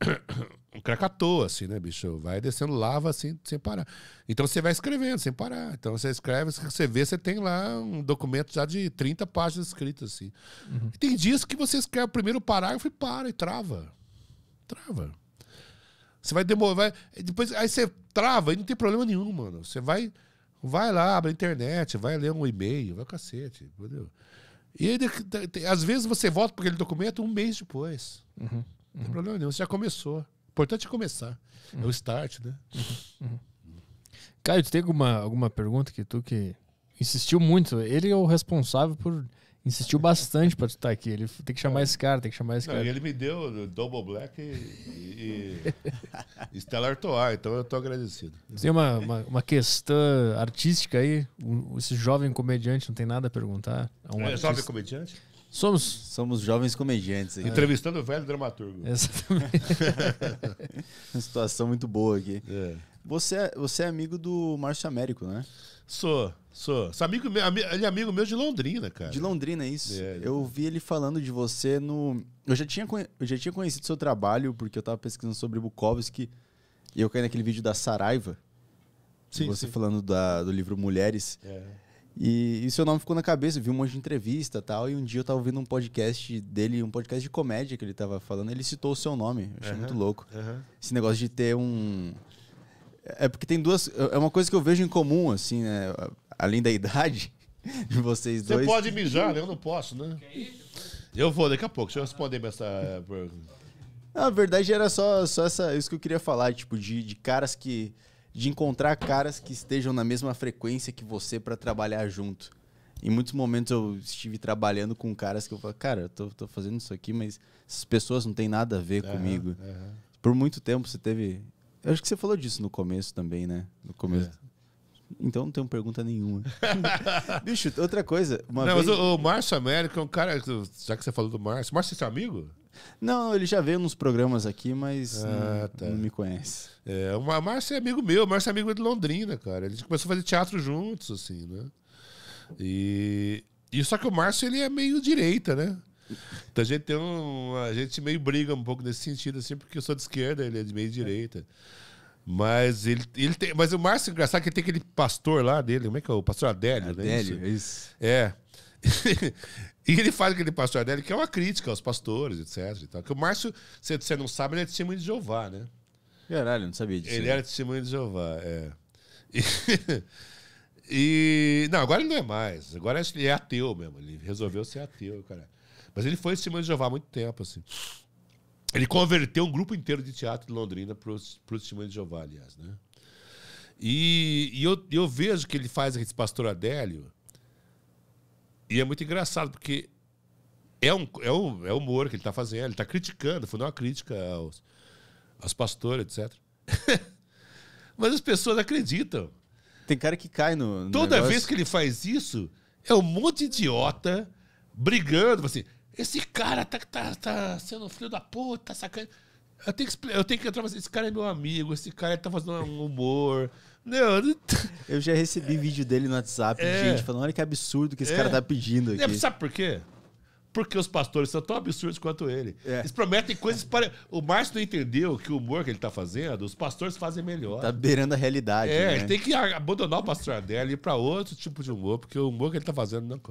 um cracatoa, assim, né, bicho? Vai descendo lava assim, sem parar. Então você vai escrevendo, sem parar. Então você escreve, você vê, você tem lá um documento já de 30 páginas escritas, assim. Uhum. tem dias que você escreve o primeiro parágrafo e para, e trava. Trava. Você vai demorar. depois, aí você trava e não tem problema nenhum, mano. Você vai, vai lá, abre a internet, vai ler um e-mail, vai cacete, entendeu? E ele, às vezes você volta para aquele documento um mês depois. Uhum, uhum. Não tem uhum. problema nenhum, você já começou. O importante é começar. Uhum. É o start, né? Uhum, uhum. Caio, tu tem alguma, alguma pergunta que tu que insistiu muito? Ele é o responsável por insistiu bastante para tu estar tá aqui. Ele tem que chamar é. esse cara, tem que chamar esse Não, cara. E ele me deu Double Black e, e Stellar Toar, então eu tô agradecido. Tem uma, uma, uma questão artística aí? Um, esse jovem comediante não tem nada a perguntar? É, um é jovem comediante? Somos. Somos jovens comediantes aqui. Entrevistando o velho dramaturgo. Exatamente. uma situação muito boa aqui. É. Você, é, você é amigo do Márcio Américo, né? Sou. Sou. amigo, ele é amigo meu de Londrina, cara. De Londrina, é isso. É, eu vi ele falando de você no. Eu já tinha, eu já tinha conhecido seu trabalho, porque eu tava pesquisando sobre Bukowski e eu caí naquele vídeo da Saraiva. Sim, você sim. falando da, do livro Mulheres. É. E, e seu nome ficou na cabeça, eu vi um monte de entrevista tal. E um dia eu tava ouvindo um podcast dele, um podcast de comédia que ele tava falando, ele citou o seu nome. Eu achei muito louco. Esse negócio de ter um. É porque tem duas. É uma coisa que eu vejo em comum, assim, né? além da idade de vocês dois. Você pode mijar, né? Eu não posso, né? Eu vou daqui a pouco, deixa eu responder essa eh, pergunta. Na verdade, era só, só essa, isso que eu queria falar, tipo, de, de caras que. De encontrar caras que estejam na mesma frequência que você para trabalhar junto. Em muitos momentos eu estive trabalhando com caras que eu falo, cara, eu tô, tô fazendo isso aqui, mas essas pessoas não têm nada a ver uhum, comigo. Uhum. Por muito tempo você teve. Eu acho que você falou disso no começo também, né? No começo. É. Então não tenho pergunta nenhuma. Bicho, outra coisa. não, vez... mas o, o Márcio América é um cara. Já que você falou do Márcio, Márcio é seu amigo? Não, ele já veio nos programas aqui, mas ah, não, tá. não, me conhece. É, o Márcio é amigo meu, o Márcio é amigo de Londrina, cara. Ele começou a fazer teatro juntos, assim, né? E, e só que o Márcio ele é meio direita, né? Então a gente tem um. A gente meio briga um pouco nesse sentido, assim, porque eu sou de esquerda, ele é de meio direita. É. Mas ele, ele tem. Mas o Márcio engraçado que tem aquele pastor lá dele, como é que é? O pastor Adélio, Adélio né? Adélio, isso. É. é. e ele faz aquele pastor Adélio, que é uma crítica aos pastores, etc. então Que o Márcio, se você não sabe, ele é testemunho de Jeová, né? Caralho, não sabia disso. Ele né? era testemunho de Jeová, é. E, e, Não, agora ele não é mais. Agora ele é ateu mesmo. Ele resolveu ser ateu, cara. Mas ele foi testemunho de Jeová há muito tempo, assim. Ele converteu um grupo inteiro de teatro de Londrina para os Testemunhos de Jeová, aliás, né? E, e eu, eu, vejo que ele faz esse pastor Adélio, e é muito engraçado, porque é um, é um é humor que ele está fazendo, ele está criticando, foi é uma crítica aos, aos pastores, etc. Mas as pessoas acreditam. Tem cara que cai no. no Toda negócio. vez que ele faz isso, é um monte de idiota brigando, assim, esse cara tá, tá, tá sendo filho da puta, sacanagem. Tá sacando. Eu tenho que, eu tenho que entrar esse cara é meu amigo, esse cara tá fazendo um humor. Não, não Eu já recebi é, vídeo dele no WhatsApp, é, gente falando, olha que absurdo que esse é, cara tá pedindo é, aqui. Sabe por quê? porque os pastores são tão absurdos quanto ele. É. Eles prometem coisas para. O Márcio não entendeu que o humor que ele está fazendo, os pastores fazem melhor. Está beirando a realidade. É, né? ele tem que abandonar o pastor Adélio e ir para outro tipo de humor, porque o humor que ele está fazendo não.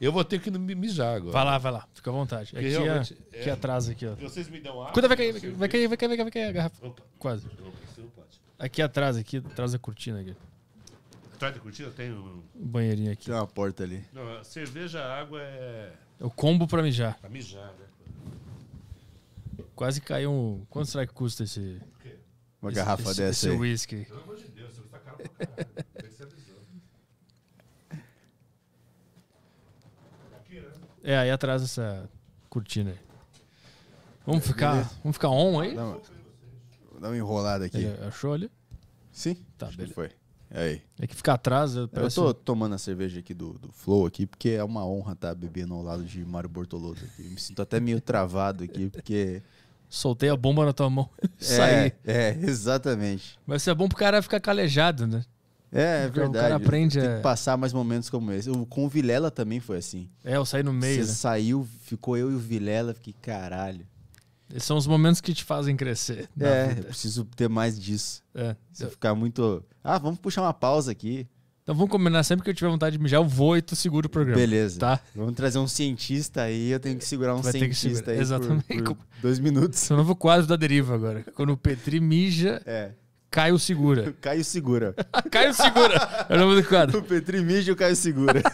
Eu vou ter que me mijar agora. Vai lá, vai lá, fica à vontade. aqui, é... aqui é. atrás, aqui, ó. Vocês me dão água. Cuida, vai cair, vai cair, vai cair, vai cair, vai cair, vai cair a garrafa. Opa. Quase. Opa, aqui atrás, aqui atrás da cortina aqui. Atrás da cortina tem um. Banheirinho aqui. Tem uma porta ali. Não, cerveja, água é. É o combo pra mijar. Pra mijar, né? Quase caiu um. Quanto será que custa esse. Uma esse, garrafa esse, dessa esse aí. whisky. Pelo amor de Deus, você tá caro pra caralho. É, aí atrás dessa cortina aí. Vamos é, ficar, vamos ficar on aí? Dá uma, uma enrolada aqui. É, achou ali? Sim. Tá, Acho beleza. foi. Aí. É que fica atrás. Eu, parece... eu tô tomando a cerveja aqui do, do Flow aqui, porque é uma honra estar tá bebendo ao lado de Mário Bortoloso aqui. me sinto até meio travado aqui, porque. Soltei a bomba na tua mão. É, saí. É, exatamente. Mas isso é bom pro cara ficar calejado, né? É, é verdade. O cara aprende Tem a... que passar mais momentos como esse. Eu, com o Vilela também foi assim. É, eu saí no meio. Você né? saiu, ficou eu e o Vilela, fiquei caralho. Esses são os momentos que te fazem crescer. É, eu preciso ter mais disso. É. Se eu ficar muito. Ah, vamos puxar uma pausa aqui. Então vamos combinar, sempre que eu tiver vontade de mijar, eu vou e tu segura o programa. Beleza. Tá? Vamos trazer um cientista aí, eu tenho que segurar um cientista segurar. aí. Exatamente. Por, por dois minutos. Esse é o novo quadro da deriva agora. Quando o Petri mija. É. Caio segura. Caio segura. Caio segura. É o nome do quadro. O Petri mija e o Caio segura.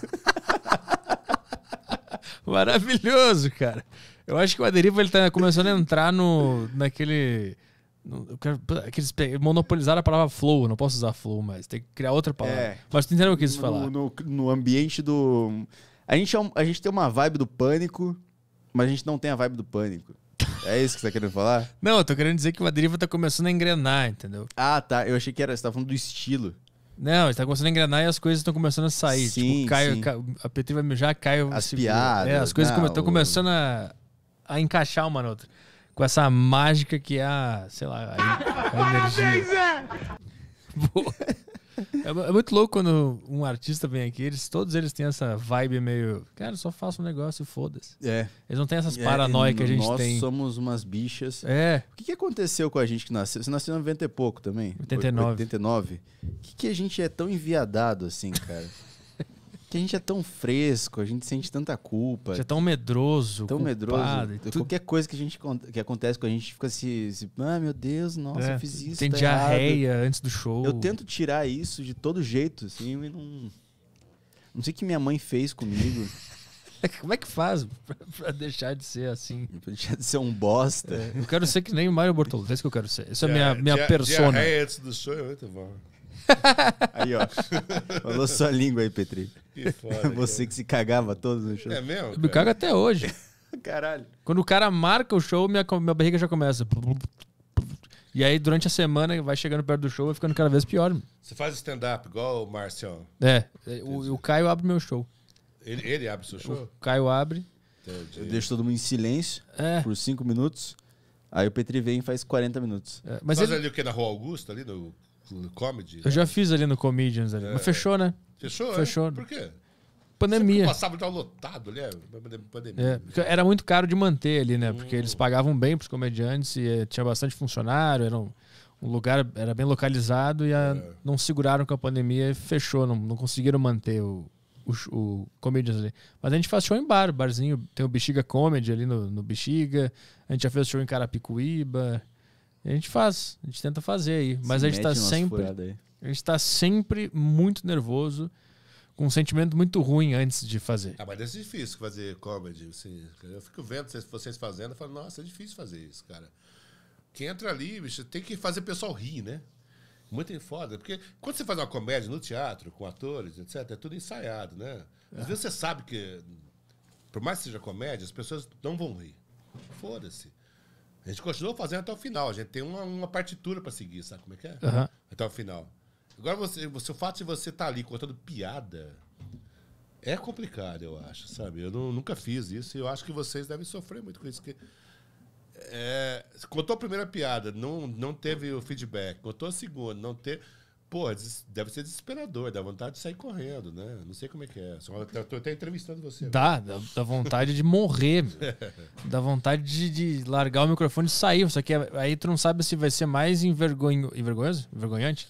Maravilhoso, cara. Eu acho que o Aderiva ele tá começando a entrar no, naquele. eu quero, aqueles, monopolizar a palavra flow, não posso usar flow mas tem que criar outra palavra. É, Mas tu entendeu o que isso falar? No, no ambiente do. A gente, é um, a gente tem uma vibe do pânico, mas a gente não tem a vibe do pânico. É isso que você tá querendo falar? Não, eu tô querendo dizer que o Aderiva tá começando a engrenar, entendeu? Ah, tá. Eu achei que era, você tá falando do estilo. Não, está começando a engrenar e as coisas estão começando a sair. Tipo, sim, tipo, Caio, sim. a Petri vai mijar, Caio. As se... piadas. É, as coisas estão come... o... começando a, a encaixar uma na outra. Com essa mágica que é a, sei lá, a, a energia. É, é muito louco quando um artista vem aqui, eles, todos eles têm essa vibe meio, cara, só faço um negócio e foda-se. É. Eles não têm essas paranoias é, que a gente nós tem. Nós somos umas bichas. É. O que, que, aconteceu com a gente que nasceu? Você nasceu em 90 e pouco também? 89. 89. O que, que a gente é tão enviadado assim, cara? que a gente é tão fresco, a gente sente tanta culpa. Já é tão medroso, tão culpado, medroso. É tu... Qualquer coisa que a gente que acontece com a gente fica assim, assim ah, meu Deus, nossa, é, eu fiz isso. Tem tá diarreia errado. antes do show. Eu tento tirar isso de todo jeito, assim, e não. Não sei o que minha mãe fez comigo. Como é que faz pra, pra, deixar de ser assim? Pra deixar de ser um bosta. É, eu quero ser que nem o Mário Bortolo, é isso que eu quero ser. Essa é a minha, minha persona. Diarreia antes do show é muito bom. Aí, ó. Falou sua língua aí, Petri. Que foda, Você que se cagava todos no show. É mesmo? Cara? Eu me cago até hoje. Caralho. Quando o cara marca o show, minha, minha barriga já começa. E aí, durante a semana, vai chegando perto do show, vai ficando cada vez pior. Você faz stand-up igual o Marcião? É, é. O, o, Caio abre meu show. Ele, ele abre seu show? O Caio abre. Entendi. Eu deixo todo mundo em silêncio é. por cinco minutos. Aí o Petri vem e faz 40 minutos. É, mas ele... ali o que? Na Rua Augusta, ali? No comedy. Eu né? já fiz ali no Comedians ali. É. Mas fechou, né? Fechou? É? Fechou. É? Por quê? Pandemia. Passava já lotado ali, é, pandemia. É, era muito caro de manter ali, né? Porque eles pagavam bem pros comediantes e é, tinha bastante funcionário, era um, um lugar, era bem localizado e a, não seguraram com a pandemia e fechou, não, não conseguiram manter o, o, o comedians ali. Mas a gente faz show em bar, barzinho. Tem o Bexiga Comedy ali no, no Bexiga. A gente já fez show em Carapicuíba a gente faz, a gente tenta fazer aí. Mas Se a gente está sempre. A gente está sempre muito nervoso, com um sentimento muito ruim antes de fazer. Ah, mas é difícil fazer comedy. Assim, eu fico vendo vocês fazendo e falo, nossa, é difícil fazer isso, cara. Quem entra ali, bicho, tem que fazer o pessoal rir, né? Muito foda. Porque quando você faz uma comédia no teatro, com atores, etc., é tudo ensaiado, né? Às é. vezes você sabe que, por mais que seja comédia, as pessoas não vão rir. Foda-se. A gente continuou fazendo até o final. A gente tem uma, uma partitura para seguir, sabe como é que é? Uhum. Até o final. Agora, você, você, o fato de você estar tá ali contando piada é complicado, eu acho, sabe? Eu não, nunca fiz isso e eu acho que vocês devem sofrer muito com isso. Que é, contou a primeira piada, não, não teve o feedback. Contou a segunda, não teve pô, é deve ser desesperador, dá vontade de sair correndo, né? Não sei como é que é. Só, tô até entrevistando você. Dá, dá, dá, vontade de morrer, dá vontade de, de, largar o microfone e sair. Só que aí tu não sabe se vai ser mais envergonho, envergonhoso? envergonhante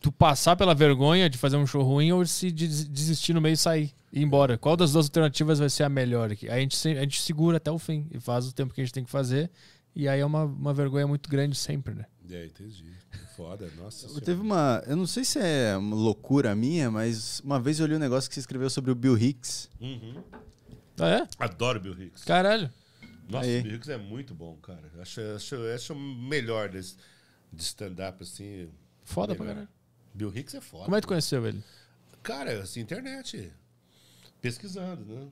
tu passar pela vergonha de fazer um show ruim ou se desistir no meio e sair e ir embora. Qual das duas alternativas vai ser a melhor aqui? A gente, a gente segura até o fim e faz o tempo que a gente tem que fazer e aí é uma, uma vergonha muito grande sempre, né? É, entendi. Foda, nossa. eu teve uma. Eu não sei se é uma loucura minha, mas uma vez eu li um negócio que você escreveu sobre o Bill Hicks. Uhum. Ah, é? Adoro Bill Hicks. Caralho. Nossa, aí. o Bill Hicks é muito bom, cara. Acho, acho, acho o melhor desse, de stand-up, assim. Foda melhor. pra caralho. Bill Hicks é foda. Como é que tu conheceu ele? Cara, assim, internet. Pesquisando, né?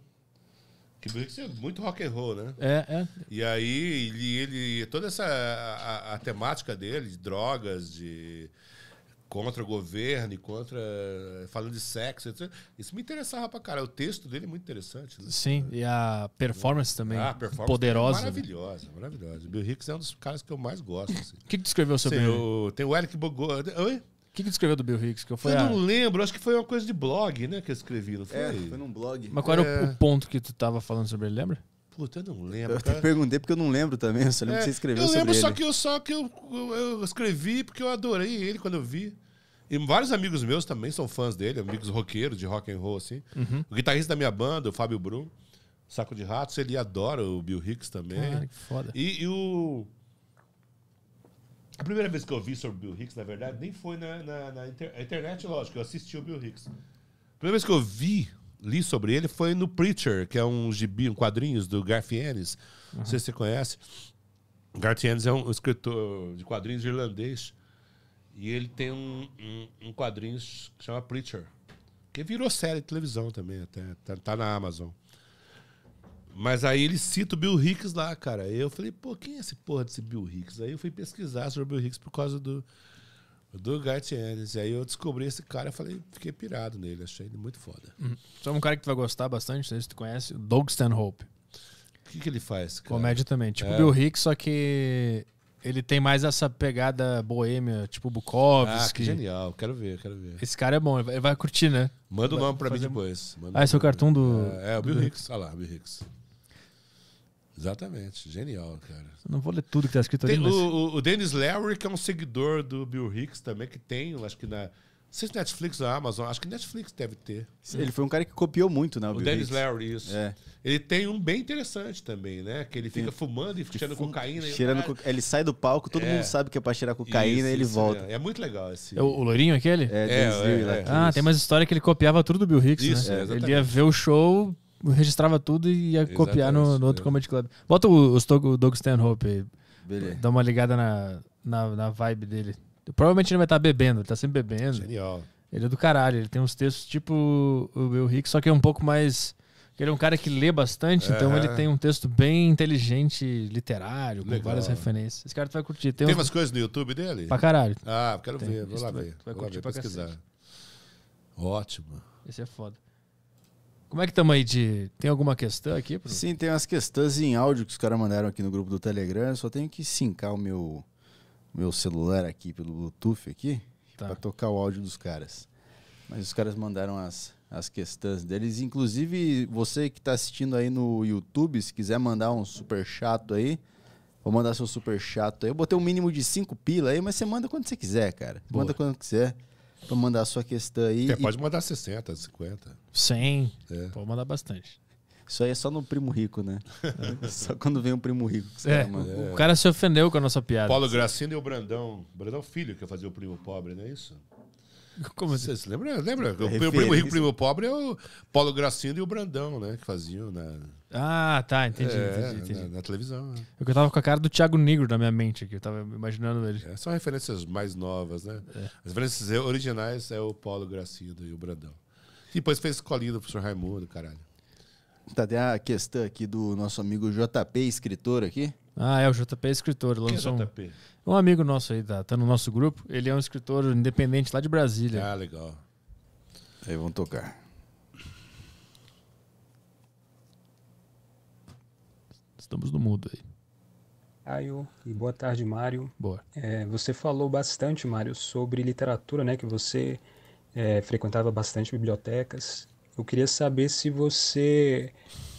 Que Briggs é muito rock and roll, né? É, é. E aí ele, ele toda essa a, a, temática dele, de drogas, de contra o governo, contra falando de sexo, etc. Isso me interessava pra cara. O texto dele é muito interessante. Né? Sim, e a performance também. Ah, a performance é poderosa. maravilhosa, maravilhosa. O Bill Hicks é um dos caras que eu mais gosto. Assim. O que, que descreveu sobre ele? Tem o Eric Bogosian. Oi? que, que tu escreveu do Bill Hicks? Que foi eu a... não ah, lembro, acho que foi uma coisa de blog, né? Que eu escrevi, não é, foi? É, foi num blog. Mas qual é. era o ponto que tu tava falando sobre ele, lembra? Puta, eu não lembro. Eu até perguntei porque eu não lembro também, eu só lembro é, que você escreveu. Eu lembro, só que eu só que eu, eu, escrevi porque eu adorei ele quando eu vi. E vários amigos meus também são fãs dele, amigos roqueiros de rock and roll, assim. Uhum. O guitarrista da minha banda, o Fábio Bruno, Saco de Ratos, ele adora o Bill Hicks também. Cara, que foda. E, e o. A primeira vez que eu vi sobre o Bill Hicks, na verdade, nem foi na, na, na inter, internet, lógico, eu assisti o Bill Hicks. A primeira vez que eu vi, li sobre ele, foi no Preacher, que é um gibi, um quadrinhos do Garfienes. Uhum. Não sei se você conhece. Garfienes é um escritor de quadrinhos irlandês. E ele tem um, um, um quadrinho que chama Preacher. Que virou série de televisão também, até. Tá, tá na Amazon. Mas aí ele cita o Bill Hicks lá, cara. Eu falei, pô, quem é esse porra desse Bill Hicks? Aí eu fui pesquisar sobre o Bill Hicks por causa do, do Garth Ennis. E aí eu descobri esse cara e falei, fiquei pirado nele, achei ele muito foda. Uhum. Só é um cara que tu vai gostar bastante, se tu conhece, Doug Stanhope. O que, que ele faz? Cara? Comédia também, tipo é. Bill Hicks, só que ele tem mais essa pegada boêmia, tipo Bukowski. Ah, que genial, quero ver, quero ver. Esse cara é bom, ele vai curtir, né? Manda o nome pra fazer... mim depois. Manda ah, esse é o cartão do. É, é o Bill do... Hicks, olha lá, Bill Hicks. Exatamente, genial, cara. Não vou ler tudo que está escrito tem, ali. Mas... O, o Dennis Larry, que é um seguidor do Bill Hicks também, que tem, acho que na. Não sei se Netflix ou Amazon, acho que Netflix deve ter. Ele foi um cara que copiou muito, né? O, o Dennis Larry, isso. É. Ele tem um bem interessante também, né? Que ele fica fumando e cheirando fuma, cocaína. Cheirando e... co... Ele sai do palco, todo é. mundo sabe que é pra cheirar cocaína isso, e ele isso, volta. É. é. muito legal esse. É o, o loirinho aquele? É, é, Dennis é, é Ah, tem mais história que ele copiava tudo do Bill Hicks, né? isso, né? Ele ia ver o show, registrava tudo e ia Exatamente, copiar no, no outro é. Comedy Club. Bota o, o Doug Stanhope aí. Beleza. Dá uma ligada na, na, na vibe dele. Provavelmente ele vai estar tá bebendo, ele tá sempre bebendo. Genial. Ele é do caralho, ele tem uns textos tipo o Will Rick, só que é um pouco mais. Ele é um cara que lê bastante, é. então ele é. tem um texto bem inteligente, literário, com várias referências. Esse cara tu vai curtir. Tem, tem uns... umas coisas no YouTube dele? Pra caralho. Ah, quero tem. ver, vou Isso lá ver. Vai, vai curtir lá pesquisar. Cacete. Ótimo. Esse é foda. Como é que estamos aí de. Tem alguma questão aqui? Pro... Sim, tem umas questões em áudio que os caras mandaram aqui no grupo do Telegram. Eu só tenho que sincar o meu, meu celular aqui pelo Bluetooth aqui tá. para tocar o áudio dos caras. Mas os caras mandaram as, as questões deles. Inclusive, você que está assistindo aí no YouTube, se quiser mandar um super chato aí, vou mandar seu super chato aí. Eu botei um mínimo de 5 pila aí, mas você manda quando você quiser, cara. Boa. Manda quando quiser para mandar a sua questão aí. Você e... pode mandar 60, 50. 100. É. Pode mandar bastante. Isso aí é só no primo rico, né? só quando vem o primo rico. É, o, o cara se ofendeu com a nossa piada. Paulo Gracino e o Brandão. Brandão é Filho que fazia o primo pobre, não é isso? Como assim? Você lembra? lembra? O é primo rico e o primo pobre é o Paulo Gracino e o Brandão, né? Que faziam na. Né? Ah, tá, entendi. É, entendi, entendi. Na, na, televisão. Né? É eu tava com a cara do Thiago Negro na minha mente aqui, eu tava imaginando ele. É, são referências mais novas, né? É. As referências originais é o Paulo Gracido e o Brandão. E depois fez colinho do professor Raimundo, caralho. Tá, tem a questão aqui do nosso amigo JP, escritor aqui. Ah, é, o JP é escritor. É lançou é JP? Um, um, amigo nosso aí, tá, tá no nosso grupo. Ele é um escritor independente lá de Brasília. Ah, legal. Aí vão tocar. Estamos no mundo aí. Caio, e boa tarde, Mário. Boa. É, você falou bastante, Mário, sobre literatura, né? Que você é, frequentava bastante bibliotecas. Eu queria saber se você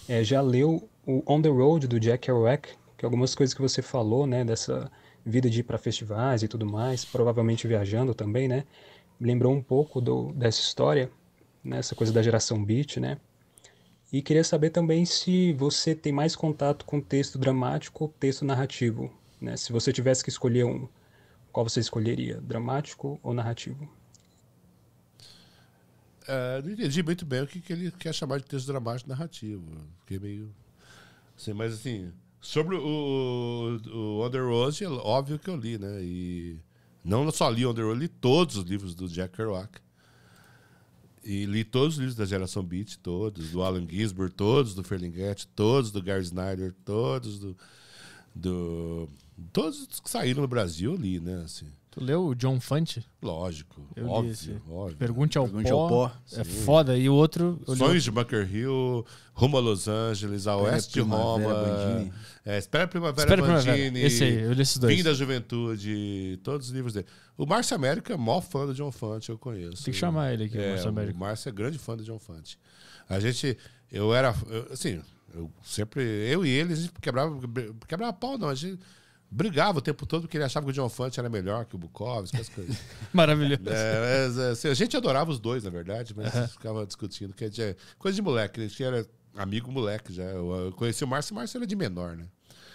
é, já leu o On the Road do Jack Kerouac, que é algumas coisas que você falou, né? Dessa vida de ir para festivais e tudo mais, provavelmente viajando também, né? Lembrou um pouco do, dessa história, né? Essa coisa da geração beat, né? E queria saber também se você tem mais contato com texto dramático ou texto narrativo. Né? Se você tivesse que escolher um, qual você escolheria? Dramático ou narrativo? Uh, não entendi muito bem o que, que ele quer chamar de texto dramático narrativo. Fiquei meio. Assim, mas assim, sobre o, o Underworld, é óbvio que eu li, né? E não só li Underworld, li todos os livros do Jack Kerouac. E li todos os livros da geração Beat, todos, do Alan Ginsberg, todos do Ferlinghetti, todos do Gary Snyder, todos do, do todos que saíram no Brasil eu li, né, assim. Tu leu o John Fante? Lógico, eu óbvio, óbvio. Pergunte ao Pergunte pó. Ao pó. É foda. E o outro... Sonhos li... de Bunker Hill, Rumo a Los Angeles, A Oeste de Roma. É, Espera a Primavera Espera Bandini. Primavera. Esse aí, eu li esses dois. Fim da Juventude, todos os livros dele. O Márcio América é maior fã do John Fante, eu conheço. Tem que chamar ele aqui, é, o Márcio Américo. O Márcio é grande fã do John Fante. A gente... Eu era... assim, eu sempre... Eu e ele, a gente quebrava... Quebrava pau, não. A gente brigava o tempo todo porque ele achava que o John Fante era melhor que o Bukowski, as coisas. Maravilhoso. É, mas, é, assim, a gente adorava os dois, na verdade, mas uhum. ficava discutindo. Que é coisa de moleque, né? a gente era amigo moleque já. Eu conheci o Márcio, o Márcio era de menor, né?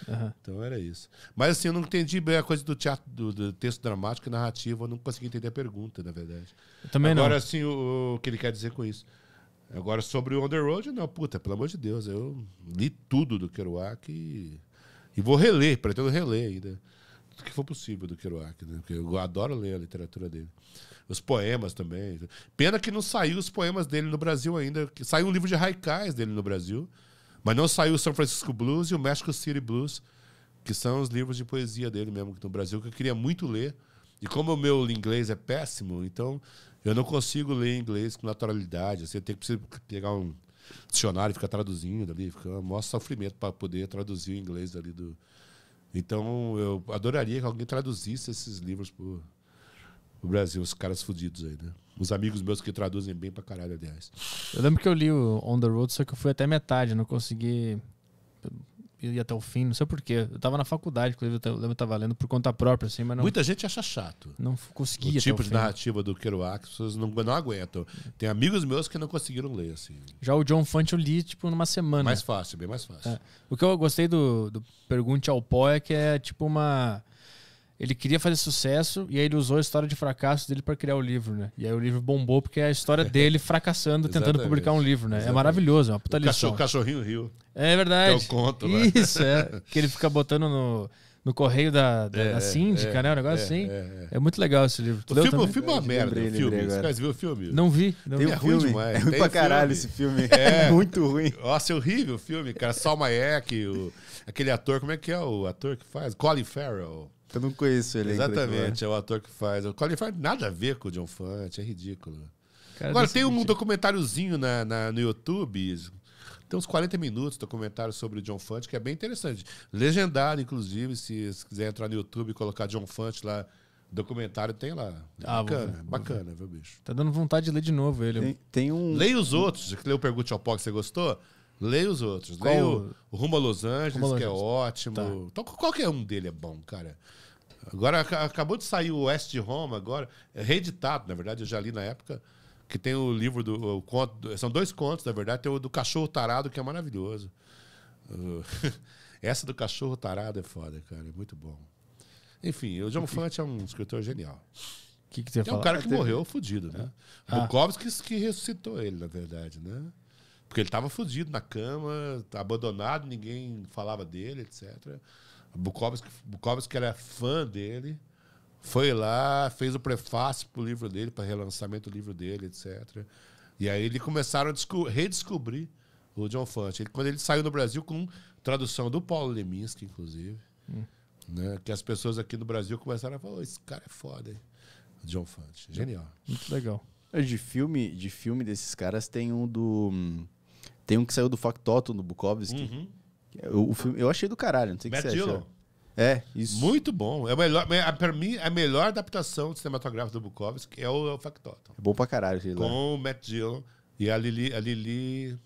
Uhum. Então era isso. Mas assim, eu não entendi bem a coisa do teatro, do, do texto dramático e narrativo, eu não consegui entender a pergunta, na verdade. Eu também Agora, não. Agora, assim, o, o que ele quer dizer com isso. Agora, sobre o On The Road, não, puta, pelo amor de Deus, eu li tudo do Kerouac e e vou reler, pretendo reler ainda. Tudo que for possível do Kerouac, né? Porque eu adoro ler a literatura dele. Os poemas também. Pena que não saiu os poemas dele no Brasil ainda. Saiu um livro de haikais dele no Brasil, mas não saiu o São Francisco Blues e o Mexico City Blues, que são os livros de poesia dele mesmo no Brasil, que eu queria muito ler. E como o meu inglês é péssimo, então eu não consigo ler inglês com naturalidade. Assim, tem que pegar um, dicionário, fica traduzindo ali, fica um maior sofrimento para poder traduzir o inglês ali do. Então, eu adoraria que alguém traduzisse esses livros pro, pro Brasil, os caras fudidos aí, né? Os amigos meus que traduzem bem pra caralho, aliás. Eu lembro que eu li o On the Road, só que eu fui até metade, não consegui ia até o fim, não sei porquê. Eu tava na faculdade, inclusive, eu, eu tava lendo por conta própria, assim, mas não. Muita gente acha chato. Não conseguia. O tipo o de narrativa do Kerouac, as pessoas não, não aguentam. Tem amigos meus que não conseguiram ler, assim. Já o John Fante eu li, tipo, numa semana. Mais fácil, bem mais fácil. É. O que eu gostei do, do Pergunte ao Pó é que é tipo uma ele queria fazer sucesso e aí ele usou a história de fracasso dele para criar o livro, né? E aí o livro bombou porque é a história dele fracassando, tentando publicar um livro, né? É Exatamente. É maravilhoso, é uma puta o lição. Cachorro, cachorrinho Rio. É verdade. Eu conto, né? Isso, é. que ele fica botando no, no correio da, da, é, da síndica, é, né? Um negócio é, assim. É, é. é muito legal esse livro. o filme, o filme é uma merda, lembrei, o filme. Você viu o filme? Não vi. Não Tem vi. Um é ruim demais. É ruim Tem pra caralho esse filme. É. muito ruim. Nossa, é horrível o filme, cara. Salma Hayek, o, aquele ator, como é que é o ator que faz? Colin Farrell. Eu não conheço ele. Exatamente, é o ator que faz. O Colin faz nada a ver com o John Fante, é ridículo. Cara, Agora, tem um documentáriozinho na, na, no YouTube, tem uns 40 minutos documentário sobre o John Fante, que é bem interessante. Legendado, inclusive, se, quiser entrar no YouTube e colocar John Fante lá, documentário tem lá. Ah, bacana, ver, bacana, viu, bicho? Tá dando vontade de ler de novo ele. Tem, tem um. Leia os outros. Leia o Pergunte ao Pó que você gostou. Leia os outros. Qual? Leia o, o Rumo a Los Angeles, Los Angeles. que é ótimo. Tá. Então, qualquer um dele é bom, cara. Agora, acabou de sair o Oeste de Roma, agora, é reeditado, na verdade, eu já li na época, que tem o livro do. O conto, são dois contos, na verdade, tem o do Cachorro Tarado, que é maravilhoso. Uh, essa do Cachorro Tarado é foda, cara, é muito bom. Enfim, o John Fante é um escritor genial. O que, que você É um cara ah, que morreu fudido, né? Ah. Bukowski que ressuscitou ele, na verdade, né? Porque ele estava fudido na cama, abandonado, ninguém falava dele, etc. Bukowski, Bukowski era fã dele, foi lá, fez o prefácio para o livro dele, para relançamento do livro dele, etc. E aí eles começaram a redescobrir o John Fante. Ele, quando ele saiu no Brasil com tradução do Paulo Leminski, inclusive, hum. né, que as pessoas aqui no Brasil começaram a falar: esse cara é foda, hein? John Fante. Genial. Muito legal. É, de filme, de filme desses caras tem um do. Hum, tem um que saiu do Factotum, do Bukowski. Uhum. Eu, eu achei do caralho, não sei o que você achou. É, isso. Muito bom. É o é, mim, a melhor adaptação cinematográfica do Bukowski é o, é o Factotum. É bom pra caralho aquele Com lá. o Matt Dillon e a Lili... A Lili...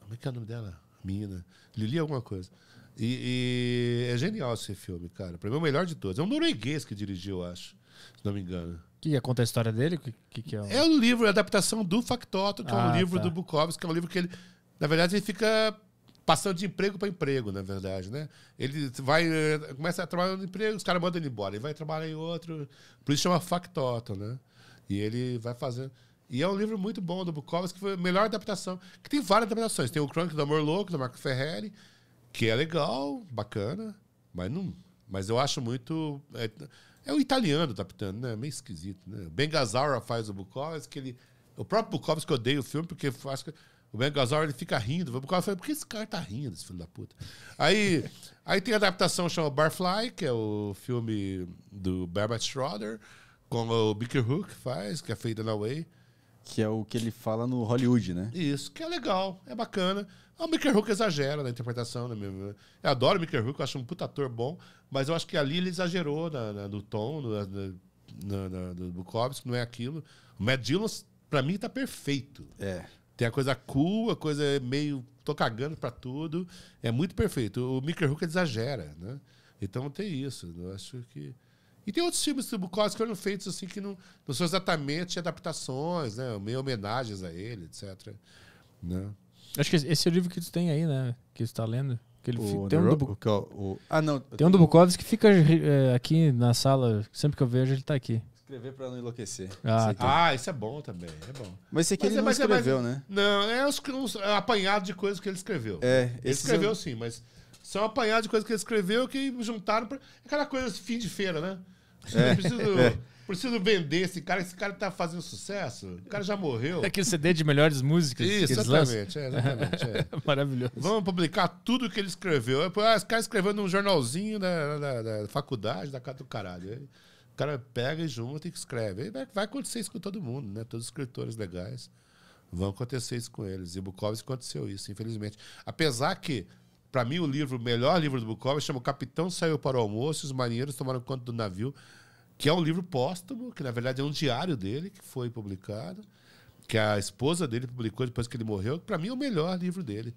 Como é que é o nome dela? Mina. Lili alguma coisa. E, e, é genial esse filme, cara. Pra mim, é o melhor de todos. É um norueguês que dirigiu, eu acho. Se não me engano que, que conta a história dele? Que, que, que é, o... é o livro, é a adaptação do Factotum, que ah, é um ah, livro tá. do Bukowski, que é um livro que ele, na verdade, ele fica passando de emprego para emprego, na verdade, né? Ele vai, eh, começa a trabalhar um emprego, os caras mandam ele embora, ele vai trabalhar em outro, por isso chama Factotum, né? E ele vai fazendo. E é um livro muito bom do Bukowski, que foi a melhor adaptação, que tem várias adaptações. Tem o Crônica do Amor Louco, do Marco Ferreri, que é legal, bacana, mas não, mas eu acho muito é, é o italiano adaptando, né? É meio esquisito, né? O Ben Gazzara faz o Bukowski, ele... O próprio Bukowski odeia o filme porque faz... O Ben Gazzara, ele fica rindo. O Bukowski fala, por que esse cara tá rindo, esse filho da puta? Aí, aí tem a adaptação chamada Barfly, que é o filme do Barbara Schroeder, com o Bicker Hook faz, que é feita na Way. Que é o que ele fala no Hollywood, né? Isso, que é legal, é bacana. Ah, o Micker Rourke exagera na interpretação. Né? Eu adoro o Micker Rourke, eu acho um puta ator bom, mas eu acho que ali ele exagerou na, na, no tom no, na, na, do Bukowski, não é aquilo. O Matt Dillon, pra mim, tá perfeito. É. Tem a coisa cool, a coisa é meio... Tô cagando pra tudo. É muito perfeito. O Micker Rourke exagera, né? Então tem isso. Eu acho que... E tem outros filmes do Bukowski que foram feitos assim que não, não são exatamente adaptações, né? Meio homenagens a ele, etc. Né? Acho que esse é o livro que tu tem aí, né? Que tu tá lendo. Que ele o, tem um do, é o, o, ah, não. Tem um do que fica é, aqui na sala. Sempre que eu vejo, ele tá aqui. Escrever para não enlouquecer. Ah, tá. ah, isso é bom também. É bom. Mas esse aqui mas ele é, não é escreveu, é né? Não, é os, os apanhado de coisas que ele escreveu. É, ele escreveu sim, mas são apanhados de coisas que ele escreveu que juntaram para aquela coisa fim de feira, né? É, preciso é preciso vender esse cara, esse cara tá fazendo sucesso. O cara já morreu. É aquele CD de melhores músicas. Isso, exatamente. É, exatamente é. Maravilhoso. Vamos publicar tudo que ele escreveu. Ah, esse cara escreveu num jornalzinho da, da, da faculdade, da casa do caralho. O cara pega e junta e escreve. Vai acontecer isso com todo mundo, né? Todos os escritores legais vão acontecer isso com eles. E Bukowski aconteceu isso, infelizmente. Apesar que para mim, o livro, o melhor livro do Bukowski chama O Capitão Saiu para o Almoço e os Marinheiros Tomaram Conta do Navio que é um livro póstumo, que na verdade é um diário dele que foi publicado, que a esposa dele publicou depois que ele morreu, que para mim é o melhor livro dele.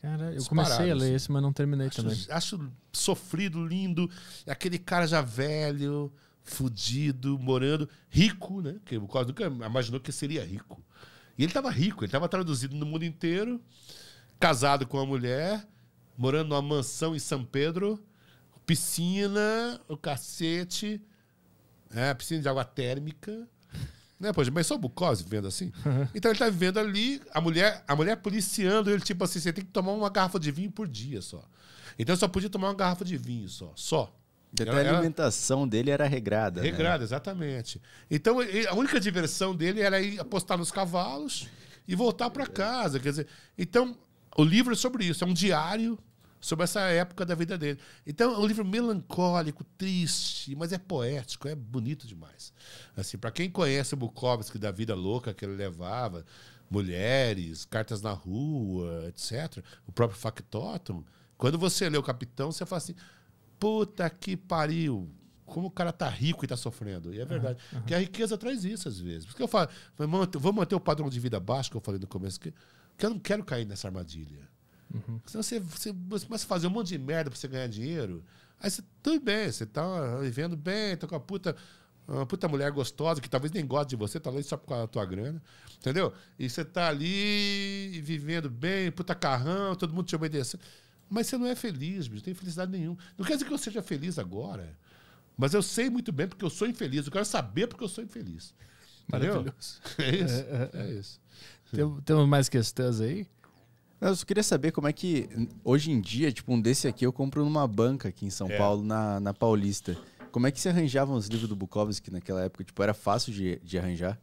Cara, eu comecei a ler assim. esse, mas não terminei acho, também. Acho sofrido, lindo, aquele cara já velho, fudido, morando, rico, né? Que o Cosmo nunca imaginou que seria rico. E ele estava rico, ele estava traduzido no mundo inteiro, casado com uma mulher, morando numa mansão em São Pedro, piscina, o cacete, é, piscina de água térmica. Né, pois, mas só Bucose vivendo assim. Uhum. Então ele tá vivendo ali, a mulher, a mulher policiando ele, tipo assim, você tem que tomar uma garrafa de vinho por dia só. Então só podia tomar uma garrafa de vinho só. Só. Até a alimentação era... dele era regrada. Né? Regrada, né? exatamente. Então a única diversão dele era ir apostar nos cavalos e voltar para é. casa. Quer dizer, então o livro é sobre isso, é um diário sobre essa época da vida dele. Então, é um livro melancólico, triste, mas é poético, é bonito demais. Assim, para quem conhece o Bukowski da vida louca que ele levava, mulheres, cartas na rua, etc, o próprio Factotum, quando você lê o Capitão, você fala assim: "Puta que pariu, como o cara tá rico e tá sofrendo. E é verdade. Uhum. Que a riqueza traz isso às vezes. Porque eu falo, vamos manter o padrão de vida baixo que eu falei no começo, que, que eu não quero cair nessa armadilha. Uhum. Senão você, você, você, começa a fazer um monte de merda pra você ganhar dinheiro. Aí você, tudo bem, você tá ah, vivendo bem, tá com a puta, uma puta mulher gostosa que talvez nem goste de você, talvez tá só por causa da tua grana, entendeu? E você tá ali vivendo bem, puta carrão, todo mundo te obedecendo. Mas você não é feliz, bicho, não tem felicidade nenhuma. Não quer dizer que eu seja feliz agora, mas eu sei muito bem porque eu sou infeliz. Eu quero saber porque eu sou infeliz. Entendeu? Maravilhoso. É isso. É, é, é. é isso. Tem, temos mais questões aí? Eu só queria saber como é que, hoje em dia, tipo, um desse aqui eu compro numa banca aqui em São é. Paulo, na, na Paulista. Como é que se arranjavam os livros do Bukowski naquela época? Tipo, era fácil de, de arranjar?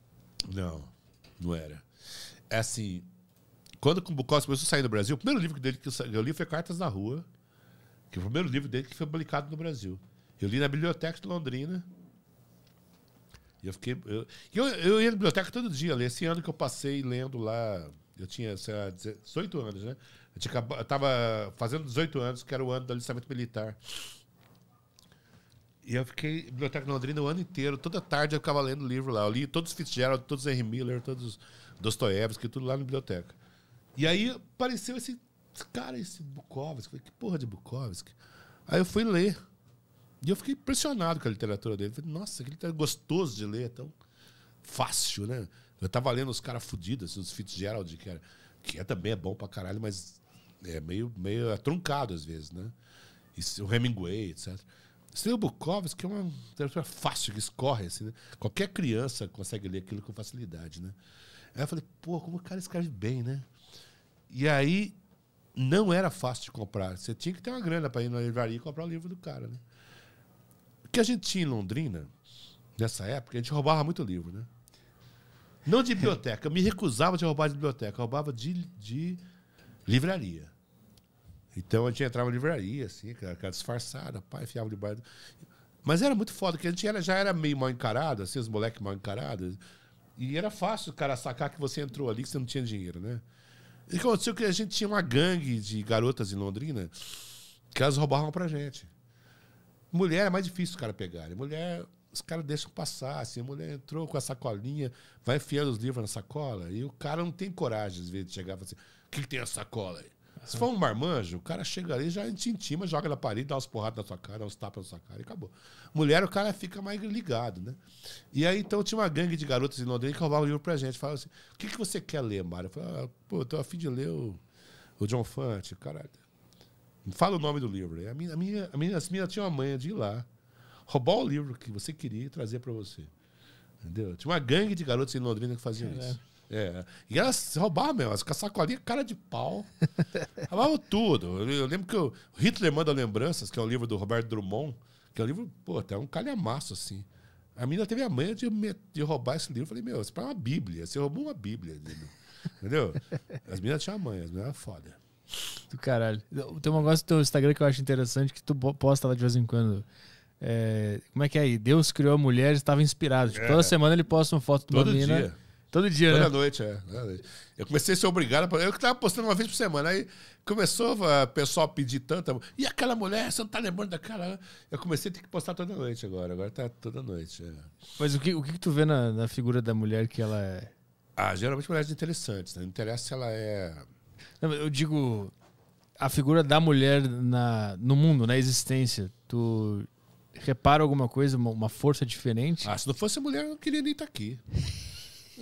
Não, não era. É assim, quando o Bukowski começou a sair do Brasil, o primeiro livro dele que eu li foi Cartas na Rua, que foi o primeiro livro dele que foi publicado no Brasil. Eu li na biblioteca de Londrina. E eu fiquei. Eu, eu, eu ia na biblioteca todo dia, ler. Esse ano que eu passei lendo lá eu tinha, sei lá, 18 anos, né? Eu, tinha, eu tava fazendo 18 anos, que era o ano do alistamento militar. E eu fiquei biblioteca Londrina o ano inteiro, toda tarde eu ficava lendo livro lá. Eu li todos os Fitzgerald, todos Henry Miller, todos Dostoiévski, tudo lá na biblioteca. E aí apareceu esse cara, esse Bukowski. Falei, que porra de Bukowski? Aí eu fui ler. E eu fiquei impressionado com a literatura dele. Falei, nossa, que literatura gostoso de ler, é tão fácil, né? Eu tava lendo os caras fudidos, assim, os Fitzgerald, que, era, que é, também é bom pra caralho, mas é meio, meio é truncado às vezes, né? E o Hemingway, etc. Você tem o Bukowski, que é uma literatura fácil, que escorre, assim, né? Qualquer criança consegue ler aquilo com facilidade, né? Aí eu falei, pô, como o cara escreve bem, né? E aí, não era fácil de comprar. Você tinha que ter uma grana para ir na livraria e comprar o livro do cara, né? O que a gente tinha em Londrina, nessa época, a gente roubava muito livro, né? Não de biblioteca. Eu me recusava de roubar de biblioteca. Eu roubava de, de livraria. Então a gente entrava na livraria, assim, cara, cara disfarçada, pai, enfiava de bairro. Mas era muito foda, porque a gente era, já era meio mal encarado, assim, os moleques mal encarados. E era fácil o cara sacar que você entrou ali, que você não tinha dinheiro, né? E aconteceu que a gente tinha uma gangue de garotas em Londrina que elas roubavam pra gente. Mulher é mais difícil o cara pegar. Mulher, os caras deixam passar. Assim, a mulher entrou com a sacolinha, vai enfiando os livros na sacola, e o cara não tem coragem, às vezes, de chegar e falar assim: o que, que tem a sacola aí? Se for um marmanjo, o cara chega ali, já te intima, joga na parede, dá uns porradas na sua cara, dá uns tapas na sua cara e acabou. Mulher, o cara fica mais ligado, né? E aí, então, tinha uma gangue de garotas em Londres que roubava um livro pra gente. Falava assim, o que, que você quer ler, Mário? Eu falava, ah, pô, eu tô afim de ler o, o John Fante, caralho. Fala o nome do livro. Né? a minha, a minha, a minha, as meninas tinham a manha de ir lá roubar o livro que você queria e trazer para você. Entendeu? Tinha uma gangue de garotos em Londrina que faziam é, isso. É. E elas roubavam elas com a sacolinha cara de pau. roubavam tudo. Eu, lembro que o Hitler Manda Lembranças, que é um livro do Roberto Drummond, que é um livro, pô, até um calhamaço assim. A menina teve a manha de, de roubar esse livro. Eu falei, meu, isso é para uma bíblia. Você roubou uma bíblia. Entendeu? As meninas tinham a manha, as meninas eram foda. Do caralho. Tem um negócio do teu Instagram que eu acho interessante que tu posta lá de vez em quando é, como é que é aí? Deus criou a mulher e estava inspirado. Tipo, é. Toda semana ele posta uma foto de uma Todo Dia. Todo dia, Toda né? noite, é. Eu comecei a ser obrigado. Eu que tava postando uma vez por semana. Aí começou o pessoal a pedir tanta. E aquela mulher, você não tá lembrando daquela? Eu comecei a ter que postar toda noite agora. Agora tá toda noite. É. Mas o que, o que tu vê na, na figura da mulher que ela é? Ah, geralmente mulheres interessantes. Né? Não interessa se ela é. Não, eu digo. A figura da mulher na, no mundo, na existência. Tu repara alguma coisa, uma, força diferente? Ah, se não fosse mulher, eu não queria nem estar tá aqui.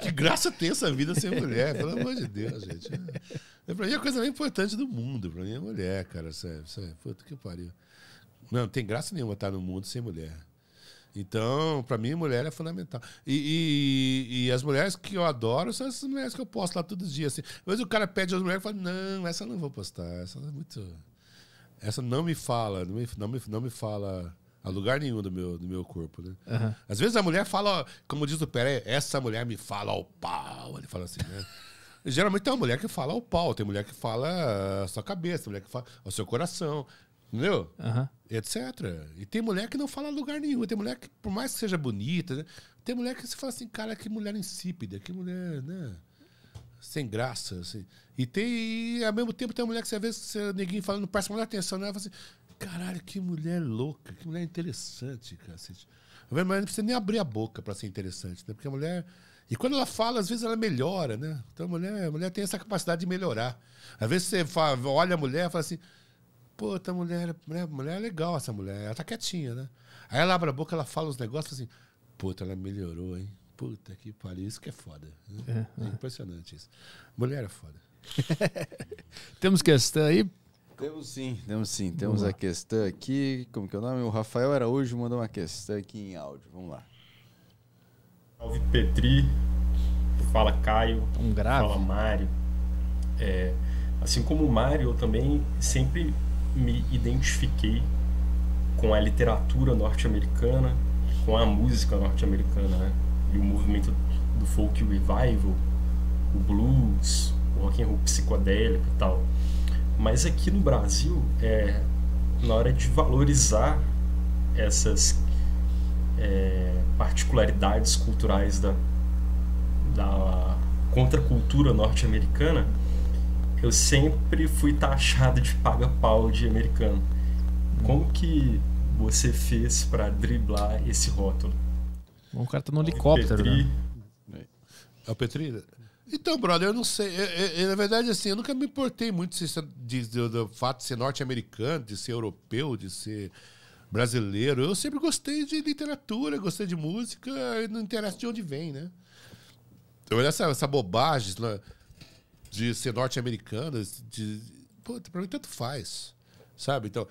que graça ter essa vida sem mulher, pelo amor de Deus, gente. É, pra mim é a coisa mais importante do mundo. Pra mim é mulher, cara. Sério, é, Puta que pariu. Não, não tem graça nenhuma estar no mundo sem mulher. Então, para mim, mulher é fundamental. E, e, e, as mulheres que eu adoro são essas mulheres que eu posto lá todos os dias. Assim. Mas o cara pede as mulheres e fala: Não, essa eu não vou postar. Essa é muito. Essa não me fala, não me, não me, não me fala a lugar nenhum do meu, do meu corpo, né? Uhum. Às vezes a mulher fala, como diz o Pérez, essa mulher me fala ao pau. Ele fala assim, né? Geralmente tem uma mulher que fala ao pau, tem mulher que fala a sua cabeça, mulher que fala ao seu coração, entendeu? Uhum. Etc. E tem mulher que não fala a lugar nenhum, tem mulher que, por mais que seja bonita, né? tem mulher que se fala assim, cara, que mulher insípida, que mulher, né? Sem graça, assim. E tem, e ao mesmo tempo, tem uma mulher que você vê você, neguinho falando, presta mais atenção nela, né? fala assim, caralho, que mulher louca, que mulher interessante, cacete. Mas não precisa nem abrir a boca para ser interessante, né? Porque a mulher. E quando ela fala, às vezes ela melhora, né? Então a mulher, a mulher tem essa capacidade de melhorar. Às vezes você fala, olha a mulher e fala assim, puta, mulher, mulher, né? mulher é legal essa mulher, ela tá quietinha, né? Aí ela abre a boca, ela fala os negócios assim, puta, ela melhorou, hein? Puta que pariu, isso que é foda. É, é, é. impressionante isso. Mulher é foda. Temos questão aí? Temos sim, temos sim. Temos a questão aqui. Como que é o nome? O Rafael Araújo mandou uma questão aqui em áudio. Vamos lá. Salve Petri. Fala Caio. Um grave. Fala Mário. É, assim como o Mário, eu também sempre me identifiquei com a literatura norte-americana, com a música norte-americana, né? E o movimento do folk revival, o blues, rock and roll psicodélico e tal. Mas aqui no Brasil, é, na hora de valorizar essas é, particularidades culturais da, da contracultura norte-americana, eu sempre fui taxado de paga-pau de americano. Como que você fez para driblar esse rótulo? o cara tá no é helicóptero, Petri... né? É o Petri? Então, brother, eu não sei. Eu, é, eu, é, é, na verdade, assim, eu nunca me importei muito se, de, de, do fato de ser norte-americano, de ser europeu, de ser brasileiro. Eu sempre gostei de literatura, gostei de música, não interessa de onde vem, né? Olha essa, essa bobagem né, de ser norte-americano, de. Pô, pra mim tanto faz. Sabe? Então.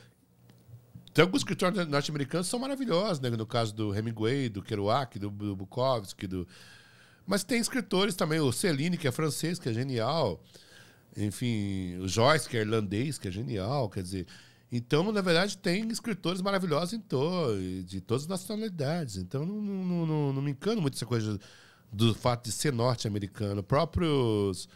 Tem alguns escritores norte-americanos são maravilhosos, né? No caso do Hemingway, do Kerouac, do, do Bukowski, do mas tem escritores também, o Celine, que é francês, que é genial. Enfim, o Joyce, que é irlandês, que é genial. Quer dizer, então, na verdade, tem escritores maravilhosos em to, de todas as nacionalidades. Então, não, não, não, não me encano muito essa coisa do fato de ser norte-americano. Próprios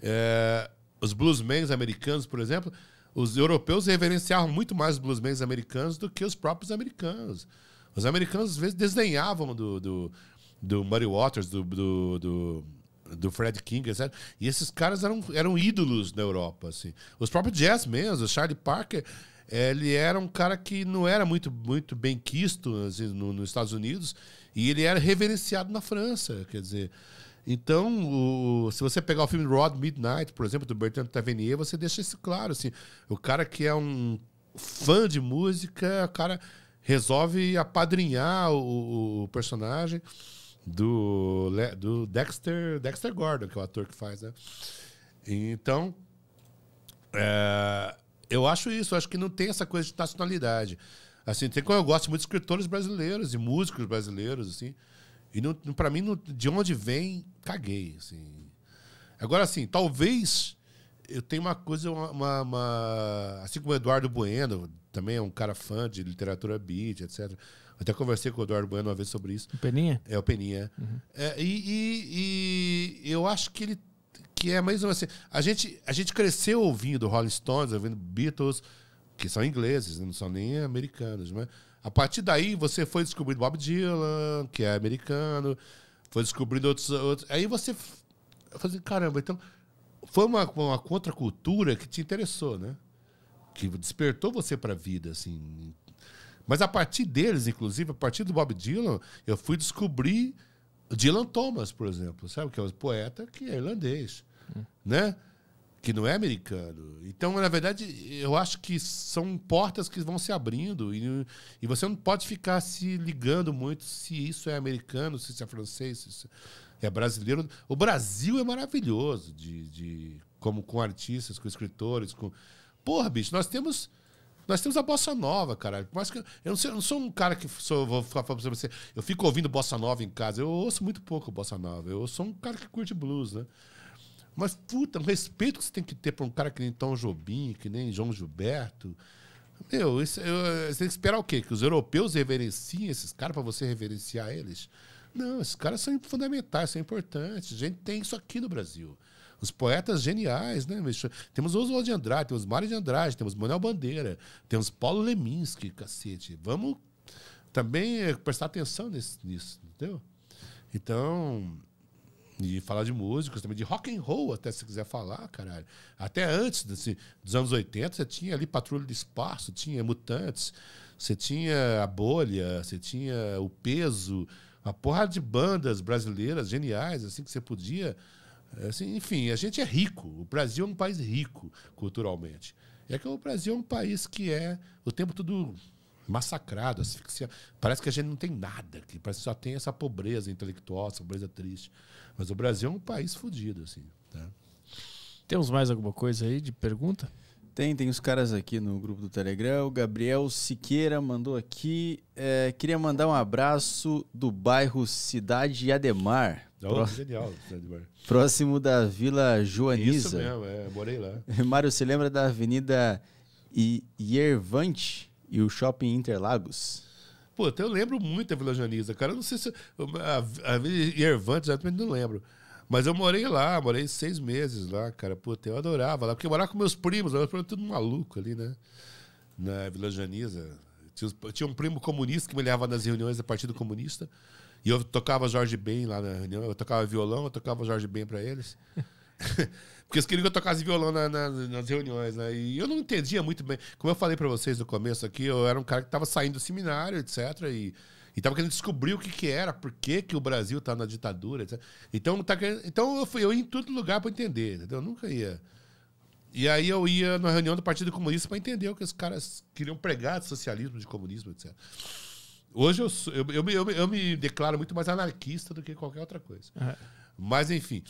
é, os bluesmans americanos, por exemplo, os europeus reverenciavam muito mais os bluesmans americanos do que os próprios americanos. Os americanos, às vezes, desdenhavam do, do do Muddy Waters, do, do, do do Fred King, etc. E esses caras eram, eram ídolos na Europa, assim. Os próprios jazz mesmo, o Charlie Parker, ele era um cara que não era muito, muito bem quisto assim, no, nos Estados Unidos e ele era reverenciado na França, quer dizer... Então, o, se você pegar o filme Rod Midnight, por exemplo, do Bertrand Tavernier, você deixa isso claro, assim. O cara que é um fã de música, o cara resolve apadrinhar o, o personagem do, do Dexter, Dexter Gordon, que é o ator que faz, né? Então, é, eu acho isso, eu acho que não tem essa coisa de nacionalidade. Assim, tem como eu gosto muito de escritores brasileiros e músicos brasileiros, assim. E não, pra mim, não, de onde vem, caguei, assim. Agora, assim, talvez eu tenha uma coisa, uma, uma, uma, Assim como o Eduardo Bueno, também é um cara fã de literatura beat, etc até conversei com o Eduardo Bueno uma vez sobre isso. O Peninha? É, o Peninha. Uhum. É, e, e, e, eu acho que ele. Que é mais ou menos assim. A gente, a gente cresceu ouvindo Rolling Stones, ouvindo Beatles, que são ingleses, né, não são nem americanos, né? A partir daí você foi descobrindo Bob Dylan, que é americano, foi descobrindo outros. outros aí você. Eu falei, assim, caramba, então. Foi uma, uma contracultura que te interessou, né? Que despertou você para a vida, assim, mas a partir deles, inclusive, a partir do Bob Dylan, eu fui descobrir Dylan Thomas, por exemplo, sabe? Que é um poeta que é irlandês, hum. né? Que não é americano. Então, na verdade, eu acho que são portas que vão se abrindo e, e você não pode ficar se ligando muito se isso é americano, se isso é francês, se isso é brasileiro. O Brasil é maravilhoso de, de como com artistas, com escritores, com... Porra, bicho, nós temos nós temos a bossa nova, cara. Mas eu não, sei, eu não sou um cara que sou, vou falar pra você, eu fico ouvindo bossa nova em casa. Eu ouço muito pouco bossa nova. Eu sou um cara que curte blues, né? Mas, puta, o respeito que você tem que ter pra um cara que nem Tom Jobim, que nem João Gilberto. Meu, isso, eu, você tem que esperar o quê? Que os europeus reverenciem esses caras para você reverenciar eles? Não, esses caras são fundamentais, são importantes. A gente tem isso aqui no Brasil os poetas geniais, né? Temos Oswald de Andrade, temos Mário de Andrade, temos Manuel Bandeira, temos Paulo Leminski, cacete. Vamos também eh, prestar atenção nisso, entendeu? Então, e falar de músicos também, de rock and roll, até se quiser falar, caralho. Até antes desse, assim, dos anos 80, você tinha ali Patrulha do Espaço, tinha Mutantes, você tinha A Bolha, você tinha O Peso, uma porrada de bandas brasileiras geniais, assim, que você podia Assim, enfim, a gente é rico. O Brasil é um país rico culturalmente. É que o Brasil é um país que é o tempo todo massacrado, asfixiado. Parece que a gente não tem nada aqui. Parece que só tem essa pobreza intelectual, essa pobreza triste. Mas o Brasil é um país fodido, assim. Tá? Temos mais alguma coisa aí de pergunta? Tem, tem os caras aqui no grupo do Telegram. O Gabriel Siqueira mandou aqui. É, queria mandar um abraço do bairro Cidade Ademar. Oh, pró genial, Ademar. Próximo da Vila Joaniza. Isso mesmo, é, morei lá. Mário, você lembra da Avenida Iervante e o Shopping Interlagos? Pô, até eu lembro muito da Vila Joaniza, cara. Eu não sei se. A, a Vila Iervante, exatamente, não lembro. Mas eu morei lá, morei seis meses lá, cara. Puta, eu adorava lá. Porque eu morava com meus primos, lá, meus primos tudo maluco ali, né? Na Vila Janiza. Tinha, tinha um primo comunista que me levava nas reuniões do Partido Comunista. E eu tocava Jorge Ben lá na reunião. Eu tocava violão, eu tocava Jorge Ben para eles. Porque eles queriam que eu tocasse violão na, na, nas reuniões, né? E eu não entendia muito bem. Como eu falei para vocês no começo aqui, eu era um cara que estava saindo do seminário, etc. E e tava querendo descobrir o que que era, por que que o Brasil tá na ditadura, etc. Então, tá querendo, então eu fui eu ia em todo lugar para entender, entendeu? Eu nunca ia. E aí eu ia na reunião do Partido Comunista para entender o que os caras queriam pregar de socialismo, de comunismo, etc. Hoje eu, sou, eu, eu, eu, eu, me declaro muito mais anarquista do que qualquer outra coisa. Uhum. Mas, enfim.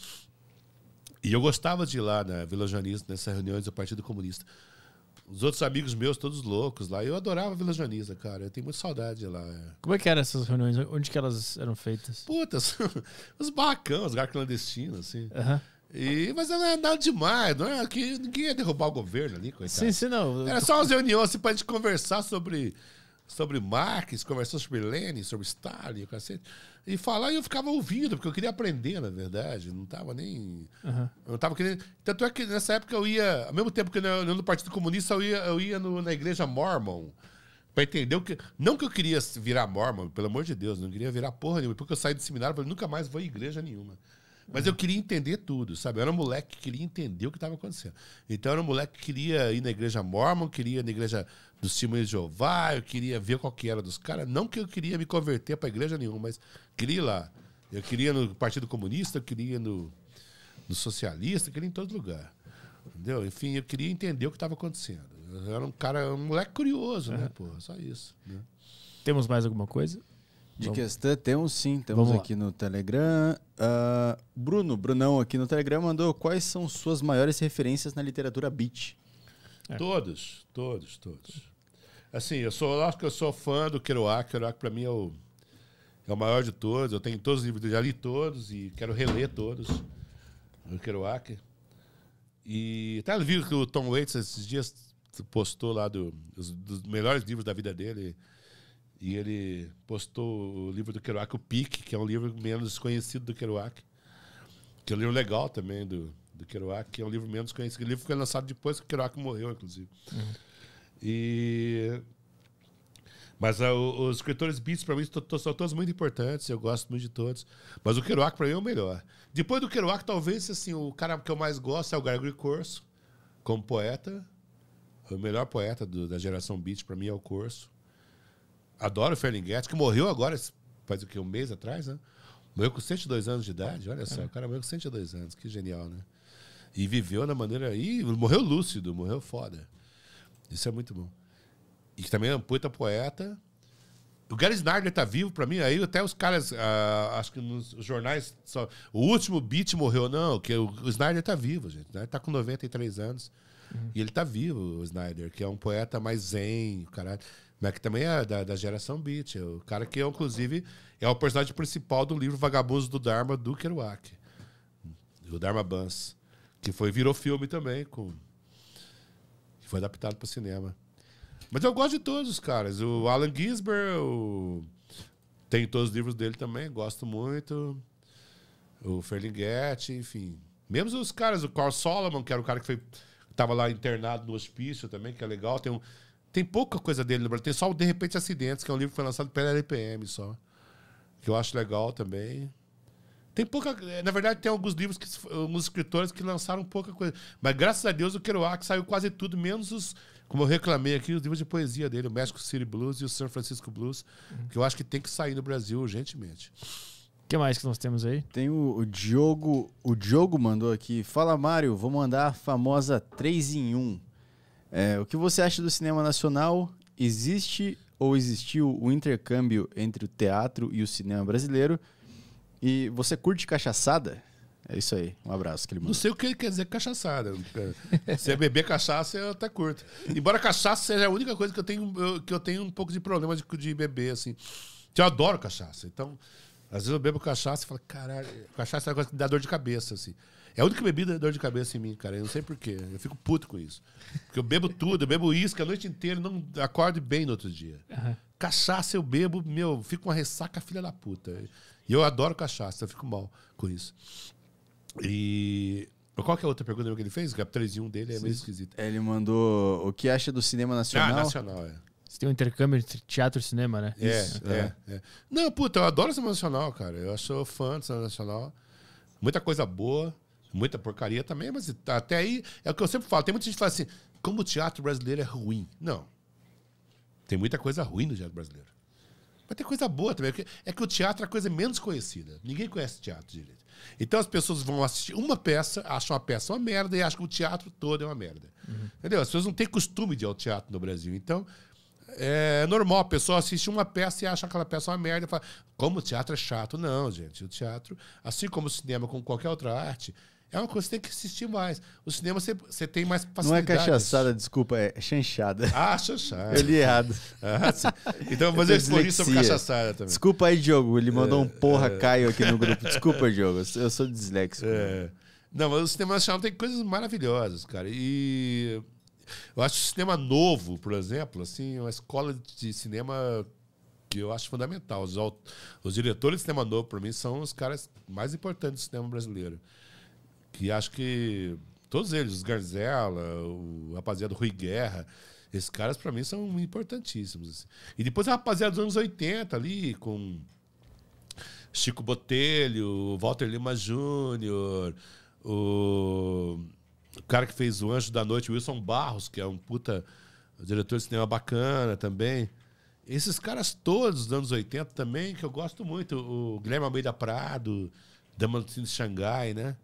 E eu gostava de ir lá na Vila Janista nessas reuniões do Partido Comunista. Os outros amigos meus, todos loucos lá. Eu adorava a Vila Joaniza, cara. Eu tenho muita saudade lá. Como é que eram essas reuniões? Onde que elas eram feitas? Putas, os barracão, os lugares clandestinos, assim. Uhum. E, mas não era é nada demais, não era é? que ninguém ia derrubar o governo ali, coitado. Sim, sim, não. Era só umas reuniões assim, pra gente conversar sobre sobre Marx, conversou sobre Lenin, sobre Stalin, o cacete. E falar e eu ficava ouvindo, porque eu queria aprender, na verdade. Não tava nem. Uhum. Eu tava querendo. Tanto é que nessa época eu ia, ao mesmo tempo que eu era no Partido Comunista, eu ia, eu ia no, na igreja Mormon. Pra entender o que. Não que eu queria virar Mormon, pelo amor de Deus, não queria virar porra nenhuma. Porque eu saí do seminário e nunca mais vou à igreja nenhuma. Mas eu queria entender tudo, sabe? Eu era um moleque que queria entender o que estava acontecendo. Então eu era um moleque que queria ir na igreja mormon, queria ir na igreja do Simão de Jeová, eu queria ver qual que era dos caras. Não que eu queria me converter para igreja nenhuma, mas queria ir lá. Eu queria no Partido Comunista, eu queria no, no Socialista, eu queria em todo lugar. Entendeu? Enfim, eu queria entender o que estava acontecendo. Eu era um cara, um moleque curioso, né? Pô, só isso. Né? Temos mais alguma coisa? De questão, temos sim. Temos aqui no Telegram. Uh, Bruno, Brunão aqui no Telegram mandou quais são suas maiores referências na literatura beat? É. Todos, todos, todos. Assim, eu sou, acho que eu sou fã do Kerouac. Kerouac, para mim, é o, é o maior de todos. Eu tenho todos os livros, já li todos e quero reler todos do Kerouac. E até livro que o Tom Waits esses dias postou lá do, dos, dos melhores livros da vida dele e ele postou o livro do Kerouac, O Pique, que é um livro menos conhecido do Kerouac. Que é um livro legal também do, do Kerouac, que é um livro menos conhecido. O livro foi lançado depois que o Kerouac morreu, inclusive. Uhum. E... Mas uh, os escritores beats, para mim, são todos muito importantes. Eu gosto muito de todos. Mas o Kerouac, para mim, é o melhor. Depois do Kerouac, talvez, assim, o cara que eu mais gosto é o Gregory Corso, como poeta. O melhor poeta do, da geração beat, para mim, é o Corso adoro o Ferlinghetti, que morreu agora, faz o que, um mês atrás, né? Morreu com 102 anos de idade, olha só, é. o cara morreu com 102 anos, que genial, né? E viveu na maneira. aí, morreu lúcido, morreu foda. Isso é muito bom. E também é um puta poeta. O Gary Snyder tá vivo pra mim, aí até os caras, ah, acho que nos jornais, só, o último beat morreu, não, que o, o Snyder tá vivo, gente. Né? Tá com 93 anos. Uhum. E ele tá vivo, o Snyder, que é um poeta mais zen, caralho mas né, que também é da, da geração beat. O cara que, é, inclusive, é o personagem principal do livro Vagabundo do Dharma, do Kerouac. Do Dharma Bans. Que foi, virou filme também, com, que foi adaptado para cinema. Mas eu gosto de todos os caras. O Alan Ginsberg, o, tem todos os livros dele também, gosto muito. O Ferlinghetti, enfim. Mesmo os caras, o Carl Solomon, que era o cara que foi estava lá internado no hospício também, que é legal. Tem um, tem pouca coisa dele no Brasil. Tem só o De Repente Acidentes, que é um livro que foi lançado pela LPM só. Que eu acho legal também. Tem pouca. Eh, na verdade, tem alguns livros, que, alguns escritores que lançaram pouca coisa. Mas graças a Deus o Kerouac saiu quase tudo, menos os. Como eu reclamei aqui, os livros de poesia dele, o México City Blues e o San Francisco Blues, uhum. que eu acho que tem que sair no Brasil urgentemente. O que mais que nós temos aí? Tem o, o, Diogo. O Diogo mandou aqui. Fala, Mário, vou mandar a famosa 3 em 1. É, o que você acha do cinema nacional? Existe ou existiu o intercâmbio entre o teatro e o cinema brasileiro? E você curte cachaçada? É isso aí. Um abraço que Não sei o que ele quer dizer cachaçada. Se é beber cachaça, eu até curto. Embora cachaça seja a única coisa que eu tenho, que eu tenho um pouco de problema de, de beber, assim. Eu adoro cachaça. Então, às vezes eu bebo cachaça e falo, caralho, cachaça é uma coisa que dá dor de cabeça, assim. É a única bebida que dor de cabeça em mim, cara. Eu não sei porquê. Eu fico puto com isso. Porque eu bebo tudo, eu bebo uísque a noite inteira, não acordo bem no outro dia. Uhum. Cachaça eu bebo, meu, fico uma ressaca filha da puta. E eu adoro cachaça, eu fico mal com isso. E qual que é a outra pergunta que ele fez? O Gap 3 e 1 dele é Sim. meio esquisito. É, ele mandou o que acha do cinema ah, nacional? Ah, nacional, é. Você tem um intercâmbio entre teatro e cinema, né? É, Isso, é, é. é, Não, puta, eu adoro cinema nacional, cara. Eu sou fã do cinema nacional. Muita coisa boa muita porcaria também, mas até aí é o que eu sempre falo. Tem muita gente que fala assim, como o teatro brasileiro é ruim. Não. Tem muita coisa ruim no teatro brasileiro. Mas tem coisa boa também. É, é que o teatro é a coisa menos conhecida. Ninguém conhece teatro direito. Então as pessoas vão assistir uma peça, acham a peça uma merda e acham que o teatro todo é uma merda. Uhum. Entendeu? As pessoas não têm costume de ir ao teatro no Brasil. Então é normal, a pessoa assiste uma peça e acha aquela peça uma merda. Fala, como o teatro é chato? Não, gente. O teatro, assim como o cinema, como qualquer outra arte, é uma coisa que você tem que assistir mais. O cinema você, você tem mais facilidade. Não é, é cachaçada, desculpa, é chanchada. Ah, chanchada. Eu li errado. Ah, então, mas eu, por isso sobre cachaçada também. Desculpa aí, Diogo. Ele mandou é, um porra é. Caio aqui no grupo. Desculpa, Diogo. Eu sou disléxico. É. Não, mas o cinema nacional tem coisas maravilhosas, cara. E eu acho o cinema novo, por exemplo, assim, uma escola de cinema que eu acho fundamental. Os, os diretores de cinema novo, para mim, são os caras mais importantes do cinema brasileiro que acho que todos eles, os Garzella, o rapaziada do Rui Guerra, esses caras para mim são importantíssimos. Assim. E depois a rapaziada dos anos 80 ali, com Chico Botelho, Walter Lima Júnior, o cara que fez o Anjo da Noite, Wilson Barros, que é um puta diretor de cinema bacana também. Esses caras todos dos anos 80 também, que eu gosto muito. O Guilherme Almeida Prado, Damantino de Xangai, né?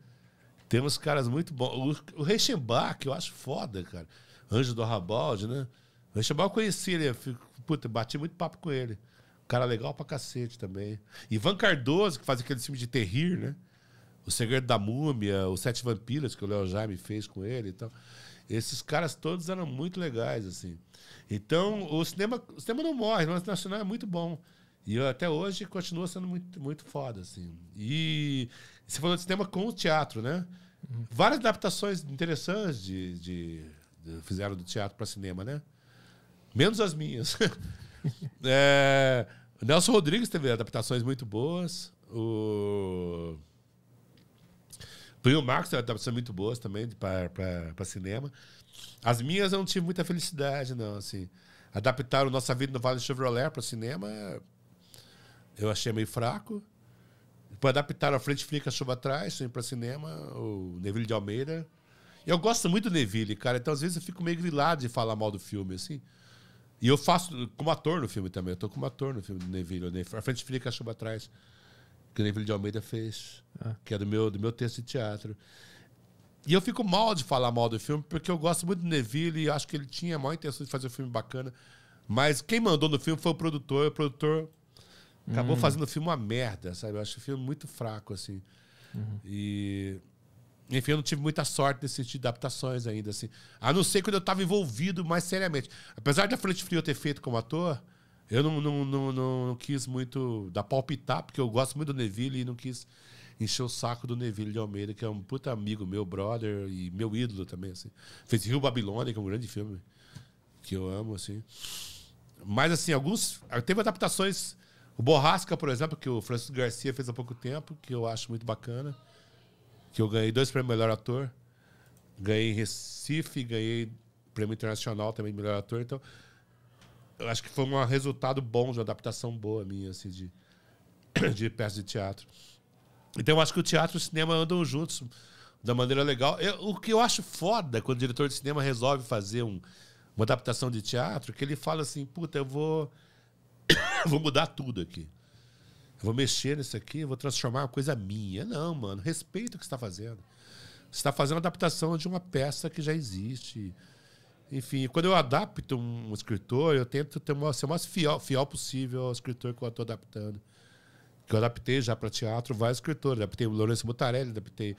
Tem uns caras muito bons. O, o Reichenbach, eu acho foda, cara. Anjo do Arrabalde, né? O Reichenbach eu conheci ele. fico, puta, bati muito papo com ele. cara legal pra cacete também. Ivan Cardoso, que faz aquele filme de terrir, né? O Segredo da Múmia, Os Sete Vampiras que o Léo Jaime fez com ele e tal. Esses caras todos eram muito legais, assim. Então, o cinema, o cinema não morre, o nacional é muito bom. E até hoje continua sendo muito, muito foda, assim. E você falou de cinema com o teatro, né? Várias adaptações interessantes de, de, de fizeram do teatro para cinema, né? Menos as minhas. é, Nelson Rodrigues teve adaptações muito boas. O Plínio Marcos teve adaptações muito boas também para cinema. As minhas eu não tive muita felicidade, não. Assim, adaptaram Nossa Vida no Vale do Chevrolet para cinema eu achei meio fraco. Depois tipo, adaptaram a Frente Fria Chuva Atrás, Sonho para Cinema, o Neville de Almeida. Eu gosto muito do Neville, cara, então às vezes eu fico meio grilado de falar mal do filme, assim. E eu faço como ator no filme também. Eu tô como ator no filme do Neville. Né? A Frente Fria Chuva Atrás, que o Neville de Almeida fez, ah. que é do meu, do meu texto de teatro. E eu fico mal de falar mal do filme, porque eu gosto muito do Neville e acho que ele tinha a maior intenção de fazer um filme bacana. Mas quem mandou no filme foi o produtor. O produtor Acabou hum. fazendo o filme uma merda, sabe? Eu acho o filme muito fraco, assim. Uhum. E. Enfim, eu não tive muita sorte nesse tipo de adaptações ainda, assim. A não ser quando eu estava envolvido mais seriamente. Apesar da Frente Frio ter feito como ator, eu não, não, não, não, quis muito dar palpitar, porque eu gosto muito do Neville e não quis encher o saco do Neville de Almeida, que é um puta amigo meu, brother e meu ídolo também, assim. Fez Rio Babilônia, que é um grande filme que eu amo, assim. Mas, assim, alguns... Teve adaptações o Borrasca, por exemplo, que o Francisco Garcia fez há pouco tempo, que eu acho muito bacana. Que eu ganhei dois prêmios melhor ator. Ganhei em Recife, ganhei prêmio internacional também de melhor ator. Então, eu acho que foi um resultado bom, de uma adaptação boa minha, assim, de, de peça de teatro. Então, eu acho que o teatro e o cinema andam juntos da maneira legal. Eu, o que eu acho foda quando o diretor de cinema resolve fazer um, uma adaptação de teatro, que ele fala assim, puta, eu vou vou mudar tudo aqui. Eu vou mexer nisso aqui, vou transformar uma coisa minha. Não, mano, respeito o que você está fazendo. Você está fazendo adaptação de uma peça que já existe. Enfim, quando eu adapto um escritor, eu tento ter uma, ser o mais fiel, fiel possível ao escritor que eu estou adaptando. Que eu adaptei já para teatro vários escritores. Adaptei o Lourenço Mutarelli, adaptei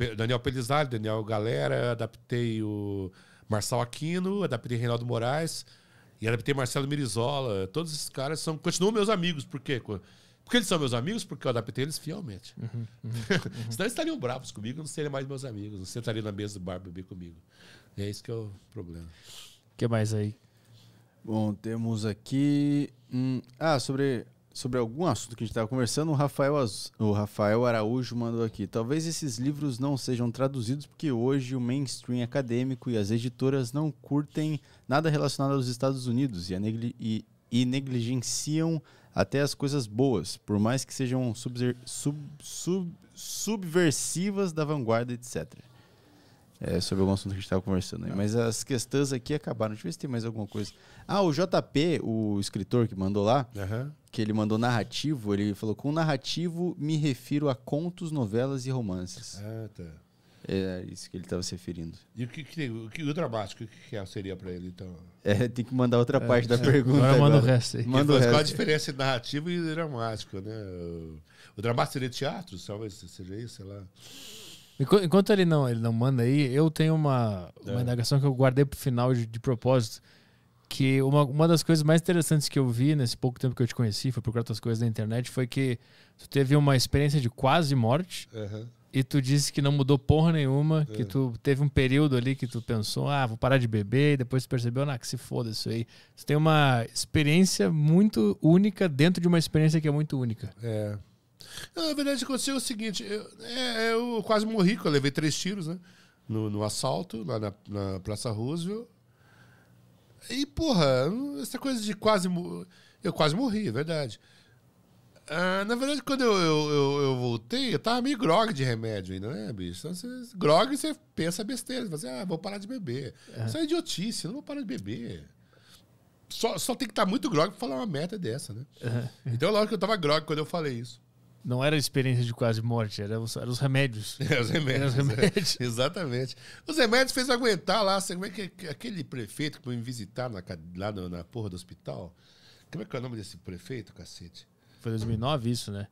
eh, Daniel Pelizari, Daniel Galera, adaptei o Marçal Aquino, adaptei Reinaldo Moraes. E era ter Marcelo Mirizola. Todos esses caras são, continuam meus amigos. Por quê? Porque eles são meus amigos, porque eu adaptei eles fielmente. Uhum, uhum, uhum. Senão eles estariam bravos comigo, não seriam mais meus amigos. Não sentariam na mesa do bar beber comigo. E é isso que é o problema. O que mais aí? Bom, temos aqui. Hum, ah, sobre, sobre algum assunto que a gente estava conversando, o Rafael, o Rafael Araújo mandou aqui. Talvez esses livros não sejam traduzidos porque hoje o mainstream acadêmico e as editoras não curtem nada relacionado aos Estados Unidos e, negli e, e negligenciam até as coisas boas, por mais que sejam sub sub subversivas da vanguarda, etc. É, sobre algum assunto que a gente estava conversando. Aí. Tá. Mas as questões aqui acabaram. Deixa eu ver se tem mais alguma coisa. Ah, o JP, o escritor que mandou lá, uhum. que ele mandou narrativo, ele falou: com narrativo me refiro a contos, novelas e romances. Ah, tá. É isso que ele estava se referindo. E o que, que, o que o que, que é, seria para ele, então? É, tem que mandar outra é, parte da pergunta. Agora manda o resto aí. Manda o resto. Qual a diferença entre narrativo e dramático, né? O dramático seria teatro, talvez seja isso, sei lá. Enquanto ele não, ele não manda aí, eu tenho uma, uma é. indagação que eu guardei para o final de, de, propósito. Que uma, uma das coisas mais interessantes que eu vi nesse pouco tempo que eu te conheci, foi procurar outras coisas na internet, foi que tu teve uma experiência de quase morte. Uhum e tu disse que não mudou porra nenhuma, é. que tu teve um período ali que tu pensou, ah, vou parar de beber, e depois tu percebeu, ah, que se foda isso aí. Tu tem uma experiência muito única dentro de uma experiência que é muito única. É. Na verdade, aconteceu o seguinte: eu, é, eu quase morri, que eu levei três tiros, né? No, no assalto, lá na, na, Praça Roosevelt. E, porra, essa coisa de quase. Eu quase morri, é verdade. Ah, na verdade, quando eu, eu, eu, eu, voltei, eu tava meio grog de remédio ainda, né, bicho? Então, você, grog, você pensa besteira. Você fala assim, ah, vou parar de beber. É. Isso é idiotice, não vou parar de beber. Só, só tem que estar tá muito grog pra falar uma merda dessa, né? É. Então, lógico que eu tava grog quando eu falei isso. Não era a experiência de quase morte, eram os, era os remédios. É, os remédios. Os remédios. É, exatamente. Os remédios fez aguentar lá. Assim, como é que aquele prefeito que foi me visitar na, lá na, na porra do hospital? Como é que é o nome desse prefeito, cacete? Foi 2009 isso, né?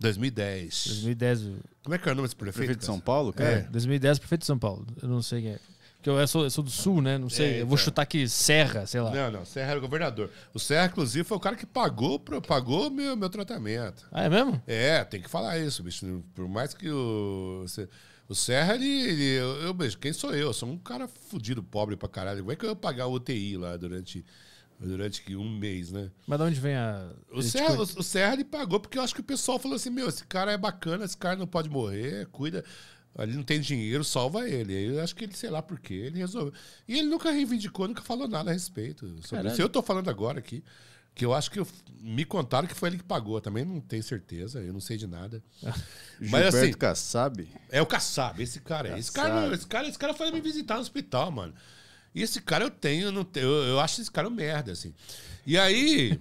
2010. 2010. Como é que é o nome desse prefeito? Prefeito de São Paulo, cara? É. 2010, prefeito de São Paulo. Eu não sei quem é. Porque eu sou, eu sou do Sul, né? Não sei. É, eu vou chutar aqui Serra, sei lá. Não, não. Serra era o governador. O Serra, inclusive, foi o cara que pagou pagou meu, meu tratamento. Ah, é mesmo? É, tem que falar isso, bicho. Por mais que o... O Serra, ele. ele eu, eu, quem sou eu? eu? sou um cara fudido, pobre pra caralho. Como é que eu ia pagar UTI lá durante durante que um mês, né? Mas de onde vem a. O Serra, o Serra ele pagou porque eu acho que o pessoal falou assim: meu, esse cara é bacana, esse cara não pode morrer, cuida. Ele não tem dinheiro, salva ele. Aí eu acho que ele, sei lá por quê, ele resolveu. E ele nunca reivindicou, nunca falou nada a respeito. Se eu tô falando agora aqui, que eu acho que eu, me contaram que foi ele que pagou. Também não tenho certeza, eu não sei de nada. Mas assim. Kassab? É o Kassab, esse cara. Kassab. Esse cara, esse cara, esse cara foi me visitar no hospital, mano. E esse cara eu tenho, não tenho, eu, eu acho esse cara um merda, assim. E aí.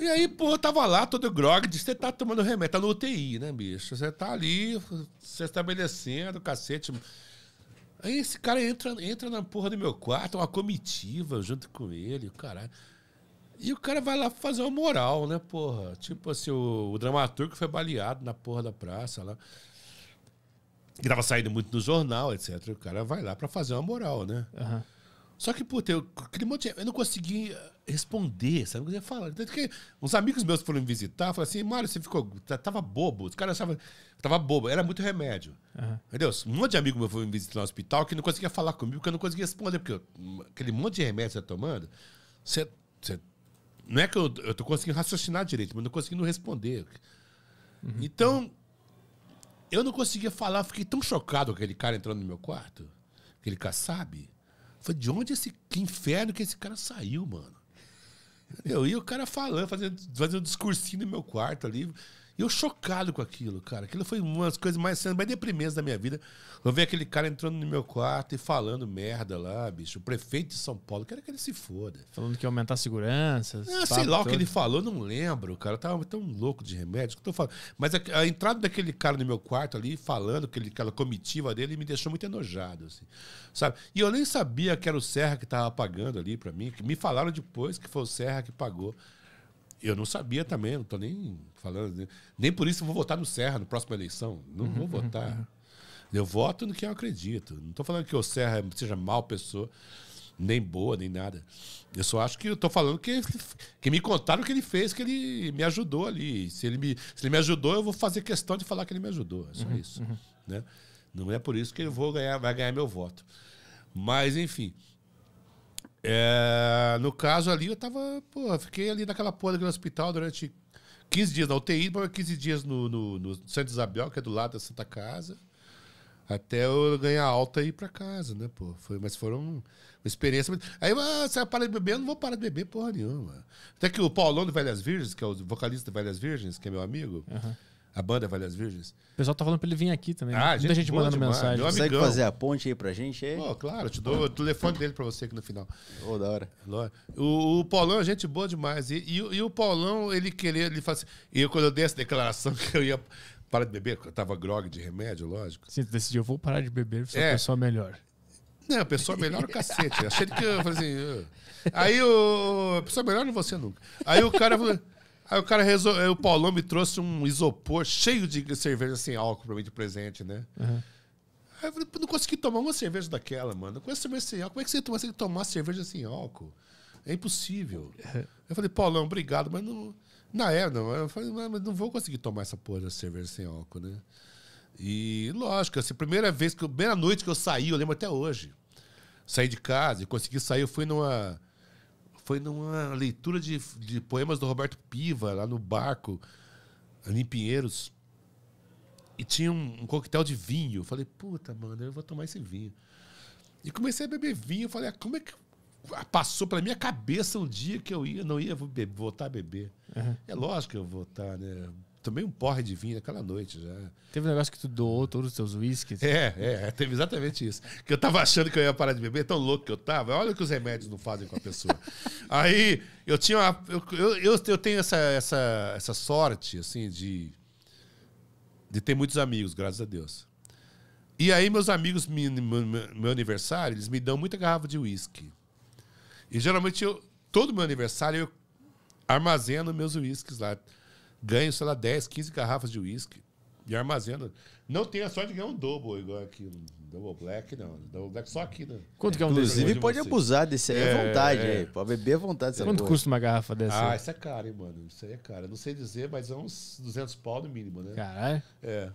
e aí, pô, eu tava lá todo grog, disse, você tá tomando remédio, tá no UTI, né, bicho? Você tá ali, se estabelecendo, cacete. Aí esse cara entra, entra na porra do meu quarto, uma comitiva junto com ele, caralho. E o cara vai lá fazer uma moral, né, porra? Tipo assim, o, o dramaturgo foi baleado na porra da praça lá que tava saindo muito no jornal, etc. O cara vai lá para fazer uma moral, né? Uhum. Só que, puta, eu, aquele monte de, eu não consegui eh, responder, sabe? Eu conseguia falar. Uns amigos meus foram me visitar, falaram assim, Mário, você ficou. Tava bobo. Os caras achavam. Tava bobo, era muito remédio. Uhum. Entendeu? Um monte de amigo meu foi me visitar no hospital que não conseguia falar comigo, porque eu não conseguia responder, porque eu, hum, aquele monte de remédio que você tá tomando, você, você. não é que eu, eu tô conseguindo raciocinar direito, mas não conseguindo responder. Uhum. Então, eu não conseguia falar, fiquei tão chocado com aquele cara entrando no meu quarto, aquele caçabe. Falei, de onde esse que inferno que esse cara saiu, mano? Eu e o cara falando, fazendo, fazendo um discursinho no meu quarto ali eu chocado com aquilo, cara. Aquilo foi uma das coisas mais, mais deprimentes da minha vida. Eu vi aquele cara entrando no meu quarto e falando merda lá, bicho. O prefeito de São Paulo, quero que ele se foda. Falando que ia aumentar a segurança. Ah, sei lá todo. o que ele falou, não lembro, cara. Eu tava tão louco de remédio que eu tô falando. Mas a, a, entrada daquele cara no meu quarto ali, falando, aquele, aquela comitiva dele, me deixou muito enojado, assim. Sabe? E eu nem sabia que era o Serra que tava pagando ali para mim. Que me falaram depois que foi o Serra que pagou. Eu não sabia também, não estou nem falando. Né? Nem por isso eu vou votar no Serra na próxima eleição. Não uhum, vou votar. Uhum, uhum. Eu voto no que eu acredito. Não estou falando que o Serra seja mal pessoa, nem boa, nem nada. Eu só acho que eu estou falando que, que me contaram o que ele fez, que ele me ajudou ali. Se ele me, se ele me ajudou, eu vou fazer questão de falar que ele me ajudou. É só uhum, isso. Uhum. Né? Não é por isso que eu vou ganhar, vai ganhar meu voto. Mas, enfim. É, no caso ali, eu tava. Pô, fiquei ali naquela porra do hospital durante 15 dias na UTI, 15 dias no, no, no Santo Isabel, que é do lado da Santa Casa. Até eu ganhar alta e ir pra casa, né, pô? Foi, mas foram uma experiência. Aí ah, você para de beber, eu não vou parar de beber porra nenhuma. Até que o Paulão de Velhas Virgens, que é o vocalista de Velhas Virgens, que é meu amigo, uhum. A banda Valhas Virgens. O pessoal tá falando pra ele vir aqui também. Né? Ah, né? Muita gente, mandando demais. mensagem. Consegue fazer a ponte aí pra gente? Aí? Oh, claro, te dou o telefone dele pra você aqui no final. Ô, oh, da hora. O, o Paulão é gente boa demais. E, e, e o Paulão, ele queria, ele faz... assim, e eu, quando eu dei essa declaração que eu ia parar de beber, porque eu tava grog de remédio, lógico. Sim, tu decidiu, eu vou parar de beber, sou é. pessoa melhor. Não, pessoa melhor o cacete. Achei que eu falei assim. Aí o. Pessoa melhor não é você nunca. Aí o cara falou. Aí o cara resolveu. o Paulão me trouxe um isopor cheio de cerveja sem álcool pra mim de presente, né? Uhum. Aí eu falei, não consegui tomar uma cerveja daquela, mano. com essa cerveja sem álcool. Como é que você consegue tomar cerveja sem álcool? É impossível. É. Eu falei, Paulão, obrigado, mas não. Na época, não. Eu falei, mas não vou conseguir tomar essa porra de cerveja sem álcool, né? E lógico, assim, primeira vez, que, primeira noite que eu saí, eu lembro até hoje. Saí de casa e consegui sair, eu fui numa foi numa leitura de, de poemas do Roberto Piva, lá no barco, ali em Pinheiros. E tinha um, um coquetel de vinho. Eu falei, puta, mano, eu vou tomar esse vinho. E comecei a beber vinho. Eu falei, ah, como é que ah, passou pela minha cabeça um dia que eu ia, não ia voltar a beber. Uhum. É lógico que eu vou voltar, né? Tomei um porre de vinho aquela noite já. Teve um negócio que tu doou todos os teus uísques. É, é, teve exatamente isso. Que eu tava achando que eu ia parar de beber, tão louco que eu tava. Olha o que os remédios não fazem com a pessoa. Aí eu tinha uma, eu, eu, eu tenho essa, essa, essa sorte, assim, de, de ter muitos amigos, graças a Deus. E aí meus amigos, me, meu, meu aniversário, eles me dão muita garrafa de uísque. E geralmente eu, todo meu aniversário eu armazeno meus uísques lá ganho, sei lá, 10, 15 garrafas de uísque e armazena. Não tem a sorte de ganhar um double igual aqui, um double black, não. Double black só aqui, né? Quanto que é um Inclusive pode abusar desse aí à é, é, vontade, é. aí. Pode beber à vontade. é. Quanto custa uma garrafa dessa? Ah, isso é caro, hein, mano. Isso aí é caro. não sei dizer, mas é uns 200 pau no mínimo, né? Caralho. É.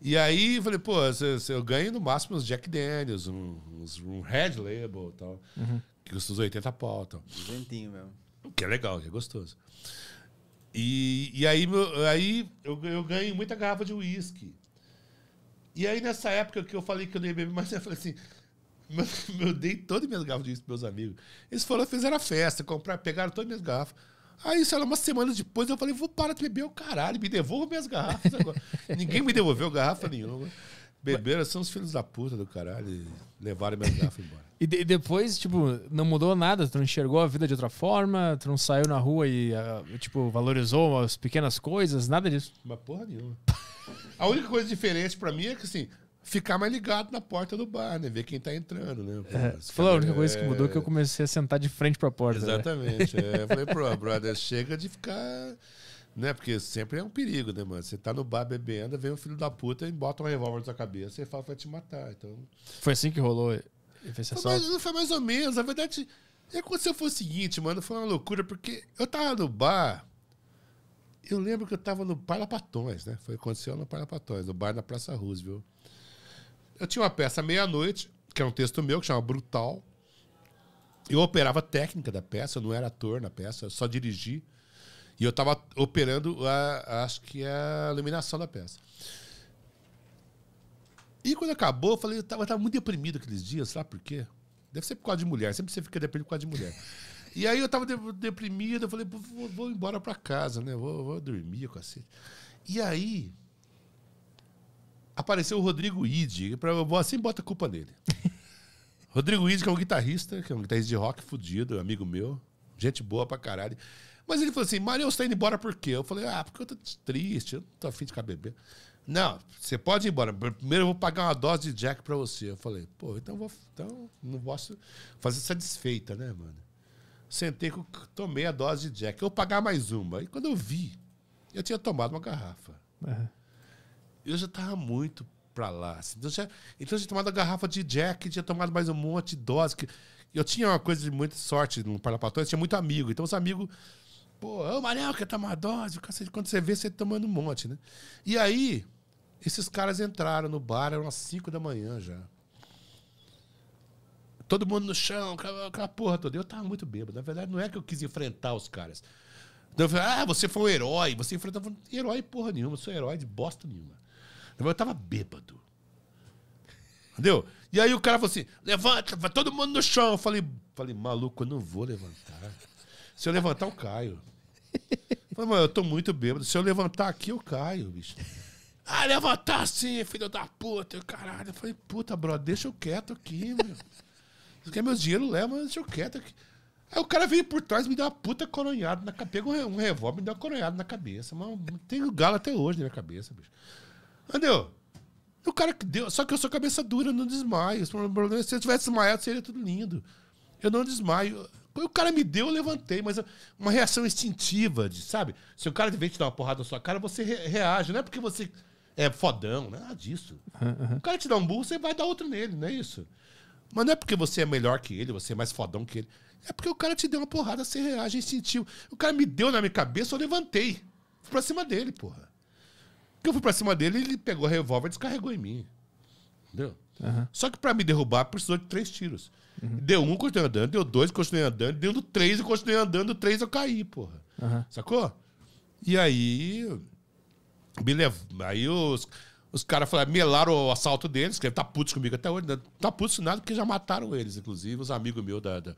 E aí eu falei, pô, eu ganho no máximo uns Jack Daniels, uns, Red Label e tal. Uhum. Que custa uns 80 pau e tal. Ventinho mesmo. Que é legal, que é gostoso. E, e aí, aí eu, eu ganhei muita garrafa de uísque. E aí, nessa época que eu falei que eu não ia beber mais, eu falei assim: meu, eu dei todas as minhas garrafas de uísque meus amigos. Eles foram, fizeram a festa, compraram, pegaram todas as minhas garrafas. Aí, sei lá, umas semanas depois eu falei: vou parar de beber o caralho, me devolva minhas garrafas agora. Ninguém me devolveu garrafa nenhuma. Beberam são os filhos da puta do caralho e levaram minha garrafa embora. e, de, depois, tipo, não mudou nada? Tu não enxergou a vida de outra forma? Tu não saiu na rua e, uh, tipo, valorizou as pequenas coisas? Nada disso? Uma porra nenhuma. a única coisa diferente pra mim é que, assim, ficar mais ligado na porta do bar, né? Ver quem tá entrando, né? É, foi a única coisa que mudou é que eu é comecei a sentar de frente pra porta. Né? Exatamente. Né? É, falei, pô, brother, chega de ficar né? Porque sempre é um perigo, né, mano? Você tá no bar bebendo, vem um filho da puta e bota um revólver na sua cabeça e fala que vai te matar. Então... Foi assim que rolou foi foi mais, foi mais ou menos. Na verdade, aconteceu é foi o seguinte, mano, foi uma loucura, porque eu tava no bar. Eu lembro que eu tava no Parapatões, né? Foi aconteceu no Parapatões, no bar na Praça Roosevelt. Eu tinha uma peça meia-noite, que é um texto meu, que chama Brutal. Eu operava técnica da peça, eu não era ator na peça, eu só dirigi. E eu estava operando, a, acho que é a iluminação da peça. E quando acabou, eu falei, eu tava, eu tava muito deprimido aqueles dias, sabe por quê? Deve ser por causa de mulher, sempre você fica deprimido por causa de mulher. E aí eu tava deprimido, eu falei, vou, vou embora para casa, né? Vou, vou dormir, cacete. E aí apareceu o Rodrigo Ide, eu vou assim bota a culpa nele. Rodrigo Ide, que é um guitarrista, que é um guitarrista de rock fudido, amigo meu, gente boa pra caralho. Mas ele falou assim: Maria, você tá indo embora por quê? Eu falei: ah, porque eu tô triste, eu não tô afim de ficar bebendo. Não, você pode ir embora. Primeiro eu vou pagar uma dose de Jack pra você. Eu falei, pô, então vou. Então não posso fazer essa desfeita, né, mano? Sentei, tomei a dose de Jack. Eu vou pagar mais uma. E quando eu vi, eu tinha tomado uma garrafa. Uhum. Eu já tava muito pra lá. Assim. Então, já, então eu tinha tomado a garrafa de Jack, tinha tomado mais um monte de dose. Que, eu tinha uma coisa de muita sorte no Parlapatório, tinha muito amigo. Então os amigos Pô, ô Manel, quer tomar tá uma dose? Quando você vê, você tá tomando um monte, né? E aí, esses caras entraram no bar, eram às 5 da manhã já. Todo mundo no chão, aquela porra toda. Eu tava muito bêbado. Na verdade, não é que eu quis enfrentar os caras. Então, eu falei, ah, você foi um herói. Você enfrentou. Herói porra nenhuma, eu sou herói de bosta nenhuma. Eu tava bêbado. Entendeu? E aí o cara falou assim: levanta, vai todo mundo no chão. Eu falei, falei maluco, eu não vou levantar. Se eu levantar, eu caio. Falei, mano, eu tô muito bêbado. Se eu levantar aqui, eu caio, bicho. Ah, levantar sim, filho da puta, caralho. Eu falei, puta, bro, deixa eu quieto aqui, meu. Se quer meu dinheiro, leva, deixa eu quieto aqui. Aí o cara veio por trás me deu uma puta coronhada na cabeça. Pegou um revólver me deu uma coronhada na cabeça. Mas tem o galo até hoje na minha cabeça, bicho. Entendeu? O cara que deu. Só que eu sou cabeça dura, eu não desmaio. Se eu tivesse desmaiado, seria tudo lindo. Eu não desmaio. O cara me deu, eu levantei, mas uma reação instintiva, de, sabe? Se o cara de te dar uma porrada na sua cara, você re reage. Não é porque você é fodão, nada disso. Uhum. O cara te dá um burro, você vai dar outro nele, não é isso? Mas não é porque você é melhor que ele, você é mais fodão que ele. É porque o cara te deu uma porrada, você reage instintivo. O cara me deu na minha cabeça, eu levantei. Fui pra cima dele, porra. Porque eu fui pra cima dele, ele pegou o revólver e descarregou em mim. Entendeu? Uhum. Só que para me derrubar, precisou de três tiros. Uhum. Deu um, continuei andando, deu dois, continuei andando, deu três, eu continuei andando, três eu caí, porra. Uhum. Sacou? E aí. Me lev... Aí os, os caras falaram, melaram o assalto deles, que ele tá putos comigo até hoje. Né? Tá putos nada porque já mataram eles, inclusive, os amigos meus da, da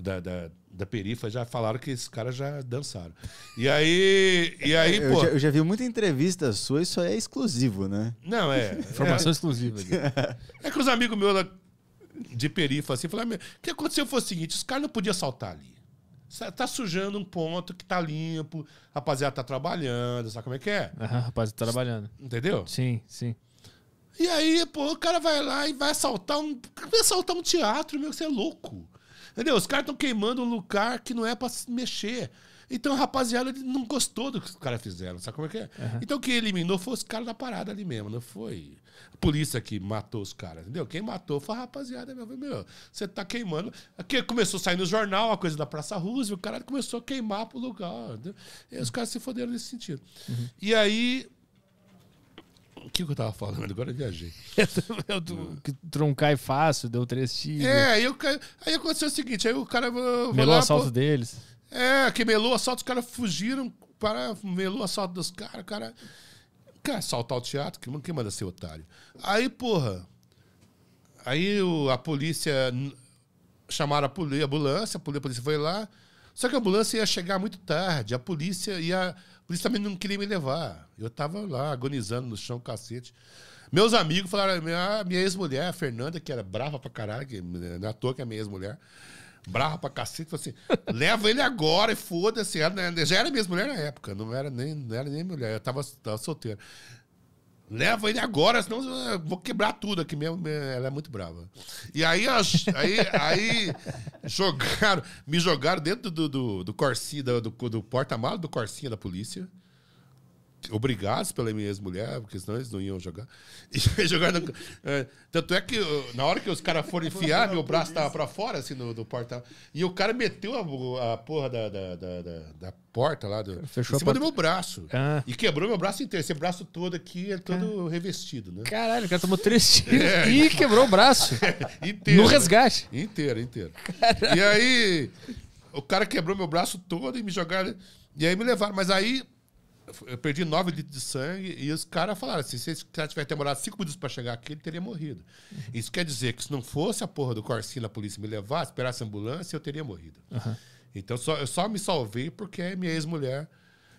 da, da, da perifa já falaram que esses caras já dançaram. E aí, e é, aí eu, Já, eu já vi muita entrevista sua, isso é exclusivo, né? Não, é... Informação é, exclusiva. É que os amigos meus de perifa assim, falei, ah, o que aconteceu foi o seguinte, os caras não podiam saltar ali. Tá sujando um ponto que tá limpo, rapaziada tá trabalhando, sabe como é que é? Uhum, rapaziada tá trabalhando. Entendeu? Sim, sim. E aí, pô, o cara vai lá e vai assaltar um. Vai assaltar um teatro, meu, você é louco. Entendeu? Os caras estão queimando um lugar que não é para se mexer. Então a rapaziada não gostou do que os caras fizeram, sabe como é que é? Uhum. Então o que eliminou foi os caras da parada ali mesmo, não foi? A polícia que matou os caras, entendeu? Quem matou foi a rapaziada, meu. meu você tá queimando. Aqui começou a sair no jornal a coisa da Praça Rússia, o cara começou a queimar pro lugar. Entendeu? E os caras se foderam nesse sentido. Uhum. E aí, o que, eu tava falando? Agora eu viajei. eu do, que troncar é fácil, deu três tiros. É, aí, eu, aí aconteceu o seguinte, aí o cara... Melou o assalto pô, deles. É, que melou o assalto, os caras fugiram, para, melou o assalto dos caras, cara... cara Quer assaltar o teatro? Quem manda ser otário? Aí, porra. Aí a polícia. Chamaram a, poli a ambulância, a polícia foi lá. Só que a ambulância ia chegar muito tarde. A polícia ia. A polícia também não queria me levar. Eu tava lá, agonizando no chão, cacete. Meus amigos falaram, minha, ah, minha ex-mulher, a Fernanda, que era brava pra caralho, que, né, é toa que é minha ex-mulher brava pra cacete, falou assim: leva ele agora e foda-se. Né, já era minha mulher na época, não era nem, não era nem mulher, eu tava, tava solteira. Leva ele agora, senão eu vou quebrar tudo aqui mesmo. Ela é muito brava. E aí, aí, aí jogaram, me jogaram dentro do, do, do Corsi, do, do, do porta-malas do Corsinha da polícia obrigados pela minha ex-mulher, porque senão eles não iam jogar. E jogaram, é, tanto é que uh, na hora que os caras foram enfiar, meu braço tava pra fora, assim, no, do porta. E o cara meteu a, a porra da, da, da, da porta lá, do, Fechou em cima do meu braço. Ah. E quebrou meu braço inteiro, esse braço todo aqui é todo ah. revestido, né? Caralho, o cara tomou três tiros é. e quebrou o braço. É, inteiro. No né? resgate. Inteiro, inteiro. Caralho. E aí, o cara quebrou meu braço todo e me jogaram... Né? E aí me levaram, mas aí eu perdi 9 litros de sangue e os caras falaram assim: se esse cara tivesse demorado 5 minutos para chegar aqui, ele teria morrido. Uhum. Isso quer dizer que se não fosse a porra do Corsinha a polícia me levar, esperasse a ambulância, eu teria morrido. Uhum. Então só, eu só me salvei porque minha ex-mulher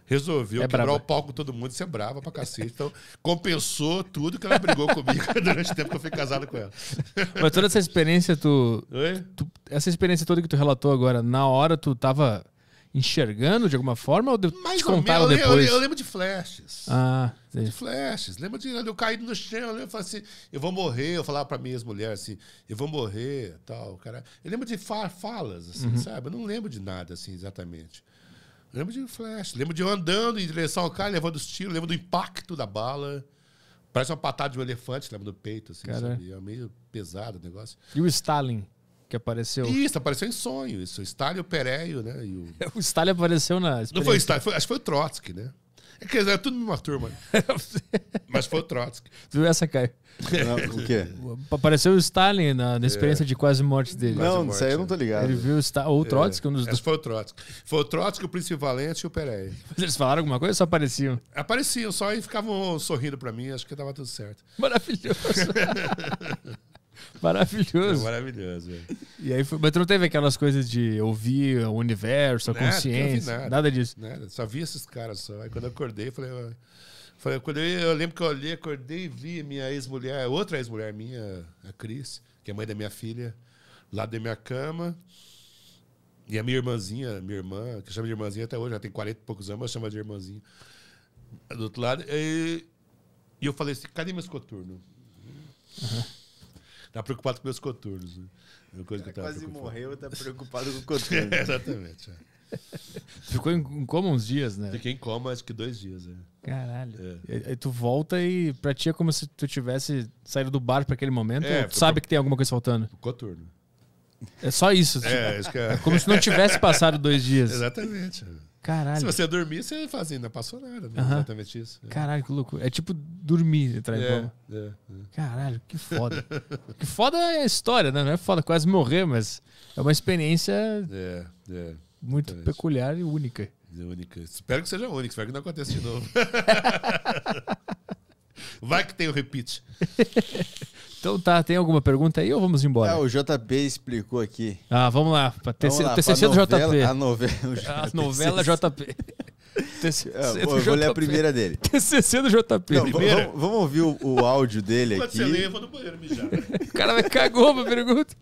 resolveu é quebrar o pau com todo mundo e ser é brava pra cacete. Então, compensou tudo que ela brigou comigo durante o tempo que eu fui casado com ela. Mas toda essa experiência, tu, tu, Essa experiência toda que tu relatou agora, na hora tu tava enxergando de alguma forma ou Mais contar ou depois? Eu, eu, eu, lembro de flashes. Ah, de flashes. Lembro de eu cair no chão, eu lembro, falei assim, eu vou morrer, eu falava para minhas mulheres assim, eu vou morrer, tal, cara. Eu lembro de falas assim, uhum. sabe? Eu não lembro de nada assim exatamente. Eu lembro de flash, lembro de eu andando em direção ao cara, levando os tiros, lembro do impacto da bala. Parece uma patada de um elefante, lembra do peito, assim, Cara. sabe? É meio pesado o negócio. E o Stalin? que apareceu. Isso, apareceu em sonho, isso. O Stalin e o Pereio, né? o... o Stalin apareceu na. Não foi o Stalin, foi, acho que foi o Trotsky, né? É que é tudo numa turma. Mas foi o Trotsky. Tu viu essa, Caio? Não, o quê? Apareceu o Stalin na, na é. experiência é. de quase morte dele. Não, morte, isso aí eu não tô né? ligado. Ele viu o Stalin ou o é. Trotsky, é. um dos dois. foi o Trotsky. Foi o Trotsky, o Príncipe Valente e o Pereira. Mas eles falaram alguma coisa ou só apareciam? Apareciam só e ficavam sorrindo pra mim, acho que tava tudo certo. Maravilhoso. Maravilhoso. É maravilhoso. É. E aí foi, mas tu não teve aquelas coisas de ouvir o universo, a nada, consciência, nada, nada, disso? Nada, só vi esses caras só. Aí quando eu acordei, falei... Eu, falei quando eu, eu lembro que eu olhei, acordei e vi minha ex-mulher, outra ex-mulher minha, a Cris, que é mãe da minha filha, lá da minha cama. E a minha irmãzinha, minha irmã, que chama de irmãzinha até hoje, ela tem 40 e poucos anos, mas chama de irmãzinha. Do outro lado. E, e eu falei assim, cadê meus coturnos? Uhum. Tá preocupado com meus coturnos. Né? É coisa que eu tava quase preocupado. morreu, tá preocupado com o coturno. é, exatamente. É. Ficou em, coma uns dias, né? Fiquei em coma acho que dois dias, é Caralho. É. Aí tu volta e pra ti é como se tu tivesse saído do bar para aquele momento. É, tu sabe pro... que tem alguma coisa faltando? O coturno. É só isso. Assim. É, isso que é... é como se não tivesse passado dois dias. Exatamente. É. Caralho. Se você dormir, você faz ainda assim, passou nada. Né? Uh -huh. Exatamente isso. É. Caralho, que louco. É tipo dormir atrás é, é, É, Caralho, que foda. que foda é a história, né? Não é foda quase morrer, mas é uma experiência é, é, muito peculiar e única. única. Espero que seja única, espero que não aconteça de novo. Vai que tem o repeat. Então tá, tem alguma pergunta aí ou vamos embora? É, o JP explicou aqui. Ah, vamos lá. Vamos lá, TCC do JP. A novela, a novela JP. TCC é, eu vou ler a primeira dele. TCC do JP. Não, primeira? Vamos, ouvir o, o, áudio dele Pode aqui. Pode ser, eu vou no banheiro mijar. o cara vai cagou pra pergunta.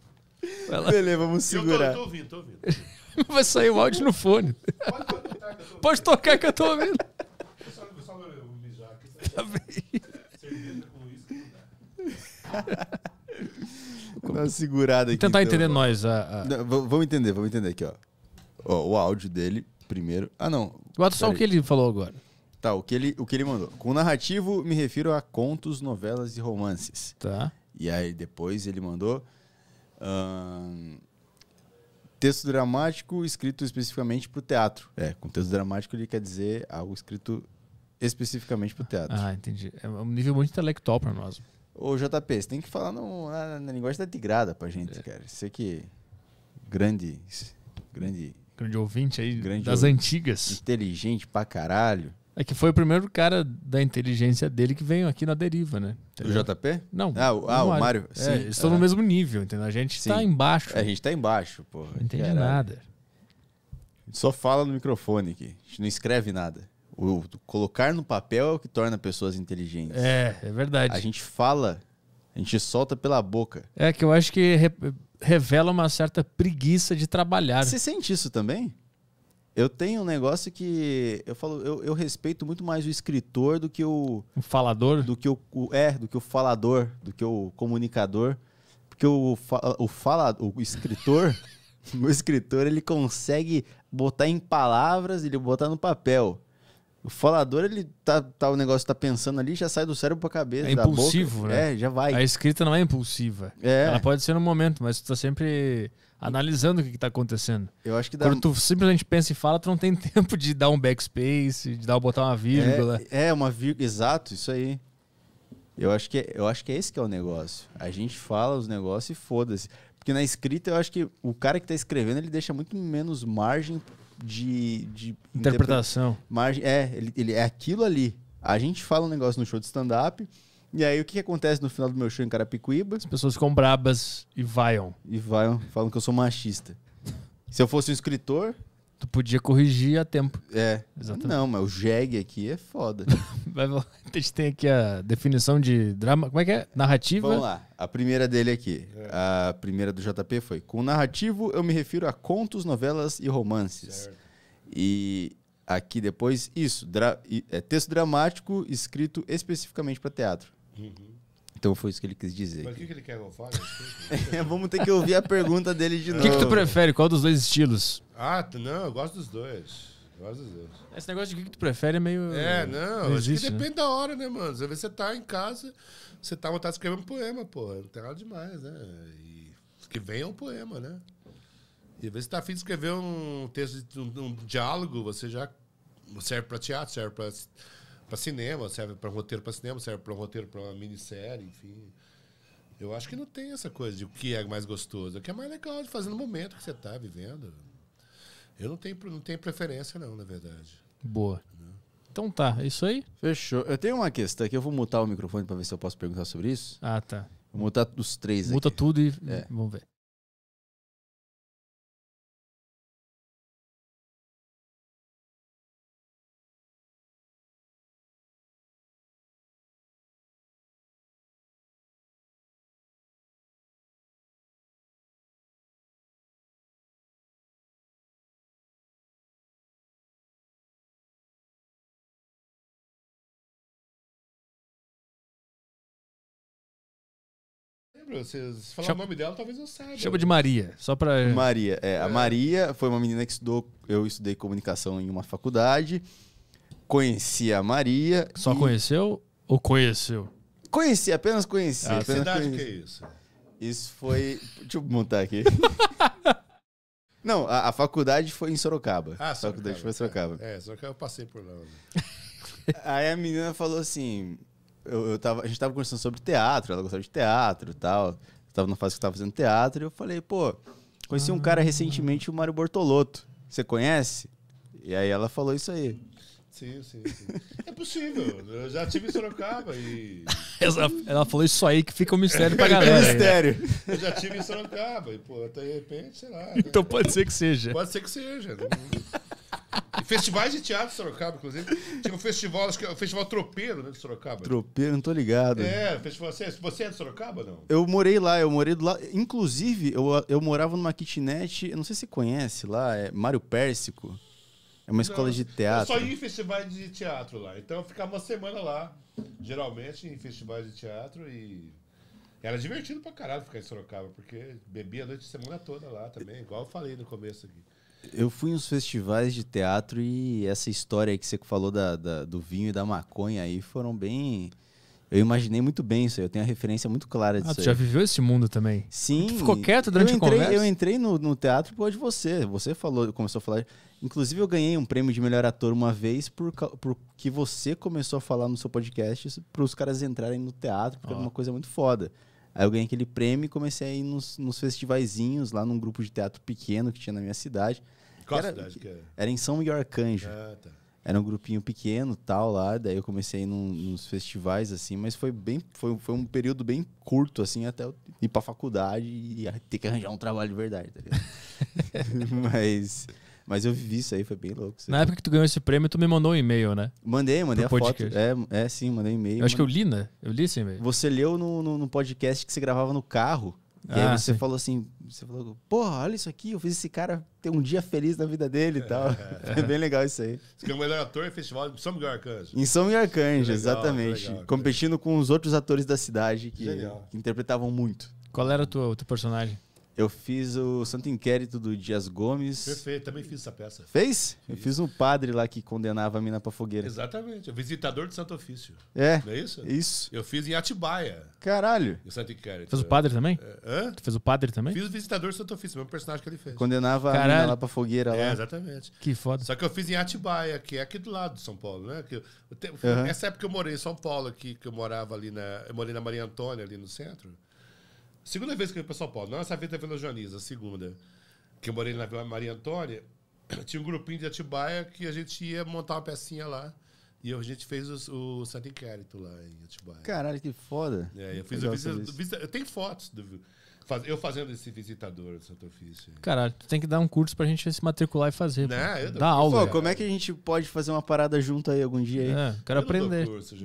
Beleza, vamos segurar. Eu tô, tô ouvindo, tô ouvindo. Vai sair o áudio no fone. Pode, tocar que eu tô ouvindo. Pode tocar que eu tô ouvindo. Eu só, eu só vou mijar aqui. Tá bem. Dá uma segurada aqui. Tentar então. entender nós. A, a... Não, vamos entender, vamos entender aqui, ó. ó. O áudio dele, primeiro. Ah, não. Bota só o que ele falou agora. Tá, o que, ele, o que ele mandou. Com narrativo, me refiro a contos, novelas e romances. Tá. E aí depois ele mandou. Hum, texto dramático escrito especificamente para o teatro. É, com texto dramático ele quer dizer algo escrito especificamente para o teatro. Ah, entendi. É um nível muito intelectual para nós. Ô, JP, você tem que falar no, na, na linguagem da tigrada pra gente, é. cara. Você que. Grande. Grande. Grande ouvinte aí grande das antigas. Inteligente pra caralho. É que foi o primeiro cara da inteligência dele que veio aqui na deriva, né? Entendeu? O JP? Não. Ah, o, ah, o Mário. É, Sim. estou no é. mesmo nível, entendeu? A gente tá Sim. tá embaixo. É, a gente tá embaixo, pô. Não entendi caralho. nada. Só fala no microfone aqui. A gente não escreve nada. O colocar no papel é o que torna pessoas inteligentes. É, é verdade. A gente fala, a gente solta pela boca. É que eu acho que re revela uma certa preguiça de trabalhar. Você sente isso também? Eu tenho um negócio que eu falo, eu, eu respeito muito mais o escritor do que o, o falador, do que o, o é, do que o falador, do que o comunicador, porque o o fala, o escritor, o escritor ele consegue botar em palavras, ele botar no papel. O falador, ele tá, tá, o negócio tá pensando ali, já sai do cérebro pra cabeça. É impulsivo, boca, né? É, já vai. A escrita não é impulsiva. É. Ela pode ser no momento, mas tu tá sempre analisando o que, que tá acontecendo. Eu acho que dá... Quando tu simplesmente pensa e fala, tu não tem tempo de dar um backspace, de dar, botar uma vírgula. É, é uma vírgula, exato, isso aí. Eu acho, que, é, eu acho que é esse que é o negócio. A gente fala os negócios e foda-se. Porque na escrita, eu acho que o cara que tá escrevendo, ele deixa muito menos margem de, de interpretação. Margem, é, ele, ele é aquilo ali. A gente fala um negócio no show de stand-up. E aí, o que, que, acontece no final do meu show em Carapicuíba? As pessoas ficam brabas e vaiam. E vaiam, falam que eu sou machista. Se eu fosse um escritor, Tu podia corrigir a tempo. É. Exatamente. Não, mas o jegue aqui é foda. a gente tem aqui a definição de drama. Como é que é? Narrativa. Vamos lá. A primeira dele aqui. É. A primeira do JP foi: Com narrativo, eu me refiro a contos, novelas e romances. Certo. E aqui depois, isso. Dra... É texto dramático escrito especificamente para teatro. Uhum. Então foi isso que ele quis dizer. Mas o que, que ele quer que eu fale? Vamos ter que ouvir a pergunta dele de novo. O que, que tu prefere? Qual dos dois estilos? Ah, não, eu gosto dos dois. Gosto dos dois. Esse negócio de o que tu prefere é meio. É, não, não existe, acho que né? depende né? da hora, né, mano? Às vezes você tá em casa, você tá, tá escrevendo um poema, pô. Não tem nada demais, né? E que vem é um poema, né? E às vezes você tá afim de escrever um texto, um, um diálogo, você já serve para teatro, serve para para cinema, serve para roteiro para cinema, serve para roteiro para uma minissérie, enfim. Eu acho que não tem essa coisa de o que é mais gostoso. O que é mais legal de fazer no momento que você está vivendo. Eu não tenho, não tenho preferência, não, na verdade. Boa. Né? Então tá, é isso aí? Fechou. Eu tenho uma questão aqui, eu vou mutar o microfone para ver se eu posso perguntar sobre isso. Ah, tá. Vou mutar os três Muta aqui. tudo e é. vamos ver. lembro. Se, falar Chama... o nome dela, talvez eu saiba. Chama de Maria, só pra. Maria, é. é. A Maria foi uma menina que estudou. Eu estudei comunicação em uma faculdade. Conheci a Maria. Só e... conheceu ou conheceu? Conheci, apenas conheci. Ah, apenas cidade conheci. que é isso? Isso foi. Deixa eu montar aqui. Não, a, a, faculdade foi em Sorocaba. Ah, Sorocaba. A faculdade foi em tá. Sorocaba. É, Sorocaba eu passei por lá. Né? Aí a menina falou assim: eu, eu tava, a gente tava conversando sobre teatro, ela gostava de teatro e tal. estava tava na fase que tava fazendo teatro, e eu falei, pô, conheci ah. um cara ah. recentemente, o Mário Bortolotto. Você conhece? E aí ela falou isso aí. Sim, sim, sim. É possível. Eu já tive em Sorocaba e. ela, ela falou isso aí que fica um mistério pra é galera. Né? mistério. Né? Eu já tive em Sorocaba e, pô, até de repente, sei lá. Então né? pode ser que seja. Pode ser que seja. Né? Festivais de teatro de Sorocaba, inclusive. Tinha um festival, acho que é o Festival Tropeiro, né, de Sorocaba. Tropeiro, não tô ligado. É, festival, você, você é de Sorocaba não? Eu morei lá, eu morei lá, Inclusive, eu, eu morava numa kitnet, eu não sei se você conhece lá, é Mário Pérsico. É uma escola de teatro. Eu só ia em festivais de teatro lá. Então eu ficava uma semana lá, geralmente em festivais de teatro e. Era divertido pra caralho ficar em Sorocaba, porque bebia a noite de semana toda lá também, igual eu falei no começo aqui eu fui em uns festivais de teatro e essa história aí que você falou da, da, do vinho e da maconha aí foram bem. Eu imaginei muito bem isso aí, eu tenho a referência muito clara ah, disso. Ah, tu aí. já viveu esse mundo também? Sim. Tu ficou quieto durante eu a conversa? Eu entrei no, no teatro por de você. Você falou, começou a falar. Inclusive, eu ganhei um prêmio de melhor ator uma vez por, por que você começou a falar no seu podcast para os caras entrarem no teatro, porque oh. era uma coisa muito foda. Aí eu ganhei aquele prêmio e comecei a ir nos, nos festivaizinhos, lá num grupo de teatro pequeno que tinha na minha cidade. Qual era, cidade que era? Era em São Miguel Arcanjo. Ah, tá. Era um grupinho pequeno, tal, lá. Daí eu comecei a ir num, nos festivais, assim. Mas foi bem... Foi, foi um período bem curto, assim, até eu ir pra faculdade e ter que arranjar um trabalho de verdade, tá ligado? mas... Mas eu vivi isso aí, foi bem louco. Na época que tu ganhou esse prêmio, tu me mandou um e-mail, né? Mandei, mandei Pro a podcast. foto. É, é, sim, mandei um e-mail. Eu acho que eu li, né? Eu li esse e-mail. Você leu no, no, no podcast que você gravava no carro. E ah, aí você sim. falou assim, você falou, porra, olha isso aqui, eu fiz esse cara ter um dia feliz na vida dele e tal. É, é. é bem legal isso aí. Você é o melhor ator em festival de São Miguel Arcanjo. Em São Miguel Arcanjo, legal, exatamente. Legal, competindo com os outros atores da cidade que, que interpretavam muito. Qual era o teu, o teu personagem? Eu fiz o Santo Inquérito do Dias Gomes. Perfeito, também fiz essa peça. Fez? Eu fiz um padre lá que condenava a mina pra fogueira. Exatamente, o Visitador do Santo Ofício. É. Não é isso? Isso. Eu fiz em Atibaia. Caralho. O Santo Inquérito. Fez o padre também? É, hã? Tu fez o padre também? Fiz o Visitador do Santo Ofício, o mesmo personagem que ele fez. Condenava Caralho. a mina lá pra fogueira é, exatamente. Que foda. Só que eu fiz em Atibaia, que é aqui do lado de São Paulo, né? Que eu, uhum. Nessa época eu morei em São Paulo, aqui, que eu morava ali na. Eu morei na Maria Antônia, ali no centro. Segunda vez que eu pessoal pra São Paulo, não essa vez da Vila Joaniza, segunda. Que eu morei na Vila Maria Antônia, tinha um grupinho de Atibaia que a gente ia montar uma pecinha lá. E a gente fez o, o Santo Inquérito lá em Atibaia. Caralho, que foda. É, eu fiz, o visitador. Tem tenho fotos do, eu fazendo esse visitador do Santo Ofício. Caralho, tu tem que dar um curso pra gente se matricular e fazer. Né? Dá aula. Pô, como é que a gente pode fazer uma parada junto aí algum dia aí? É, quero eu aprender. Curso,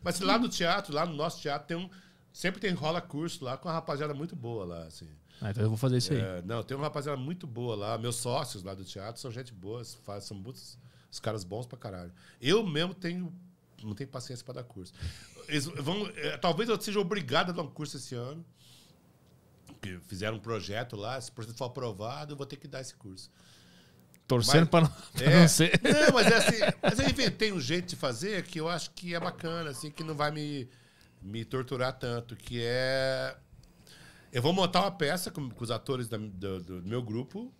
Mas lá no teatro, lá no nosso teatro, tem um Sempre tem rola curso lá com uma rapaziada muito boa lá, assim. Ah, então eu vou fazer isso aí. É, não, tem uma rapaziada muito boa lá. Meus sócios lá do teatro são gente boa, faz, são muitos os caras bons pra caralho. Eu mesmo tenho. Não tenho paciência para dar curso. Eles vão, é, talvez eu seja obrigado a dar um curso esse ano. Que fizeram um projeto lá, se o projeto for aprovado, eu vou ter que dar esse curso. Torcendo para não, pra é, não ser. Não, mas é assim. Mas eu inventei um jeito de fazer que eu acho que é bacana, assim, que não vai me me torturar tanto, que é. Eu vou montar uma peça com, com os atores da, do, do, meu grupo,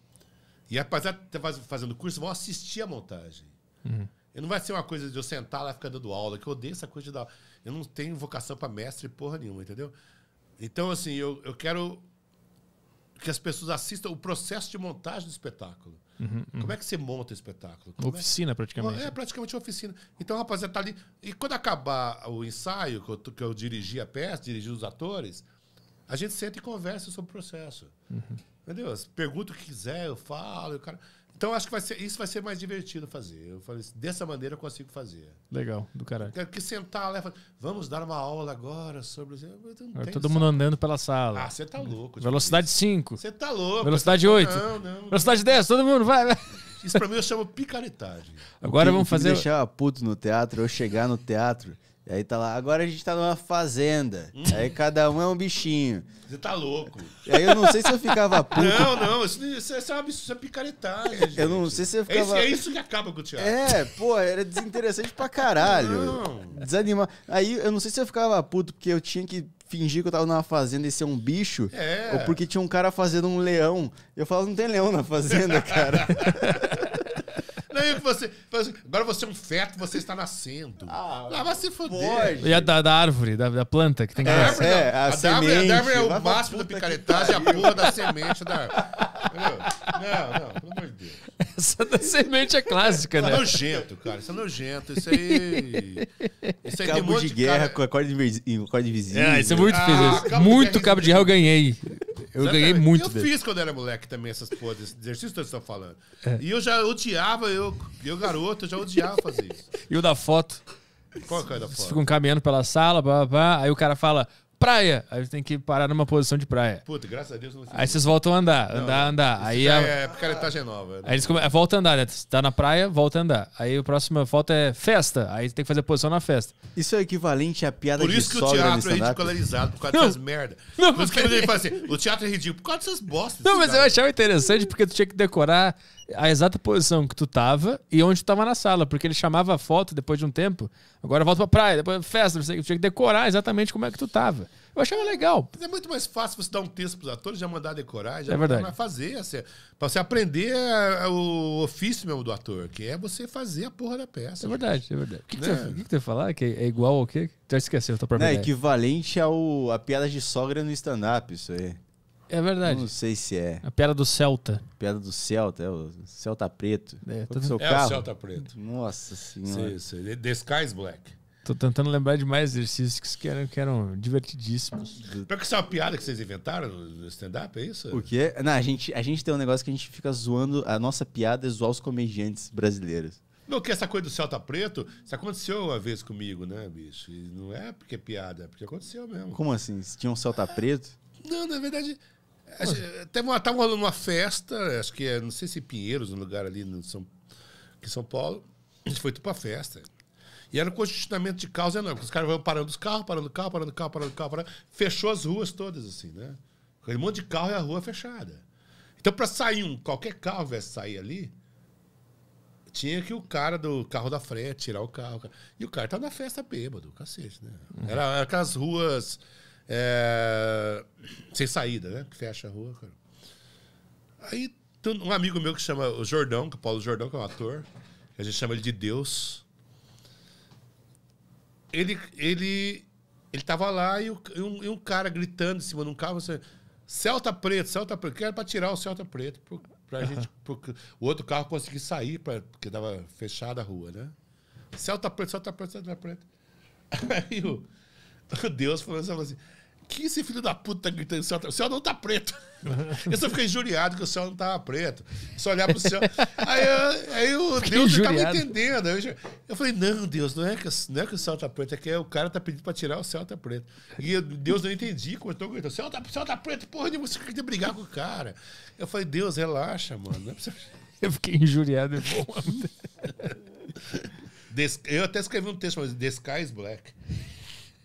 e apesar rapaziada que tá fazendo curso vão assistir a montagem. Uhum. E não vai ser uma coisa de eu sentar lá e ficar dando aula, que eu odeio essa coisa de dar Eu não tenho vocação para mestre porra nenhuma, entendeu? Então, assim, eu, eu quero que as pessoas assistam o processo de montagem do espetáculo. Uhum, uhum. Como é que você monta o espetáculo? Como é oficina, é? praticamente. É, praticamente uma oficina. Então, rapaziada, tá ali. E quando acabar o ensaio, que eu, que eu dirigi a peça, dirigi os atores, a gente senta e conversa sobre o processo. Uhum. Entendeu? Pergunta o que quiser, eu falo, o cara. Então acho que vai ser, isso vai ser mais divertido fazer. Eu falei assim, dessa maneira eu consigo fazer. Legal, do caralho. Quero que sentar lá e falar, vamos dar uma aula agora sobre. Agora todo mundo andando pela sala. Ah, você tá louco. Tipo Velocidade 5. Você tá louco. Velocidade 8. Tá não, não, não. Velocidade 10, todo mundo vai. vai. Isso pra mim eu chamo picaretagem. Agora que, vamos fazer. deixar puto no teatro, eu chegar no teatro e aí tá lá, agora a gente tá numa fazenda. Hum. Aí cada um é um bichinho. Você tá louco. E aí eu não sei se eu ficava puto. Não, não, isso, isso, isso, é, uma, isso é picaretagem. Gente. Eu não sei se eu ficava. É isso, é isso que acaba com o Thiago. É, pô, era desinteressante pra caralho. Não. Desanimar. Aí eu não sei se eu ficava puto, porque eu tinha que fingir que eu tava numa fazenda e ser um bicho. É. Ou porque tinha um cara fazendo um leão. Eu falo não tem leão na fazenda, cara. Não, você, assim, agora você é um feto, você está nascendo. Ah, ah vai se foder. Pode. E a da, da árvore, da, da, planta que tem que é, nascer. É, a, a, a, semente, árvore, a árvore é o máximo da picaretagem, a porra da semente da Não, não, pelo amor de Deus. Essa da semente é clássica, né? Isso é nojento, cara. Isso é nojento. Isso aí. Isso aí cabo tem um monte de guerra cara... com a corda invisível. É, isso é muito ah, difícil. Muito cabo de guerra eu ganhei. Eu Exatamente. ganhei muito. Eu dele. fiz quando era moleque também essas porras, esses exercícios que eu estou falando. É. E eu já odiava, eu, eu garoto, eu já odiava fazer isso. e o da foto? Qual que é da foto? Vocês ficam caminhando pela sala, blá, blá, blá, aí o cara fala: praia. Aí tem que parar numa posição de praia. Puta, graças a Deus não Aí vocês voltam a andar, não, andar, andar. Aí a... é picaretagem nova. Né? Aí eles come... É, volta a andar, né? Tá na praia, volta a andar. Aí a próxima volta é festa. Aí tem que fazer posição na festa. Isso é equivalente à piada de Por isso de que o teatro é ridicularizado por causa dessas merda. Não, mas que ele fala assim, o teatro é ridículo por causa dessas bostas. Não, mas cara. eu achava interessante porque tu tinha que decorar a exata posição que tu tava e onde tu tava na sala, porque ele chamava a foto depois de um tempo. Agora volta pra praia, depois festa, não sei o que. Tinha que decorar exatamente como é que tu tava. Eu achava legal. é muito mais fácil você dar um texto pros atores, já mandar decorar, já é verdade. mandar fazer. Assim, pra você aprender eh, o ofício mesmo do ator, que é você fazer a porra da peça. É verdade, gente. é verdade. O que, que, né? que, que tu ia falar? Que é igual ao quê? Tu já esqueceu, tá pra É equivalente ao, a piada de sogra no stand-up, isso aí. É verdade. Não sei se é. A piada do Celta. A piada do Celta, é o Celta Preto. É, tô... É seu é carro? o Celta Preto. Nossa Senhora. Sim, sim. The Sky's Black. Tô tentando lembrar de mais exercícios que eram, que eram divertidíssimos. Pior que isso é uma piada que vocês inventaram no stand-up, é isso? O quê? Não, a gente, a gente tem um negócio que a gente fica zoando. A nossa piada é zoar os comediantes brasileiros. Não, que essa coisa do Celta Preto, isso aconteceu uma vez comigo, né, bicho? E não é porque é piada, é porque aconteceu mesmo. Como assim? Se Tinha um Celta Preto? Não, na verdade, Teve é, uma, rolando tá uma festa, acho que é, não sei se é Pinheiros, um lugar ali no São, em São Paulo. A gente foi tudo tipo pra festa. E era um congestionamento de carros enorme. Os caras vão parando os carros, parando o carro, parando o carro, parando o carro, parando. Fechou as ruas todas, assim, né? Aquele monte de carro e a rua fechada. Então, para sair um, qualquer carro viesse sair ali, tinha que o cara do carro da frente tirar o carro. E o cara tá na festa bêbado, cacete, né? Era, uhum. era aquelas ruas é... Sem saída, né? Que fecha a rua, cara. Aí um amigo meu que chama o Jordão, que é o Paulo Jordão, que é um ator, a gente chama ele de Deus. Ele, ele, ele tava lá e, um, e um cara gritando em cima de um carro, você, assim, Celta preto, Celta preto, que era para tirar o Celta preto, pro, pra uhum. gente, porque o outro carro conseguir sair, pra, porque tava fechada a rua, né? Celta preto, Celta preto, Celta preto. Aí o Deus assim, falou assim, que esse filho da puta tá gritando, o céu, tá, o céu não tá preto. Eu só fiquei injuriado que o céu não tava preto. Só olhar pro céu. Aí, eu, aí o Deus injuriado. ficava entendendo. Eu, eu falei, não, Deus, não é, que, não é que o céu tá preto, é que o cara tá pedindo pra tirar o céu tá preto. E Deus não entendi cortou, gritou, o céu tá, o céu tá preto, porra, de você quer brigar com o cara. Eu falei, Deus, relaxa, mano. É você... Eu fiquei injuriado. É eu até escrevi um texto, mas The Sky is Black.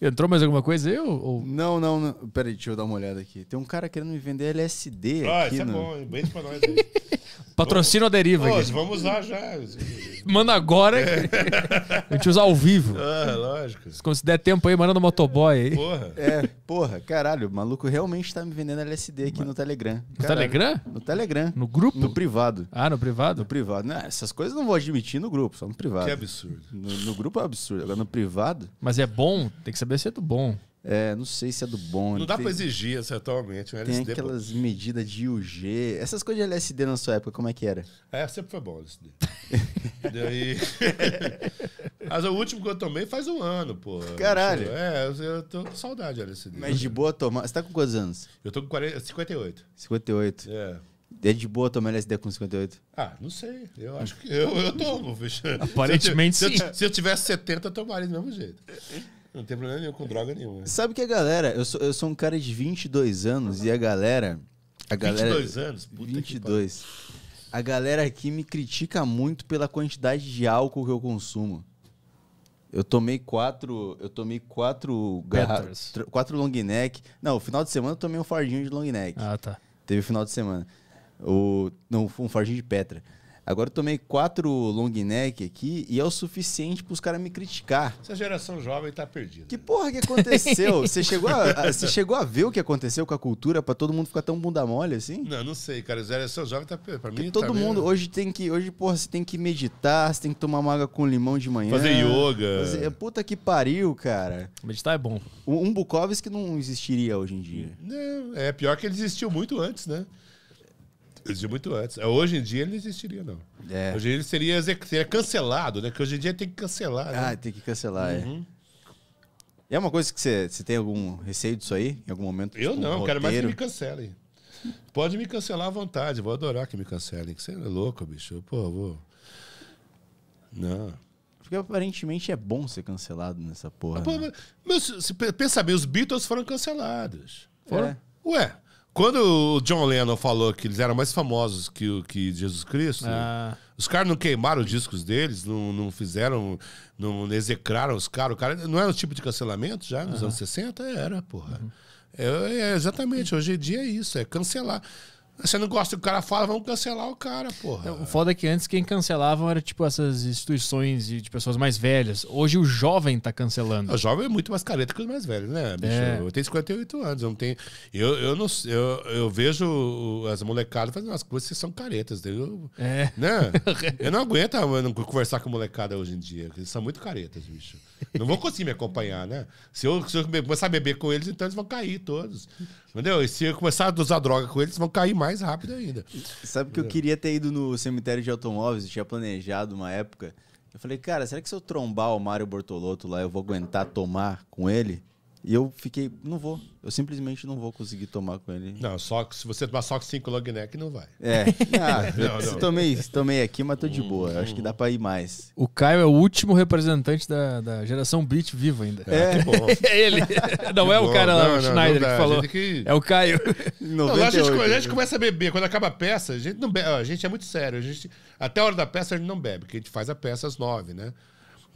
Entrou mais alguma coisa aí? Ou... Não, não, não. Peraí, deixa eu dar uma olhada aqui. Tem um cara querendo me vender LSD. Ah, aqui, isso é né? bom. Beijo pra nós. Patrocina a deriva. Pô, vamos usar já. Manda agora. É. a gente usar ao vivo. Ah, lógico. Se considerar tempo aí, manda no motoboy aí. Porra. É, porra, caralho. O maluco realmente tá me vendendo LSD aqui Mas... no Telegram. Caralho. No Telegram? No Telegram. No grupo? No privado. Ah, no privado? No privado. Não, essas coisas eu não vou admitir no grupo, só no privado. Que absurdo. No, no grupo é absurdo. Agora no privado. Mas é bom, tem que ser saber se é do bom. É, não sei se é do bom. Não dá tem... pra exigir atualmente. Um tem aquelas medidas de UG. Essas coisas de LSD na sua época, como é que era? É, sempre foi bom LSD. Daí... Mas o último que eu tomei faz um ano, pô. Caralho. É, eu tô com saudade de LSD. Mas de boa tomar... Você tá com quantos anos? Eu tô com 40... 58. 58. É. É de boa tomar LSD com 58? Ah, não sei. Eu acho que eu, eu tomo, Aparentemente se eu, sim. Se eu, se eu tivesse 70, eu tomaria do mesmo jeito. Não tem problema nenhum com droga nenhuma. Sabe que a galera, eu sou, eu sou um cara de 22 anos e a galera. A galera 22 anos? Puta 22. a galera aqui me critica muito pela quantidade de álcool que eu consumo. Eu tomei quatro. Eu tomei quatro garrafas. Quatro long neck. Não, o final de semana eu tomei um fardinho de long neck. Ah, tá. Teve o final de semana. O, não, um fardinho de Petra. Agora eu tomei quatro long neck aqui e é o suficiente para os caras me criticar. Essa geração jovem tá perdida. Que né? porra que aconteceu? você, chegou a, você chegou a ver o que aconteceu com a cultura para todo mundo ficar tão bunda mole assim? Não, não sei, cara. A geração jovem tá perdida. Porque mim, tá todo tá mundo hoje tem que. Hoje, porra, você tem que meditar, você tem que tomar uma água com limão de manhã. Fazer yoga. Fazer... É, puta que pariu, cara. Meditar é bom. Um, Bukovski não existiria hoje em dia. Não, é pior que ele existiu muito antes, né? Existia muito antes. É, hoje em dia ele não existiria, não. É. Hoje ele seria, seria cancelado, né? Porque hoje em dia tem que cancelar. Né? Ah, tem que cancelar, é. uhum. é. E é uma coisa que você, você tem algum receio disso aí? Em algum momento? Eu tipo, não, um quero mais que me cancelem. Pode me cancelar à vontade, vou adorar que me cancelem. Que você é louco, bicho. Pô, vou. Não. Porque aparentemente é bom ser cancelado nessa porra. Ah, né? mas, se pensa bem, os Beatles foram cancelados. Foram? É. Ué, quando o John Lennon falou que eles eram mais famosos que, o, que Jesus Cristo, ah. os caras não queimaram os discos deles, não, não fizeram, não execraram os caras. O cara, não era o tipo de cancelamento já nos anos 60? Era, porra. Uhum. É, é, exatamente, hoje em dia é isso, é cancelar. Você não gosta do que o cara fala, vamos cancelar o cara, porra. O foda é que antes quem cancelavam era tipo essas instituições de pessoas mais velhas. Hoje o jovem tá cancelando. O jovem é muito mais careta que os mais velhos, né, bicho? É. Eu tenho 58 anos, eu não tenho. Eu, eu, não, eu, eu vejo as molecadas fazendo umas coisas que são caretas. Eu, é. Né? eu não aguento conversar com molecada hoje em dia. Eles são muito caretas, bicho. Não vão conseguir me acompanhar, né? Se eu, se eu começar a beber com eles, então eles vão cair todos. Entendeu? E se eu começar a usar droga com eles, vão cair mais rápido ainda. Sabe que eu queria ter ido no cemitério de automóveis, eu tinha planejado uma época. Eu falei, cara, será que se eu trombar o Mário Bortolotto lá, eu vou aguentar tomar com ele? E eu fiquei, não vou. Eu simplesmente não vou conseguir tomar com ele. Não, só que se você tomar só cinco long neck, não vai. É. Ah, não, não. Tomei, tomei aqui, mas tô de boa. acho que dá pra ir mais. O Caio é o último representante da, da geração Beat vivo ainda. É, é. é ele. Não que é bom. o cara lá, o Schneider, que falou. Que... É o Caio. a, gente, a, gente, começa a beber. Quando acaba a peça, a gente não bebe. A gente é muito sério. A gente, até a hora da peça a gente não bebe, porque a gente faz a peça às nove, né?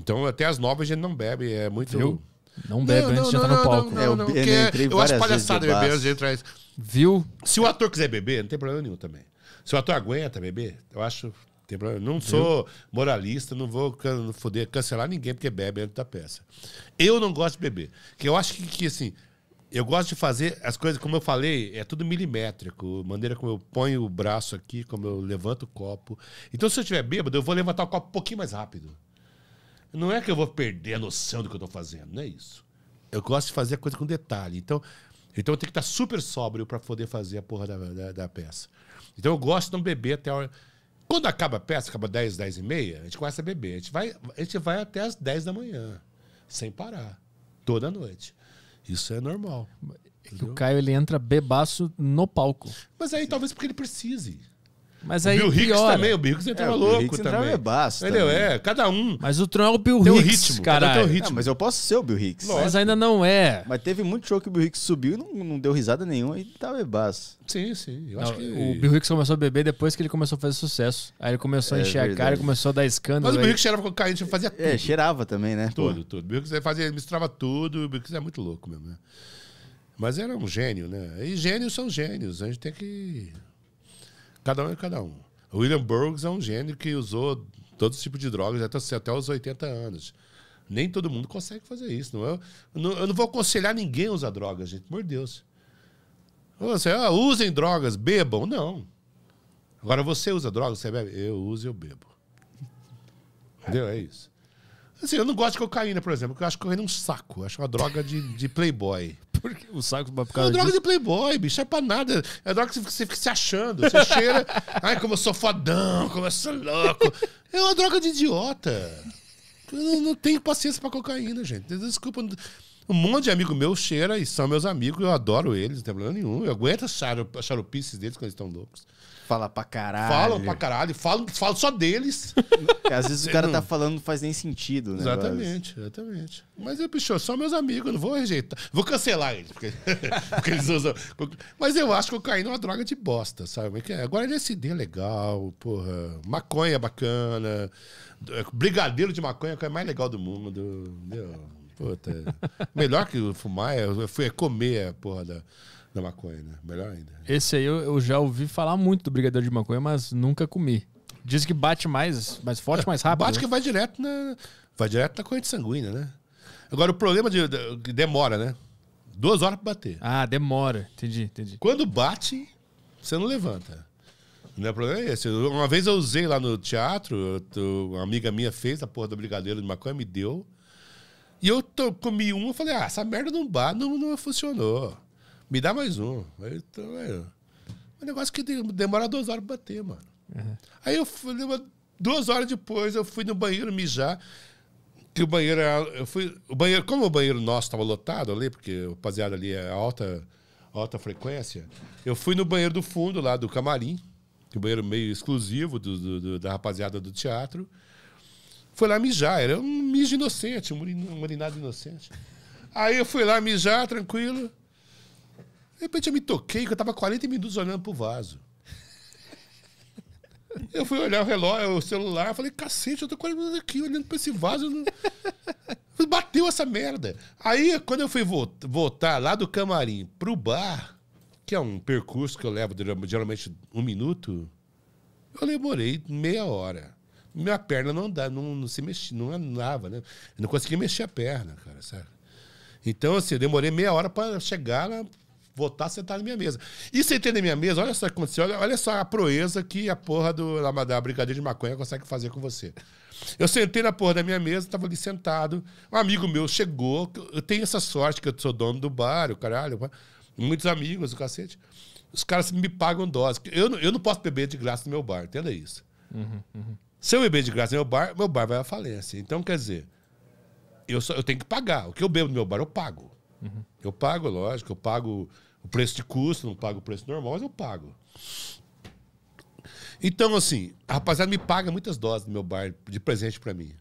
Então até às nove a gente não bebe. É muito. Viu? Não bebe não, antes de entrar no palco. Não, não, é, eu, não, eu, entrei eu acho palhaçada beber antes de entrar. Viu? Se o ator quiser beber, não tem problema nenhum também. Se o ator aguenta beber, eu acho. Tem problema. Não Viu? sou moralista, não vou can foder, cancelar ninguém porque bebe antes da peça. Eu não gosto de beber. Porque eu acho que, que assim. Eu gosto de fazer as coisas, como eu falei, é tudo milimétrico. Maneira como eu ponho o braço aqui, como eu levanto o copo. Então, se eu estiver bêbado, eu vou levantar o copo um pouquinho mais rápido. Não é que eu vou perder a noção do que eu tô fazendo, não é isso. Eu gosto de fazer a coisa com detalhe. Então, então eu tenho que estar tá super sóbrio para poder fazer a porra da, da, da, peça. Então eu gosto de não beber até a hora. Quando acaba a peça, acaba 10, 10 e meia, a gente começa a beber. A gente vai, a gente vai até as 10 da manhã, sem parar, toda noite. Isso é normal. É que o Caio ele entra bebaço no palco. Mas aí Sim. talvez porque ele precise. Mas aí o Bill Hicks também, o Bill Hicks entrava é, louco Hicks também. Entrava basta. Ele é, cada um. Mas o Tron é o Bill tem Hicks, ritmo, cara. Tem o ah, ritmo. mas eu posso ser o Bill Hicks. Lógico. Mas ainda não é. Mas teve muito show que o Bill Hicks subiu e não, não deu risada nenhuma e tava tá bebaço. Sim, sim. Eu não, acho que... O Bill Hicks começou a beber depois que ele começou a fazer sucesso. Aí ele começou a é encher verdade. a cara, começou a dar escândalo. Mas o Bill Hicks cheirava com cocaína, fazia é, tudo. É, cheirava também, né? Tudo, Pô. tudo. O Bill Hicks fazia, misturava tudo. O Bill Hicks é muito louco mesmo, né? Mas era um gênio, né? E gênios são gênios. A gente tem que Cada um é cada um. William Burroughs é um gênio que usou os tipo de drogas até, até os 80 anos. Nem todo mundo consegue fazer isso. Não é? Eu, eu não vou aconselhar ninguém a usar drogas, gente. Por Deus. Você, ah, usem drogas, bebam. Não. Agora você usa drogas, você bebe. Eu uso e eu bebo. Entendeu? É isso. Assim, eu não gosto de cocaína, por exemplo, porque eu acho que cocaína um saco. Eu acho uma droga de, de playboy. Porque o saco pra ficar. É uma droga disso? de playboy, bicho. É pra nada. É uma droga que você fica se achando. Você cheira. Ai, como eu sou fodão, como eu sou louco. É uma droga de idiota. Eu não, não tenho paciência pra cocaína, gente. Desculpa. Um monte de amigo meu cheira e são meus amigos. Eu adoro eles, não tem problema nenhum. Eu aguento as xaropices deles quando eles estão loucos fala pra caralho. Falam pra caralho, falam, falam só deles. Porque às vezes o cara tá hum. falando não faz nem sentido, né? Exatamente, exatamente. Mas eu, bicho, só meus amigos, eu não vou rejeitar. Vou cancelar eles, porque, porque eles usam. Mas eu acho que eu caí é uma droga de bosta, sabe? É é? Agora ele é legal, porra. Maconha bacana. Brigadeiro de maconha é a mais legal do mundo. Entendeu? Puta. Melhor que fumar é, é comer, porra. Da da maconha, né? Melhor ainda. Esse aí eu, eu já ouvi falar muito do brigadeiro de maconha, mas nunca comi. Diz que bate mais, mais forte, mais rápido. Bate né? que vai direto na. Vai direto na corrente sanguínea, né? Agora o problema de, de demora, né? Duas horas pra bater. Ah, demora. Entendi, entendi. Quando bate, você não levanta. Não é problema esse. Uma vez eu usei lá no teatro, uma amiga minha fez a porra do brigadeiro de maconha, me deu. E eu comi um e falei, ah, essa merda não bate, não, não funcionou. Me dá mais um. Então, é um negócio que demora duas horas pra bater, mano. Uhum. Aí eu fui, duas horas depois, eu fui no banheiro mijar. Que o banheiro eu fui, o banheiro, como o banheiro nosso estava lotado ali, porque o rapaziada ali é alta, alta frequência, eu fui no banheiro do fundo lá do camarim, que é banheiro meio exclusivo do, do, do, da rapaziada do teatro. Foi lá mijar, era um mijo inocente, um urinado inocente. Aí eu fui lá mijar, tranquilo. De repente eu me toquei, que eu tava 40 minutos olhando pro vaso. Eu fui olhar o relógio, o celular, falei, cacete, eu tô 40 minutos aqui olhando pra esse vaso. Bateu essa merda. Aí, quando eu fui voltar lá do camarim pro bar, que é um percurso que eu levo geralmente um minuto, eu demorei meia hora. Minha perna não dá, não, não se mexe não andava, né? Eu não conseguia mexer a perna, cara, sabe? Então, assim, eu demorei meia hora para chegar lá, votar sentar na minha mesa. E sentei na minha mesa, olha só o que aconteceu, olha, olha só a proeza que a porra do, da brincadeira de maconha consegue fazer com você. Eu sentei na porra da minha mesa, tava ali sentado. Um amigo meu chegou, eu tenho essa sorte que eu sou dono do bar, o caralho, muitos amigos, o cacete. Os caras me pagam dose. Eu, não, eu não posso beber de graça no meu bar, entenda isso. Uhum, uhum. Se eu beber de graça no meu bar, meu bar vai à falência. Então, quer dizer, eu, só, eu tenho que pagar. O que eu bebo no meu bar, eu pago. Uhum. Eu pago, lógico, eu pago o preço de custo, não pago o preço normal, mas eu pago. Então, assim, a rapaziada me paga muitas doses do meu bar de presente para mim.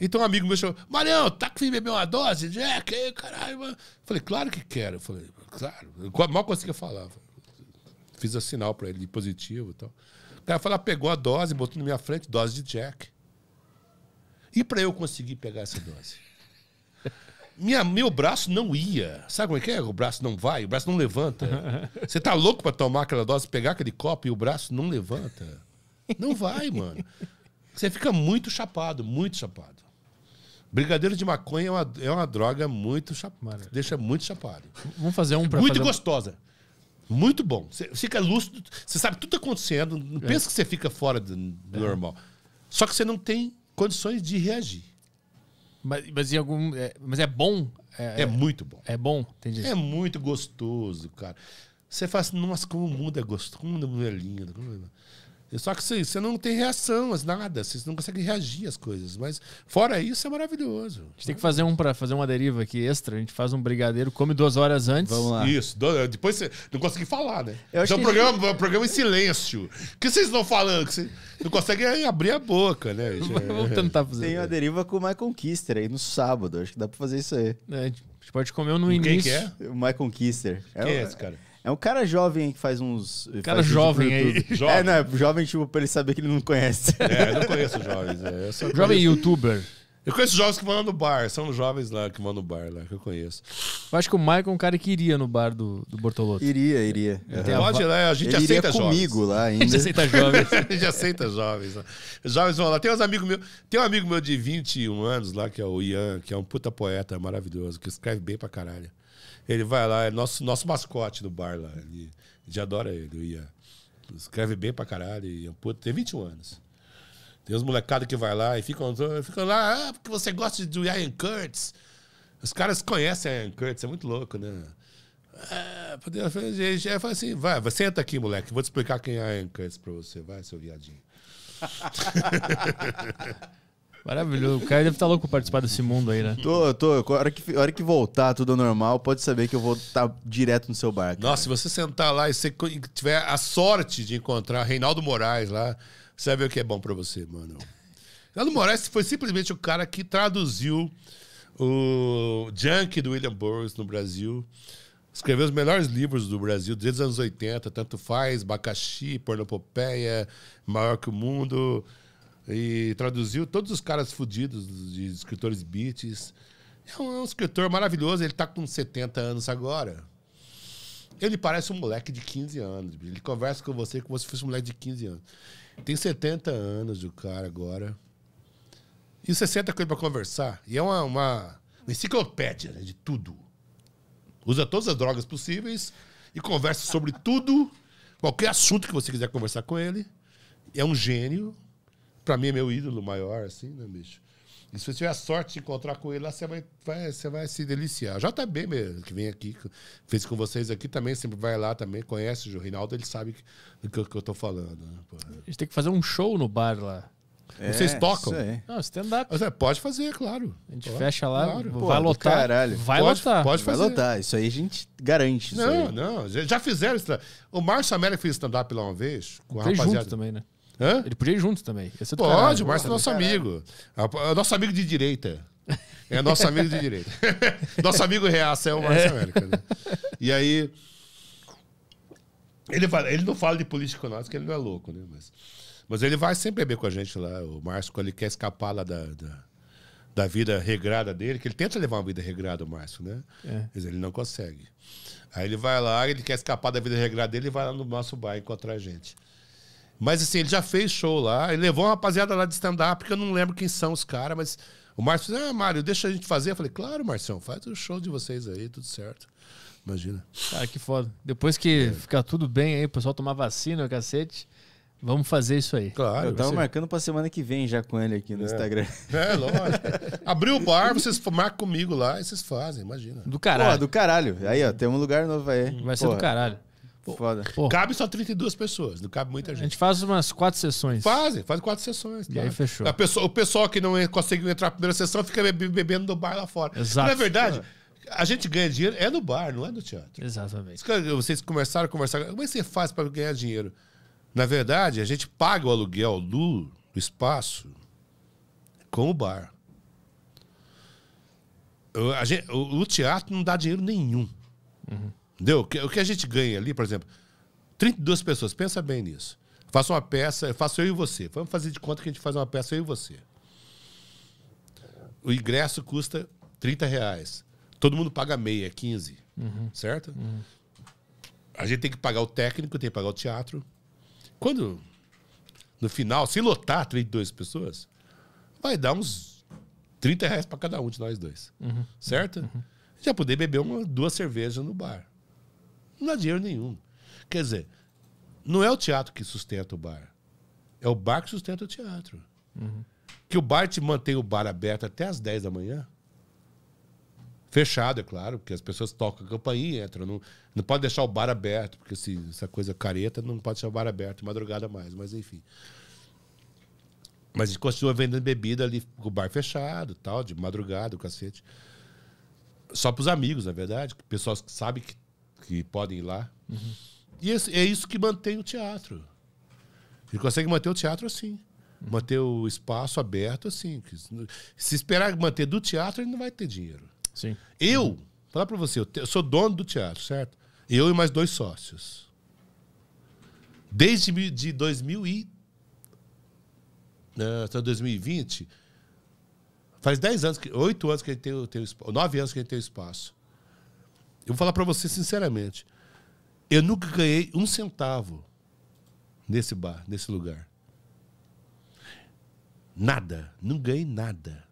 Então um amigo meu chamou, Marião, tá com fim de beber uma dose? Jack, aí, é, caralho, mano. Falei, claro que quero. Falei, claro. Eu mal conseguia falar. Fiz o sinal para ele de positivo e tal. O cara falou, pegou a dose, botou na minha frente, dose de Jack. E para eu conseguir pegar essa dose? Minha, meu braço não ia. Sabe como é que é? O braço não vai, o braço não levanta. Você tá louco para tomar aquela dose, pegar aquele copo e o braço não levanta? Não vai, mano. Você fica muito chapado, muito chapado. Brigadeiro de maconha é uma, é uma droga muito chapada. Deixa muito chapado. Vamos fazer um pra Muito fazer... gostosa. Muito bom. Você fica lúcido, você sabe tudo tá acontecendo. Não é. pensa que você fica fora do, do é. normal. Só que você não tem condições de reagir. Mas, mas, em algum, é, mas é bom? É, é muito bom. É bom, entendi. É muito gostoso, cara. Você faz, assim, nossa, como o mundo é gostoso, como o mundo é lindo. Como... Só que assim, você não tem reação às nada, você não consegue reagir às coisas. Mas fora isso, é maravilhoso. A gente tem que fazer um para fazer uma deriva aqui extra. A gente faz um brigadeiro, come duas horas antes. Vamos lá. Isso, é, depois você não consegue falar, né? É então, programa, gente... É programa em silêncio. O que vocês estão falando? Que você não consegue é, abrir a boca, né? Vamos tentar fazer. Tem uma deriva com o Michael Kister aí no sábado. Acho que dá para fazer isso aí. É, a gente pode comer um no início. Quem que é? O Michael Kister. Quem é, é esse cara? É um cara jovem que faz uns. Cara faz jovem aí. É, jovem. É, não, é jovem, tipo, pra ele saber que ele não conhece. É, eu não conheço jovens. É, eu jovem conheço... youtuber. Eu conheço jovens que vão no bar, são jovens lá que vão no bar lá, que eu conheço. Eu acho que o Michael é um cara que iria no bar do, do Bortolotto. Iria, iria. Uhum. Pode, né? A gente Ele aceita iria jovens. comigo lá ainda. A gente aceita jovens. a gente aceita jovens. Jovens vão lá. Tem uns amigos meus, tem um amigo meu de 21 anos lá, que é o Ian, que é um puta poeta maravilhoso, que escreve bem pra caralho. Ele vai lá, é nosso, nosso mascote do bar lá. Ele, a gente adora ele, o ia, Escreve bem pra caralho. Ian, pô, tem 21 anos. Tem uns molecados que vai lá e ficam, ficam lá, ah, porque você gosta do Ian Curtis. Os caras conhecem a Ian Curtis, é muito louco, né? Ah, gente falei assim, vai, senta aqui, moleque, vou te explicar quem é a Ian Curtis pra você, vai, seu viadinho. Maravilhoso. O cara deve estar tá louco participar desse mundo aí, né? Tô, tô. A hora que, a hora que voltar tudo normal, pode saber que eu vou estar tá direto no seu barco. Nossa, se você sentar lá e você tiver a sorte de encontrar Reinaldo Moraes lá, você vai ver o que é bom para você, mano. Reinaldo Moraes foi simplesmente o cara que traduziu o Junk do William Burroughs no Brasil. Escreveu os melhores livros do Brasil desde os anos 80, tanto faz, Bacaxi, Pornopopeia, Maior que o Mundo, e traduziu todos os caras fodidos de escritores beats. É um, é um, escritor maravilhoso, ele tá com 70 anos agora. Ele parece um moleque de 15 anos. Ele conversa com você como se fosse um moleque de 15 anos. Tem 70 anos o cara agora. E 60 coisas para conversar. E é uma, uma enciclopédia né, de tudo. Usa todas as drogas possíveis e conversa sobre tudo, qualquer assunto que você quiser conversar com ele. É um gênio, para mim é meu ídolo maior, assim, né, bicho? E se você tiver a sorte de encontrar com ele lá, você vai, vai, você vai se deliciar. JB tá mesmo, que vem aqui, que fez com vocês aqui também, sempre vai lá também, conhece o Reinaldo, ele sabe do que, que, eu tô falando. Né, a gente tem que fazer um show no bar lá. É, vocês tocam? Não, stand-up. É, pode fazer, claro. A gente pode, fecha lá, claro. Pô, vai lotar. Caralho. Vai pode, lotar. Pode fazer. Vai lotar. Isso aí a gente garante. Não, não. Já fizeram. O Márcio Amélia fez stand-up lá uma vez. Com a rapaziada. junto também, né? Hã? Ele podia ir junto também. Pode, o Márcio é nosso amigo. A, é nosso amigo de direita. É nosso amigo de direita. nosso amigo reaça é o Márcio é. América. Né? E aí. Ele, fala, ele não fala de política nós porque ele não é louco, né? Mas, mas ele vai sempre beber com a gente lá. O Márcio, quando ele quer escapar lá da, da, da, vida regrada dele, que ele tenta levar uma vida regrada, o Márcio, né? É. Mas ele não consegue. Aí ele vai lá, ele quer escapar da vida regrada dele e vai lá no nosso bar encontrar a gente. Mas assim, ele já fez show lá, ele levou uma rapaziada lá de stand-up, porque eu não lembro quem são os caras, mas o Márcio disse, ah, Mário, deixa a gente fazer. Eu falei, claro, Marcião, faz o show de vocês aí, tudo certo. Imagina. Cara, que foda. Depois que é. ficar tudo bem aí, o pessoal tomar vacina, cacete. Vamos fazer isso aí. Claro. Eu tava você... marcando pra semana que vem já com ele aqui no é. Instagram. É, lógico. Abriu o bar, vocês marcam comigo lá e vocês fazem, imagina. Do caralho. Pô, do caralho. Aí, ó, tem um lugar novo aí. Vai ser Porra. do caralho. Foda. Pô. Cabe só 32 pessoas, não cabe muita gente. A gente faz umas quatro sessões. Fazem, faz quatro sessões. E claro. aí fechou. A pessoa, o pessoal que não é, conseguiu entrar na primeira sessão fica bebendo no bar lá fora. Exato. Na é verdade, ah. a gente ganha dinheiro é no bar, não é no teatro. Exatamente. Vocês começaram a conversar. Como é que você faz para ganhar dinheiro? Na verdade, a gente paga o aluguel do espaço com o bar. Gente, o, o teatro não dá dinheiro nenhum. Uhum. Entendeu? O que a gente ganha ali, por exemplo, 32 pessoas, pensa bem nisso. Faça uma peça, faço eu e você. Vamos fazer de conta que a gente faz uma peça eu e você. O ingresso custa 30 reais. Todo mundo paga meia, 15. Uhum. Certo? Uhum. A gente tem que pagar o técnico, tem que pagar o teatro. Quando, no final, se lotar 32 pessoas, vai dar uns 30 reais para cada um de nós dois. Uhum. Certo? Uhum. Já poder beber uma, duas cervejas no bar. Não dá dinheiro nenhum. Quer dizer, não é o teatro que sustenta o bar. É o bar que sustenta o teatro. Uhum. Que o bar te mantém o bar aberto até as 10 da manhã. Fechado, é claro, porque as pessoas tocam a campainha, entram. Não, não pode deixar o bar aberto, porque se, essa coisa careta não pode deixar o bar aberto madrugada mais, mas enfim. Mas a gente continua vendendo bebida ali com o bar fechado, tal, de madrugada, o cacete. Só para os amigos, na verdade, pessoas que sabem que que podem ir lá. Uhum. E esse, é isso que mantém o teatro. Ele consegue manter o teatro assim. Uhum. Manter o espaço aberto assim. Se esperar manter do teatro, ele não vai ter dinheiro. Sim. Eu, uhum. falar para você, eu, te, eu sou dono do teatro, certo? Eu e mais dois sócios. Desde de 2000 e, né, até 2020, faz 10 anos, 8 anos que ele tem o espaço, 9 anos que ele tem o espaço. Eu vou falar para você sinceramente. Eu nunca ganhei um centavo nesse bar, nesse lugar. Nada. Não ganhei nada.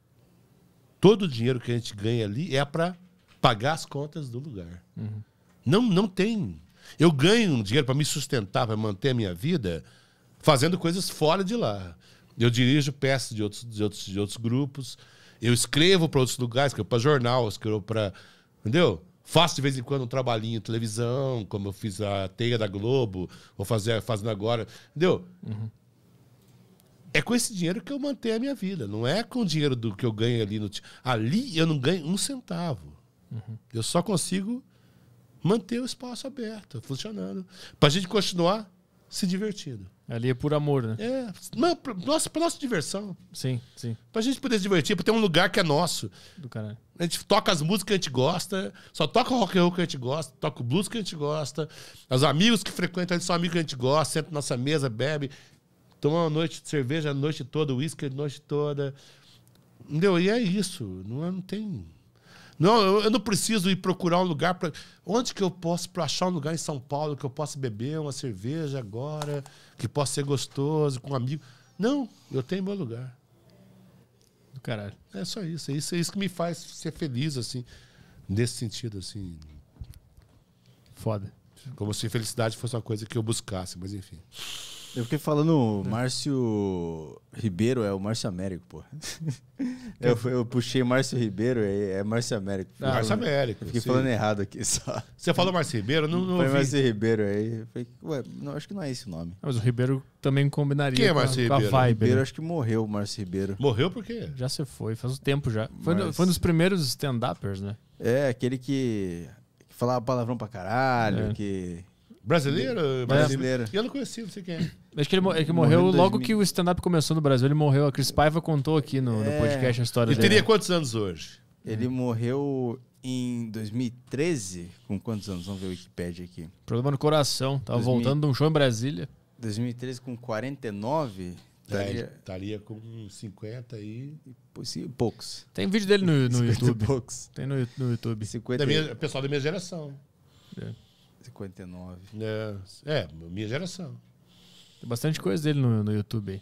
Todo o dinheiro que a gente ganha ali é para pagar as contas do lugar. Uhum. Não, não tem. Eu ganho dinheiro para me sustentar, para manter a minha vida, fazendo coisas fora de lá. Eu dirijo peças de outros, de outros, de outros grupos. Eu escrevo para outros lugares, escrevo para jornal, escrevo para. Entendeu? Faço de vez em quando um trabalhinho em televisão, como eu fiz a Teia da Globo, vou fazer fazendo agora. Entendeu? Uhum. É com esse dinheiro que eu mantenho a minha vida. Não é com o dinheiro do que eu ganho ali no. Ali eu não ganho um centavo. Uhum. Eu só consigo manter o espaço aberto, funcionando. Para a gente continuar se divertindo. Ali é por amor, né? É. Não, pra, nossa, pra nossa diversão. Sim, sim. Pra gente poder se divertir, pra ter um lugar que é nosso. Do caralho. A gente toca as músicas que a gente gosta, só toca o rock and roll que a gente gosta, toca o blues que a gente gosta, os amigos que frequentam, a são amigos que a gente gosta, senta na nossa mesa, bebe, toma uma noite de cerveja a noite toda, uísque a noite toda. Entendeu? E é isso. Não, é, não tem. Não, eu, eu não preciso ir procurar um lugar para. Onde que eu posso para achar um lugar em São Paulo que eu possa beber uma cerveja agora, que possa ser gostoso, com um amigo? Não, eu tenho meu lugar. Do caralho. É só isso. É isso, é isso que me faz ser feliz, assim. Nesse sentido, assim. Foda. Como se felicidade fosse uma coisa que eu buscasse, mas enfim. Eu fiquei falando Márcio Ribeiro, é o Márcio Américo, pô. Eu, eu puxei Márcio Ribeiro, é, é Márcio Américo. Ah, Márcio Américo. Eu fiquei sim. falando errado aqui só. Você falou Márcio Ribeiro? Não, não Foi Márcio Ribeiro aí. Falei, ué, não, acho que não é esse o nome. mas o Ribeiro também combinaria. Quem é Márcio com a, Ribeiro? Com a vibe, Ribeiro, né? acho que morreu o Márcio Ribeiro. Morreu por quê? Já se foi, faz um tempo já. Foi, no, foi um dos primeiros stand-uppers, né? É, aquele que, que falava palavrão pra caralho, é. que... Brasileiro? É. Brasileiro. E eu não conhecia, não sei quem é. Acho que ele, ele é morreu, morreu logo 2000. que o stand-up começou no Brasil. Ele morreu. A Cris Paiva contou aqui no, é... no podcast a história dele. Ele teria quantos anos hoje? Ele hum. morreu em 2013. Com quantos anos? Vamos ver o Wikipedia aqui. Problema no coração. Tava 2000... voltando de um show em Brasília. 2013 com 49. Estaria, estaria com 50 e... e poucos. Tem vídeo dele no, no YouTube. poucos. Tem no, no YouTube. 50... Da minha, pessoal da minha geração. É. 59. É, é, minha geração. Tem bastante coisa dele no, no YouTube aí.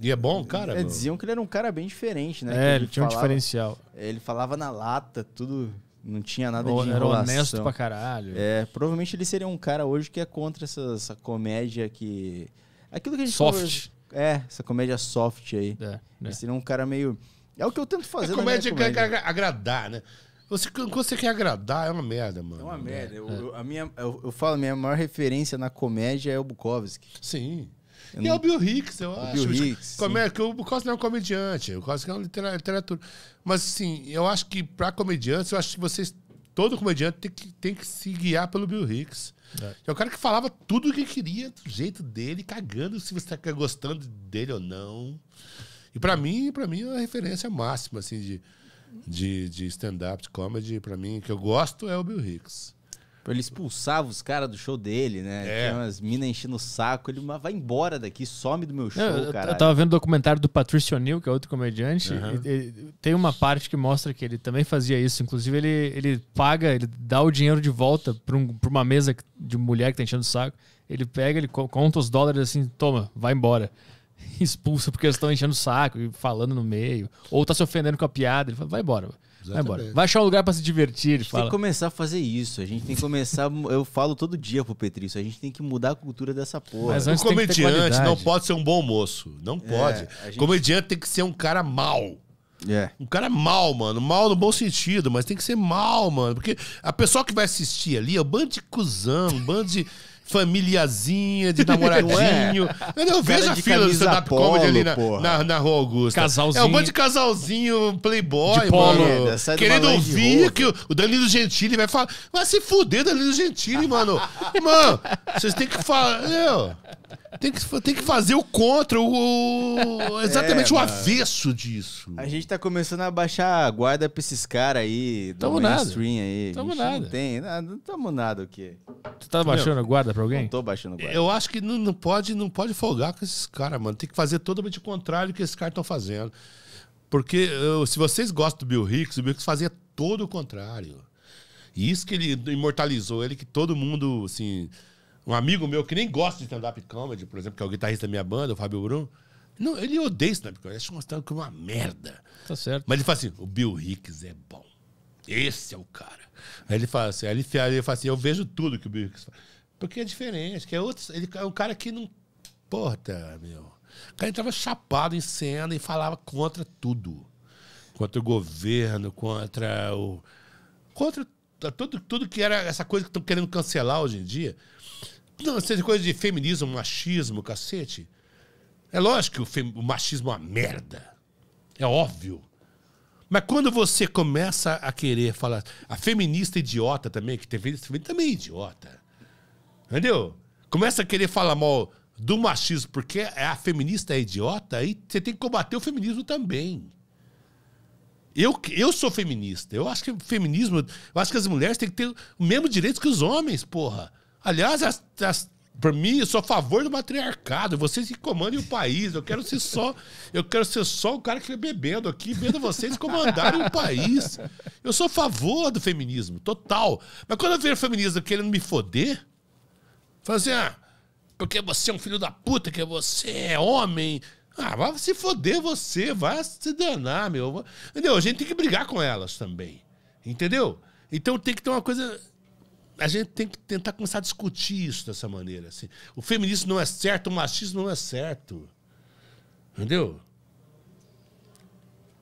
E é bom, cara? É, diziam que ele era um cara bem diferente, né? É, ele, ele, tinha falava, um diferencial. Ele falava na lata, tudo. Não tinha nada Ou, de enrolação. Era honesto pra caralho. É, provavelmente ele seria um cara hoje que é contra essa, essa comédia que... Aquilo que a gente... Soft. Falou, é, essa comédia soft aí. É, ele né? seria um cara meio... É o que eu tento fazer comédia, na comédia. Que agradar, né? Você, quando você quer agradar, é uma merda, mano. É uma merda. É. Eu, eu, a minha, eu, eu falo, minha maior referência na comédia é o Bukowski. Sim. Eu e é não... é o Bill Hicks, eu o acho. Bill Hicks, é que o Bukowski não é um comediante, o Bukowski é uma literatura. Mas, assim, eu acho que para comediantes, eu acho que vocês, todo comediante tem que, tem que se guiar pelo Bill Hicks. É. é o cara que falava tudo o que queria, do jeito dele, cagando se você tá gostando dele ou não. E para mim, para mim é uma referência máxima, assim, de de, de stand-up, de comedy, para mim, que eu gosto é o Bill Hicks. Ele expulsava os caras do show dele, né? É. Tinha umas minas enchendo o saco. Ele vai embora daqui, some do meu show, cara. Eu tava vendo o um documentário do Patricio O'Neill, que é outro comediante. Uhum. E, e, tem uma parte que mostra que ele também fazia isso. Inclusive, ele, ele paga, ele dá o dinheiro de volta pra, um, pra uma mesa de mulher que tá enchendo o saco. Ele pega, ele conta os dólares assim, toma, vai embora. expulso porque eles estão enchendo o saco e falando no meio. Ou tá se ofendendo com a piada. Ele fala, vai embora. Exatamente. Vai embora. Vai achar um lugar para se divertir. A gente fala. tem que começar a fazer isso. A gente tem que começar. eu falo todo dia pro Petrício. A gente tem que mudar a cultura dessa porra. Mas antes o comediante não pode ser um bom moço. Não é, pode. É, gente... Comediante tem que ser um cara mal. É. Um cara mal, mano. Mal no bom sentido, mas tem que ser mal, mano. Porque a pessoa que vai assistir ali é um bando de cuzão, um bando de familiazinha, de namoradinho. É. Eu vejo a fila do stand-up comedy ali na, na, na, Rua Augusta. Casalzinho. É um monte de casalzinho, playboy, de polo. mano. É, querendo ouvir que o, Danilo Gentili vai falar. Vai se fuder, Danilo Gentili, mano. mano, vocês têm que falar. Tem que, tem que fazer o contra, o, é, exatamente é, o avesso disso. A gente tá começando a baixar a guarda pra esses caras aí. Tamo nada. Aí. Tamo nada. Não tem, não, não tamo nada o quê? Tu tá baixando a guarda pra alguém? Não tô baixando guarda. Eu acho que não, não, pode, não pode folgar com esses caras, mano. Tem que fazer totalmente o contrário do que esses caras estão fazendo. Porque se vocês gostam do Bill Hicks, o Bill Hicks fazia todo o contrário. E isso que ele imortalizou, ele que todo mundo, assim um amigo meu que nem gosta de stand-up comedy, por exemplo, que é o guitarrista da minha banda, o Fábio Bruno. Não, ele odeia stand-up comedy. Acho um stand-up uma merda. Tá certo. Mas ele fala assim: o Bill Hicks é bom. Esse é o cara. Aí ele fala assim, aí ele, ele fala assim, eu vejo tudo que o Bill Hicks faz. Porque é diferente, que é outro. Ele é um cara que não. Porra, meu. O cara entrava chapado em cena e falava contra tudo. Contra o governo, contra o. Contra tudo, tudo que era essa coisa que estão querendo cancelar hoje em dia. Não, seja coisa de feminismo, machismo, cacete. É lógico que o, fem... o machismo é uma merda. É óbvio. Mas quando você começa a querer falar. A feminista idiota também, que teve também é idiota. Entendeu? Começa a querer falar mal do machismo porque é a feminista é idiota, aí você tem que combater o feminismo também. Eu, eu sou feminista. Eu acho que o feminismo. Eu acho que as mulheres têm que ter o mesmo direito que os homens, porra. Aliás, as, as por mim, eu sou a favor do matriarcado. Vocês que comandem o país. Eu quero ser só, eu quero ser só o cara que é bebendo aqui, vendo vocês comandarem o país. Eu sou a favor do feminismo, total. Mas quando eu vejo o feminismo querendo me foder, fazer assim, ah, porque você é um filho da puta, que você é homem. Ah, vai se foder você, vai se danar, meu. Entendeu? A gente tem que brigar com elas também. Entendeu? Então tem que ter uma coisa a gente tem que tentar começar a discutir isso dessa maneira. Assim. O feminismo não é certo, o machismo não é certo. Entendeu?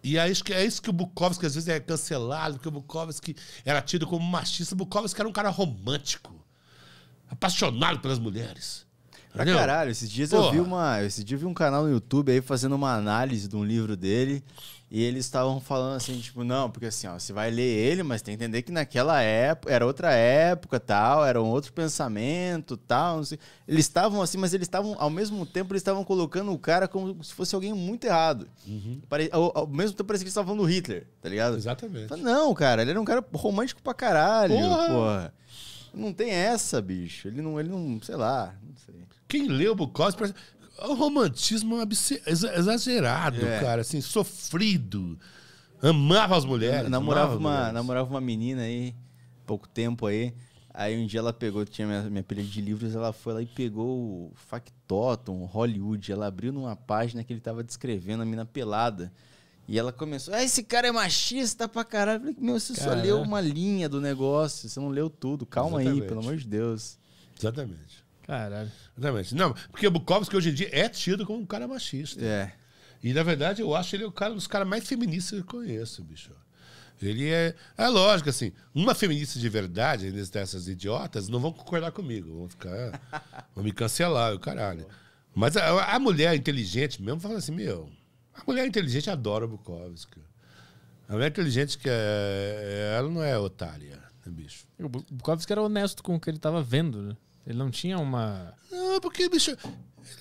E é isso que, é isso que o Bukowski às vezes é cancelado, porque o Bukowski era tido como machista. O Bukowski era um cara romântico, apaixonado pelas mulheres. Pra Entendeu? caralho, esses dias Porra. eu vi uma. Esse dia eu vi um canal no YouTube aí fazendo uma análise de um livro dele. E eles estavam falando assim, tipo, não, porque assim, ó, você vai ler ele, mas tem que entender que naquela época, era outra época, tal, era um outro pensamento, tal, Eles estavam assim, mas eles estavam, ao mesmo tempo, eles estavam colocando o cara como se fosse alguém muito errado. Uhum. Pare... Ao, ao, mesmo tempo, parecia que eles estavam falando do Hitler, tá ligado? Exatamente. Falei, não, cara, ele era um cara romântico pra caralho, porra. porra. Não tem essa, bicho. Ele não, ele não, sei lá, não sei. Quem leu Bukowski parece... O romantismo é exagerado, é. cara, assim, sofrido. Amava as mulheres. Namorava, uma, mulheres. namorava uma menina aí, pouco tempo aí. Aí um dia ela pegou, tinha minha, minha pilha de livros, ela foi lá e pegou o Factotum, Hollywood. Ela abriu numa página que ele tava descrevendo a mina pelada. E ela começou, ah, esse cara é machista pra caralho. Eu falei, meu, você só leu uma linha do negócio, você não leu tudo. Calma Exatamente. aí, pelo amor de Deus. Exatamente. Caralho. Exatamente. Não, porque Bukowski hoje em dia é tido como um cara machista. É. E na verdade eu acho ele o cara, um dos caras mais feministas que eu conheço, bicho. Ele é. É lógico, assim, uma feminista de verdade, dessas idiotas, não vão concordar comigo. Vão ficar. vão me cancelar, o caralho. Mas a, a mulher inteligente mesmo fala assim, meu, a mulher inteligente adora Bukowski. A mulher inteligente que é, é ela não é otária, né, bicho? O Bukowski era honesto com o que ele estava vendo, né? Ele não tinha uma. Não, porque, bicho, ele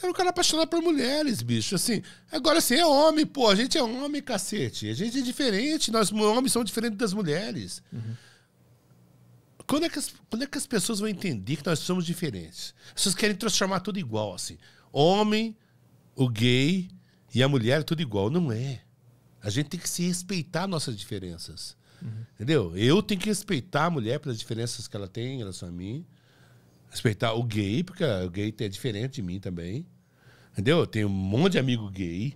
era um cara apaixonado por mulheres, bicho. Assim, agora assim, é homem, pô. A gente é homem, cacete. A gente é diferente. Nós homens somos diferentes das mulheres. Uhum. Quando, é que as, quando é que as pessoas vão entender que nós somos diferentes? Vocês querem transformar tudo igual, assim. Homem, o gay, e a mulher é tudo igual. Não é. A gente tem que se respeitar nossas diferenças. Uhum. Entendeu? Eu tenho que respeitar a mulher pelas diferenças que ela tem em relação a mim. Respeitar o gay, porque o gay é diferente de mim também. Entendeu? Eu tenho um monte de amigo gay.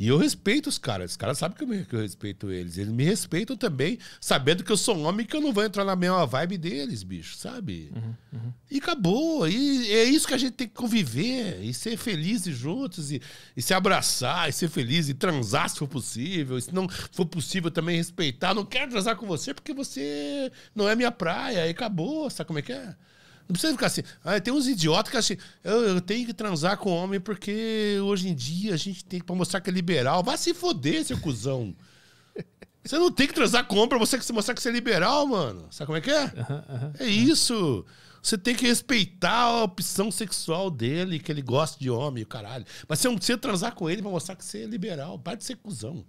E eu respeito os caras. Os caras sabem que eu, que eu respeito eles. Eles me respeitam também, sabendo que eu sou um homem que eu não vou entrar na mesma vibe deles, bicho, sabe? Uhum, uhum. E acabou. E é isso que a gente tem que conviver e ser felizes juntos e, e se abraçar e ser feliz e transar se for possível. E se não for possível também respeitar. Não quero transar com você porque você não é minha praia. E acabou. Sabe como é que é? Não precisa ficar assim. Ah, tem uns idiotas que assim, eu, eu, tenho que transar com homem porque hoje em dia a gente tem que pra mostrar que é liberal. Vai se foder, seu cuzão. Você não tem que transar com homem pra você que mostrar que você é liberal, mano. Sabe como é que é? é isso. Você tem que respeitar a opção sexual dele, que ele gosta de homem, caralho. Mas você não precisa transar com ele pra mostrar que você é liberal. Para de ser cuzão.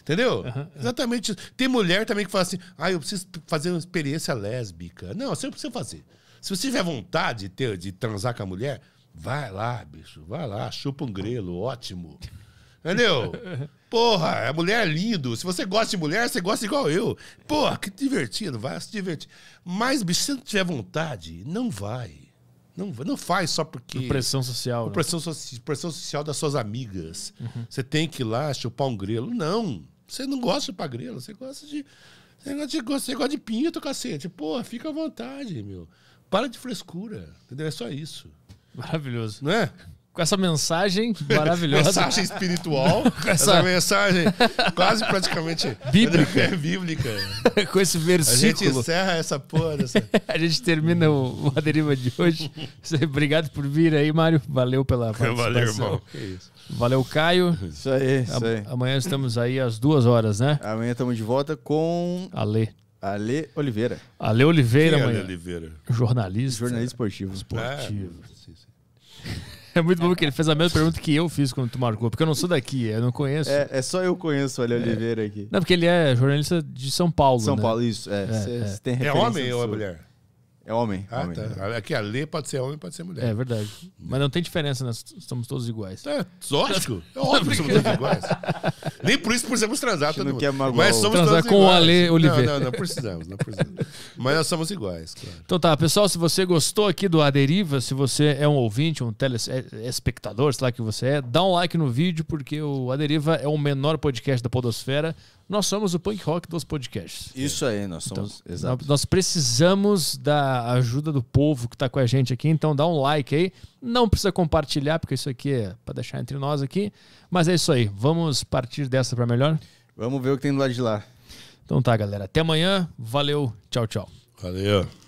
Entendeu? Uhum, Exatamente. Tem mulher também que fala assim: ah, eu preciso fazer uma experiência lésbica. Não, você não precisa fazer. Se você tiver vontade de, ter, de transar com a mulher, vai lá, bicho, vai lá, chupa um grelo, ótimo. Entendeu? Porra, a mulher é lindo. Se você gosta de mulher, você gosta igual eu. Porra, que divertido, vai se divertir. Mas, bicho, se você não tiver vontade, não vai. Não, não faz só porque. Por pressão social. Por né? pressão, so, pressão social das suas amigas. Uhum. Você tem que ir lá chupar um grelo. Não. Você não gosta de chupar grelo. Você gosta de. Você gosta de, você gosta de pinto, cacete. Porra, fica à vontade, meu. Para de frescura, entendeu? É só isso. Maravilhoso. Não é? com essa mensagem maravilhosa. mensagem espiritual. com essa... essa... mensagem quase praticamente bíblica. bíblica. com esse versículo. A gente encerra essa porra. a gente termina o, o deriva de hoje. Obrigado por vir aí, Mário. Valeu pela participação. Valeu, irmão. Valeu, Caio. Isso aí, isso aí. Amanhã estamos aí às duas horas, né? Amanhã estamos de volta com... Ale. Ale Oliveira. Ale Oliveira, mano. É Ale Oliveira. Jornalista. Jornalista esportivo. Esportivo. É. é. muito bom que ele fez a mesma pergunta que eu fiz quando tu marcou, porque eu não sou daqui, eu não conheço. É, é só eu conheço o Ale é. Oliveira aqui. Não, porque ele é jornalista de São Paulo. São né? Paulo, isso. É, é, cê, é. cê tem é homem ou é mulher? É homem. Ah, homem, tá. Aqui a Lê pode ser homem, pode ser mulher. É verdade. Mas não tem diferença, nós somos todos iguais. É, lógico. É óbvio que somos todos iguais. Nem por isso precisamos transar todo mundo. Quer Mas somos transar todos com iguais. o Ale Oliveira. Não, não, não precisamos, não precisamos. Mas nós somos iguais, claro. Então tá, pessoal, se você gostou aqui do Aderiva, se você é um ouvinte, um telespectador, é, é sei lá que você é, dá um like no vídeo, porque o Aderiva é o menor podcast da podosfera. Nós somos o punk rock dos podcasts. Isso aí, nós então, somos. Então, exato. Nós precisamos da ajuda do povo que está com a gente aqui, então dá um like aí. Não precisa compartilhar, porque isso aqui é para deixar entre nós aqui. Mas é isso aí. Vamos partir dessa para melhor? Vamos ver o que tem do lado de lá. Então tá, galera. Até amanhã. Valeu. Tchau, tchau. Valeu.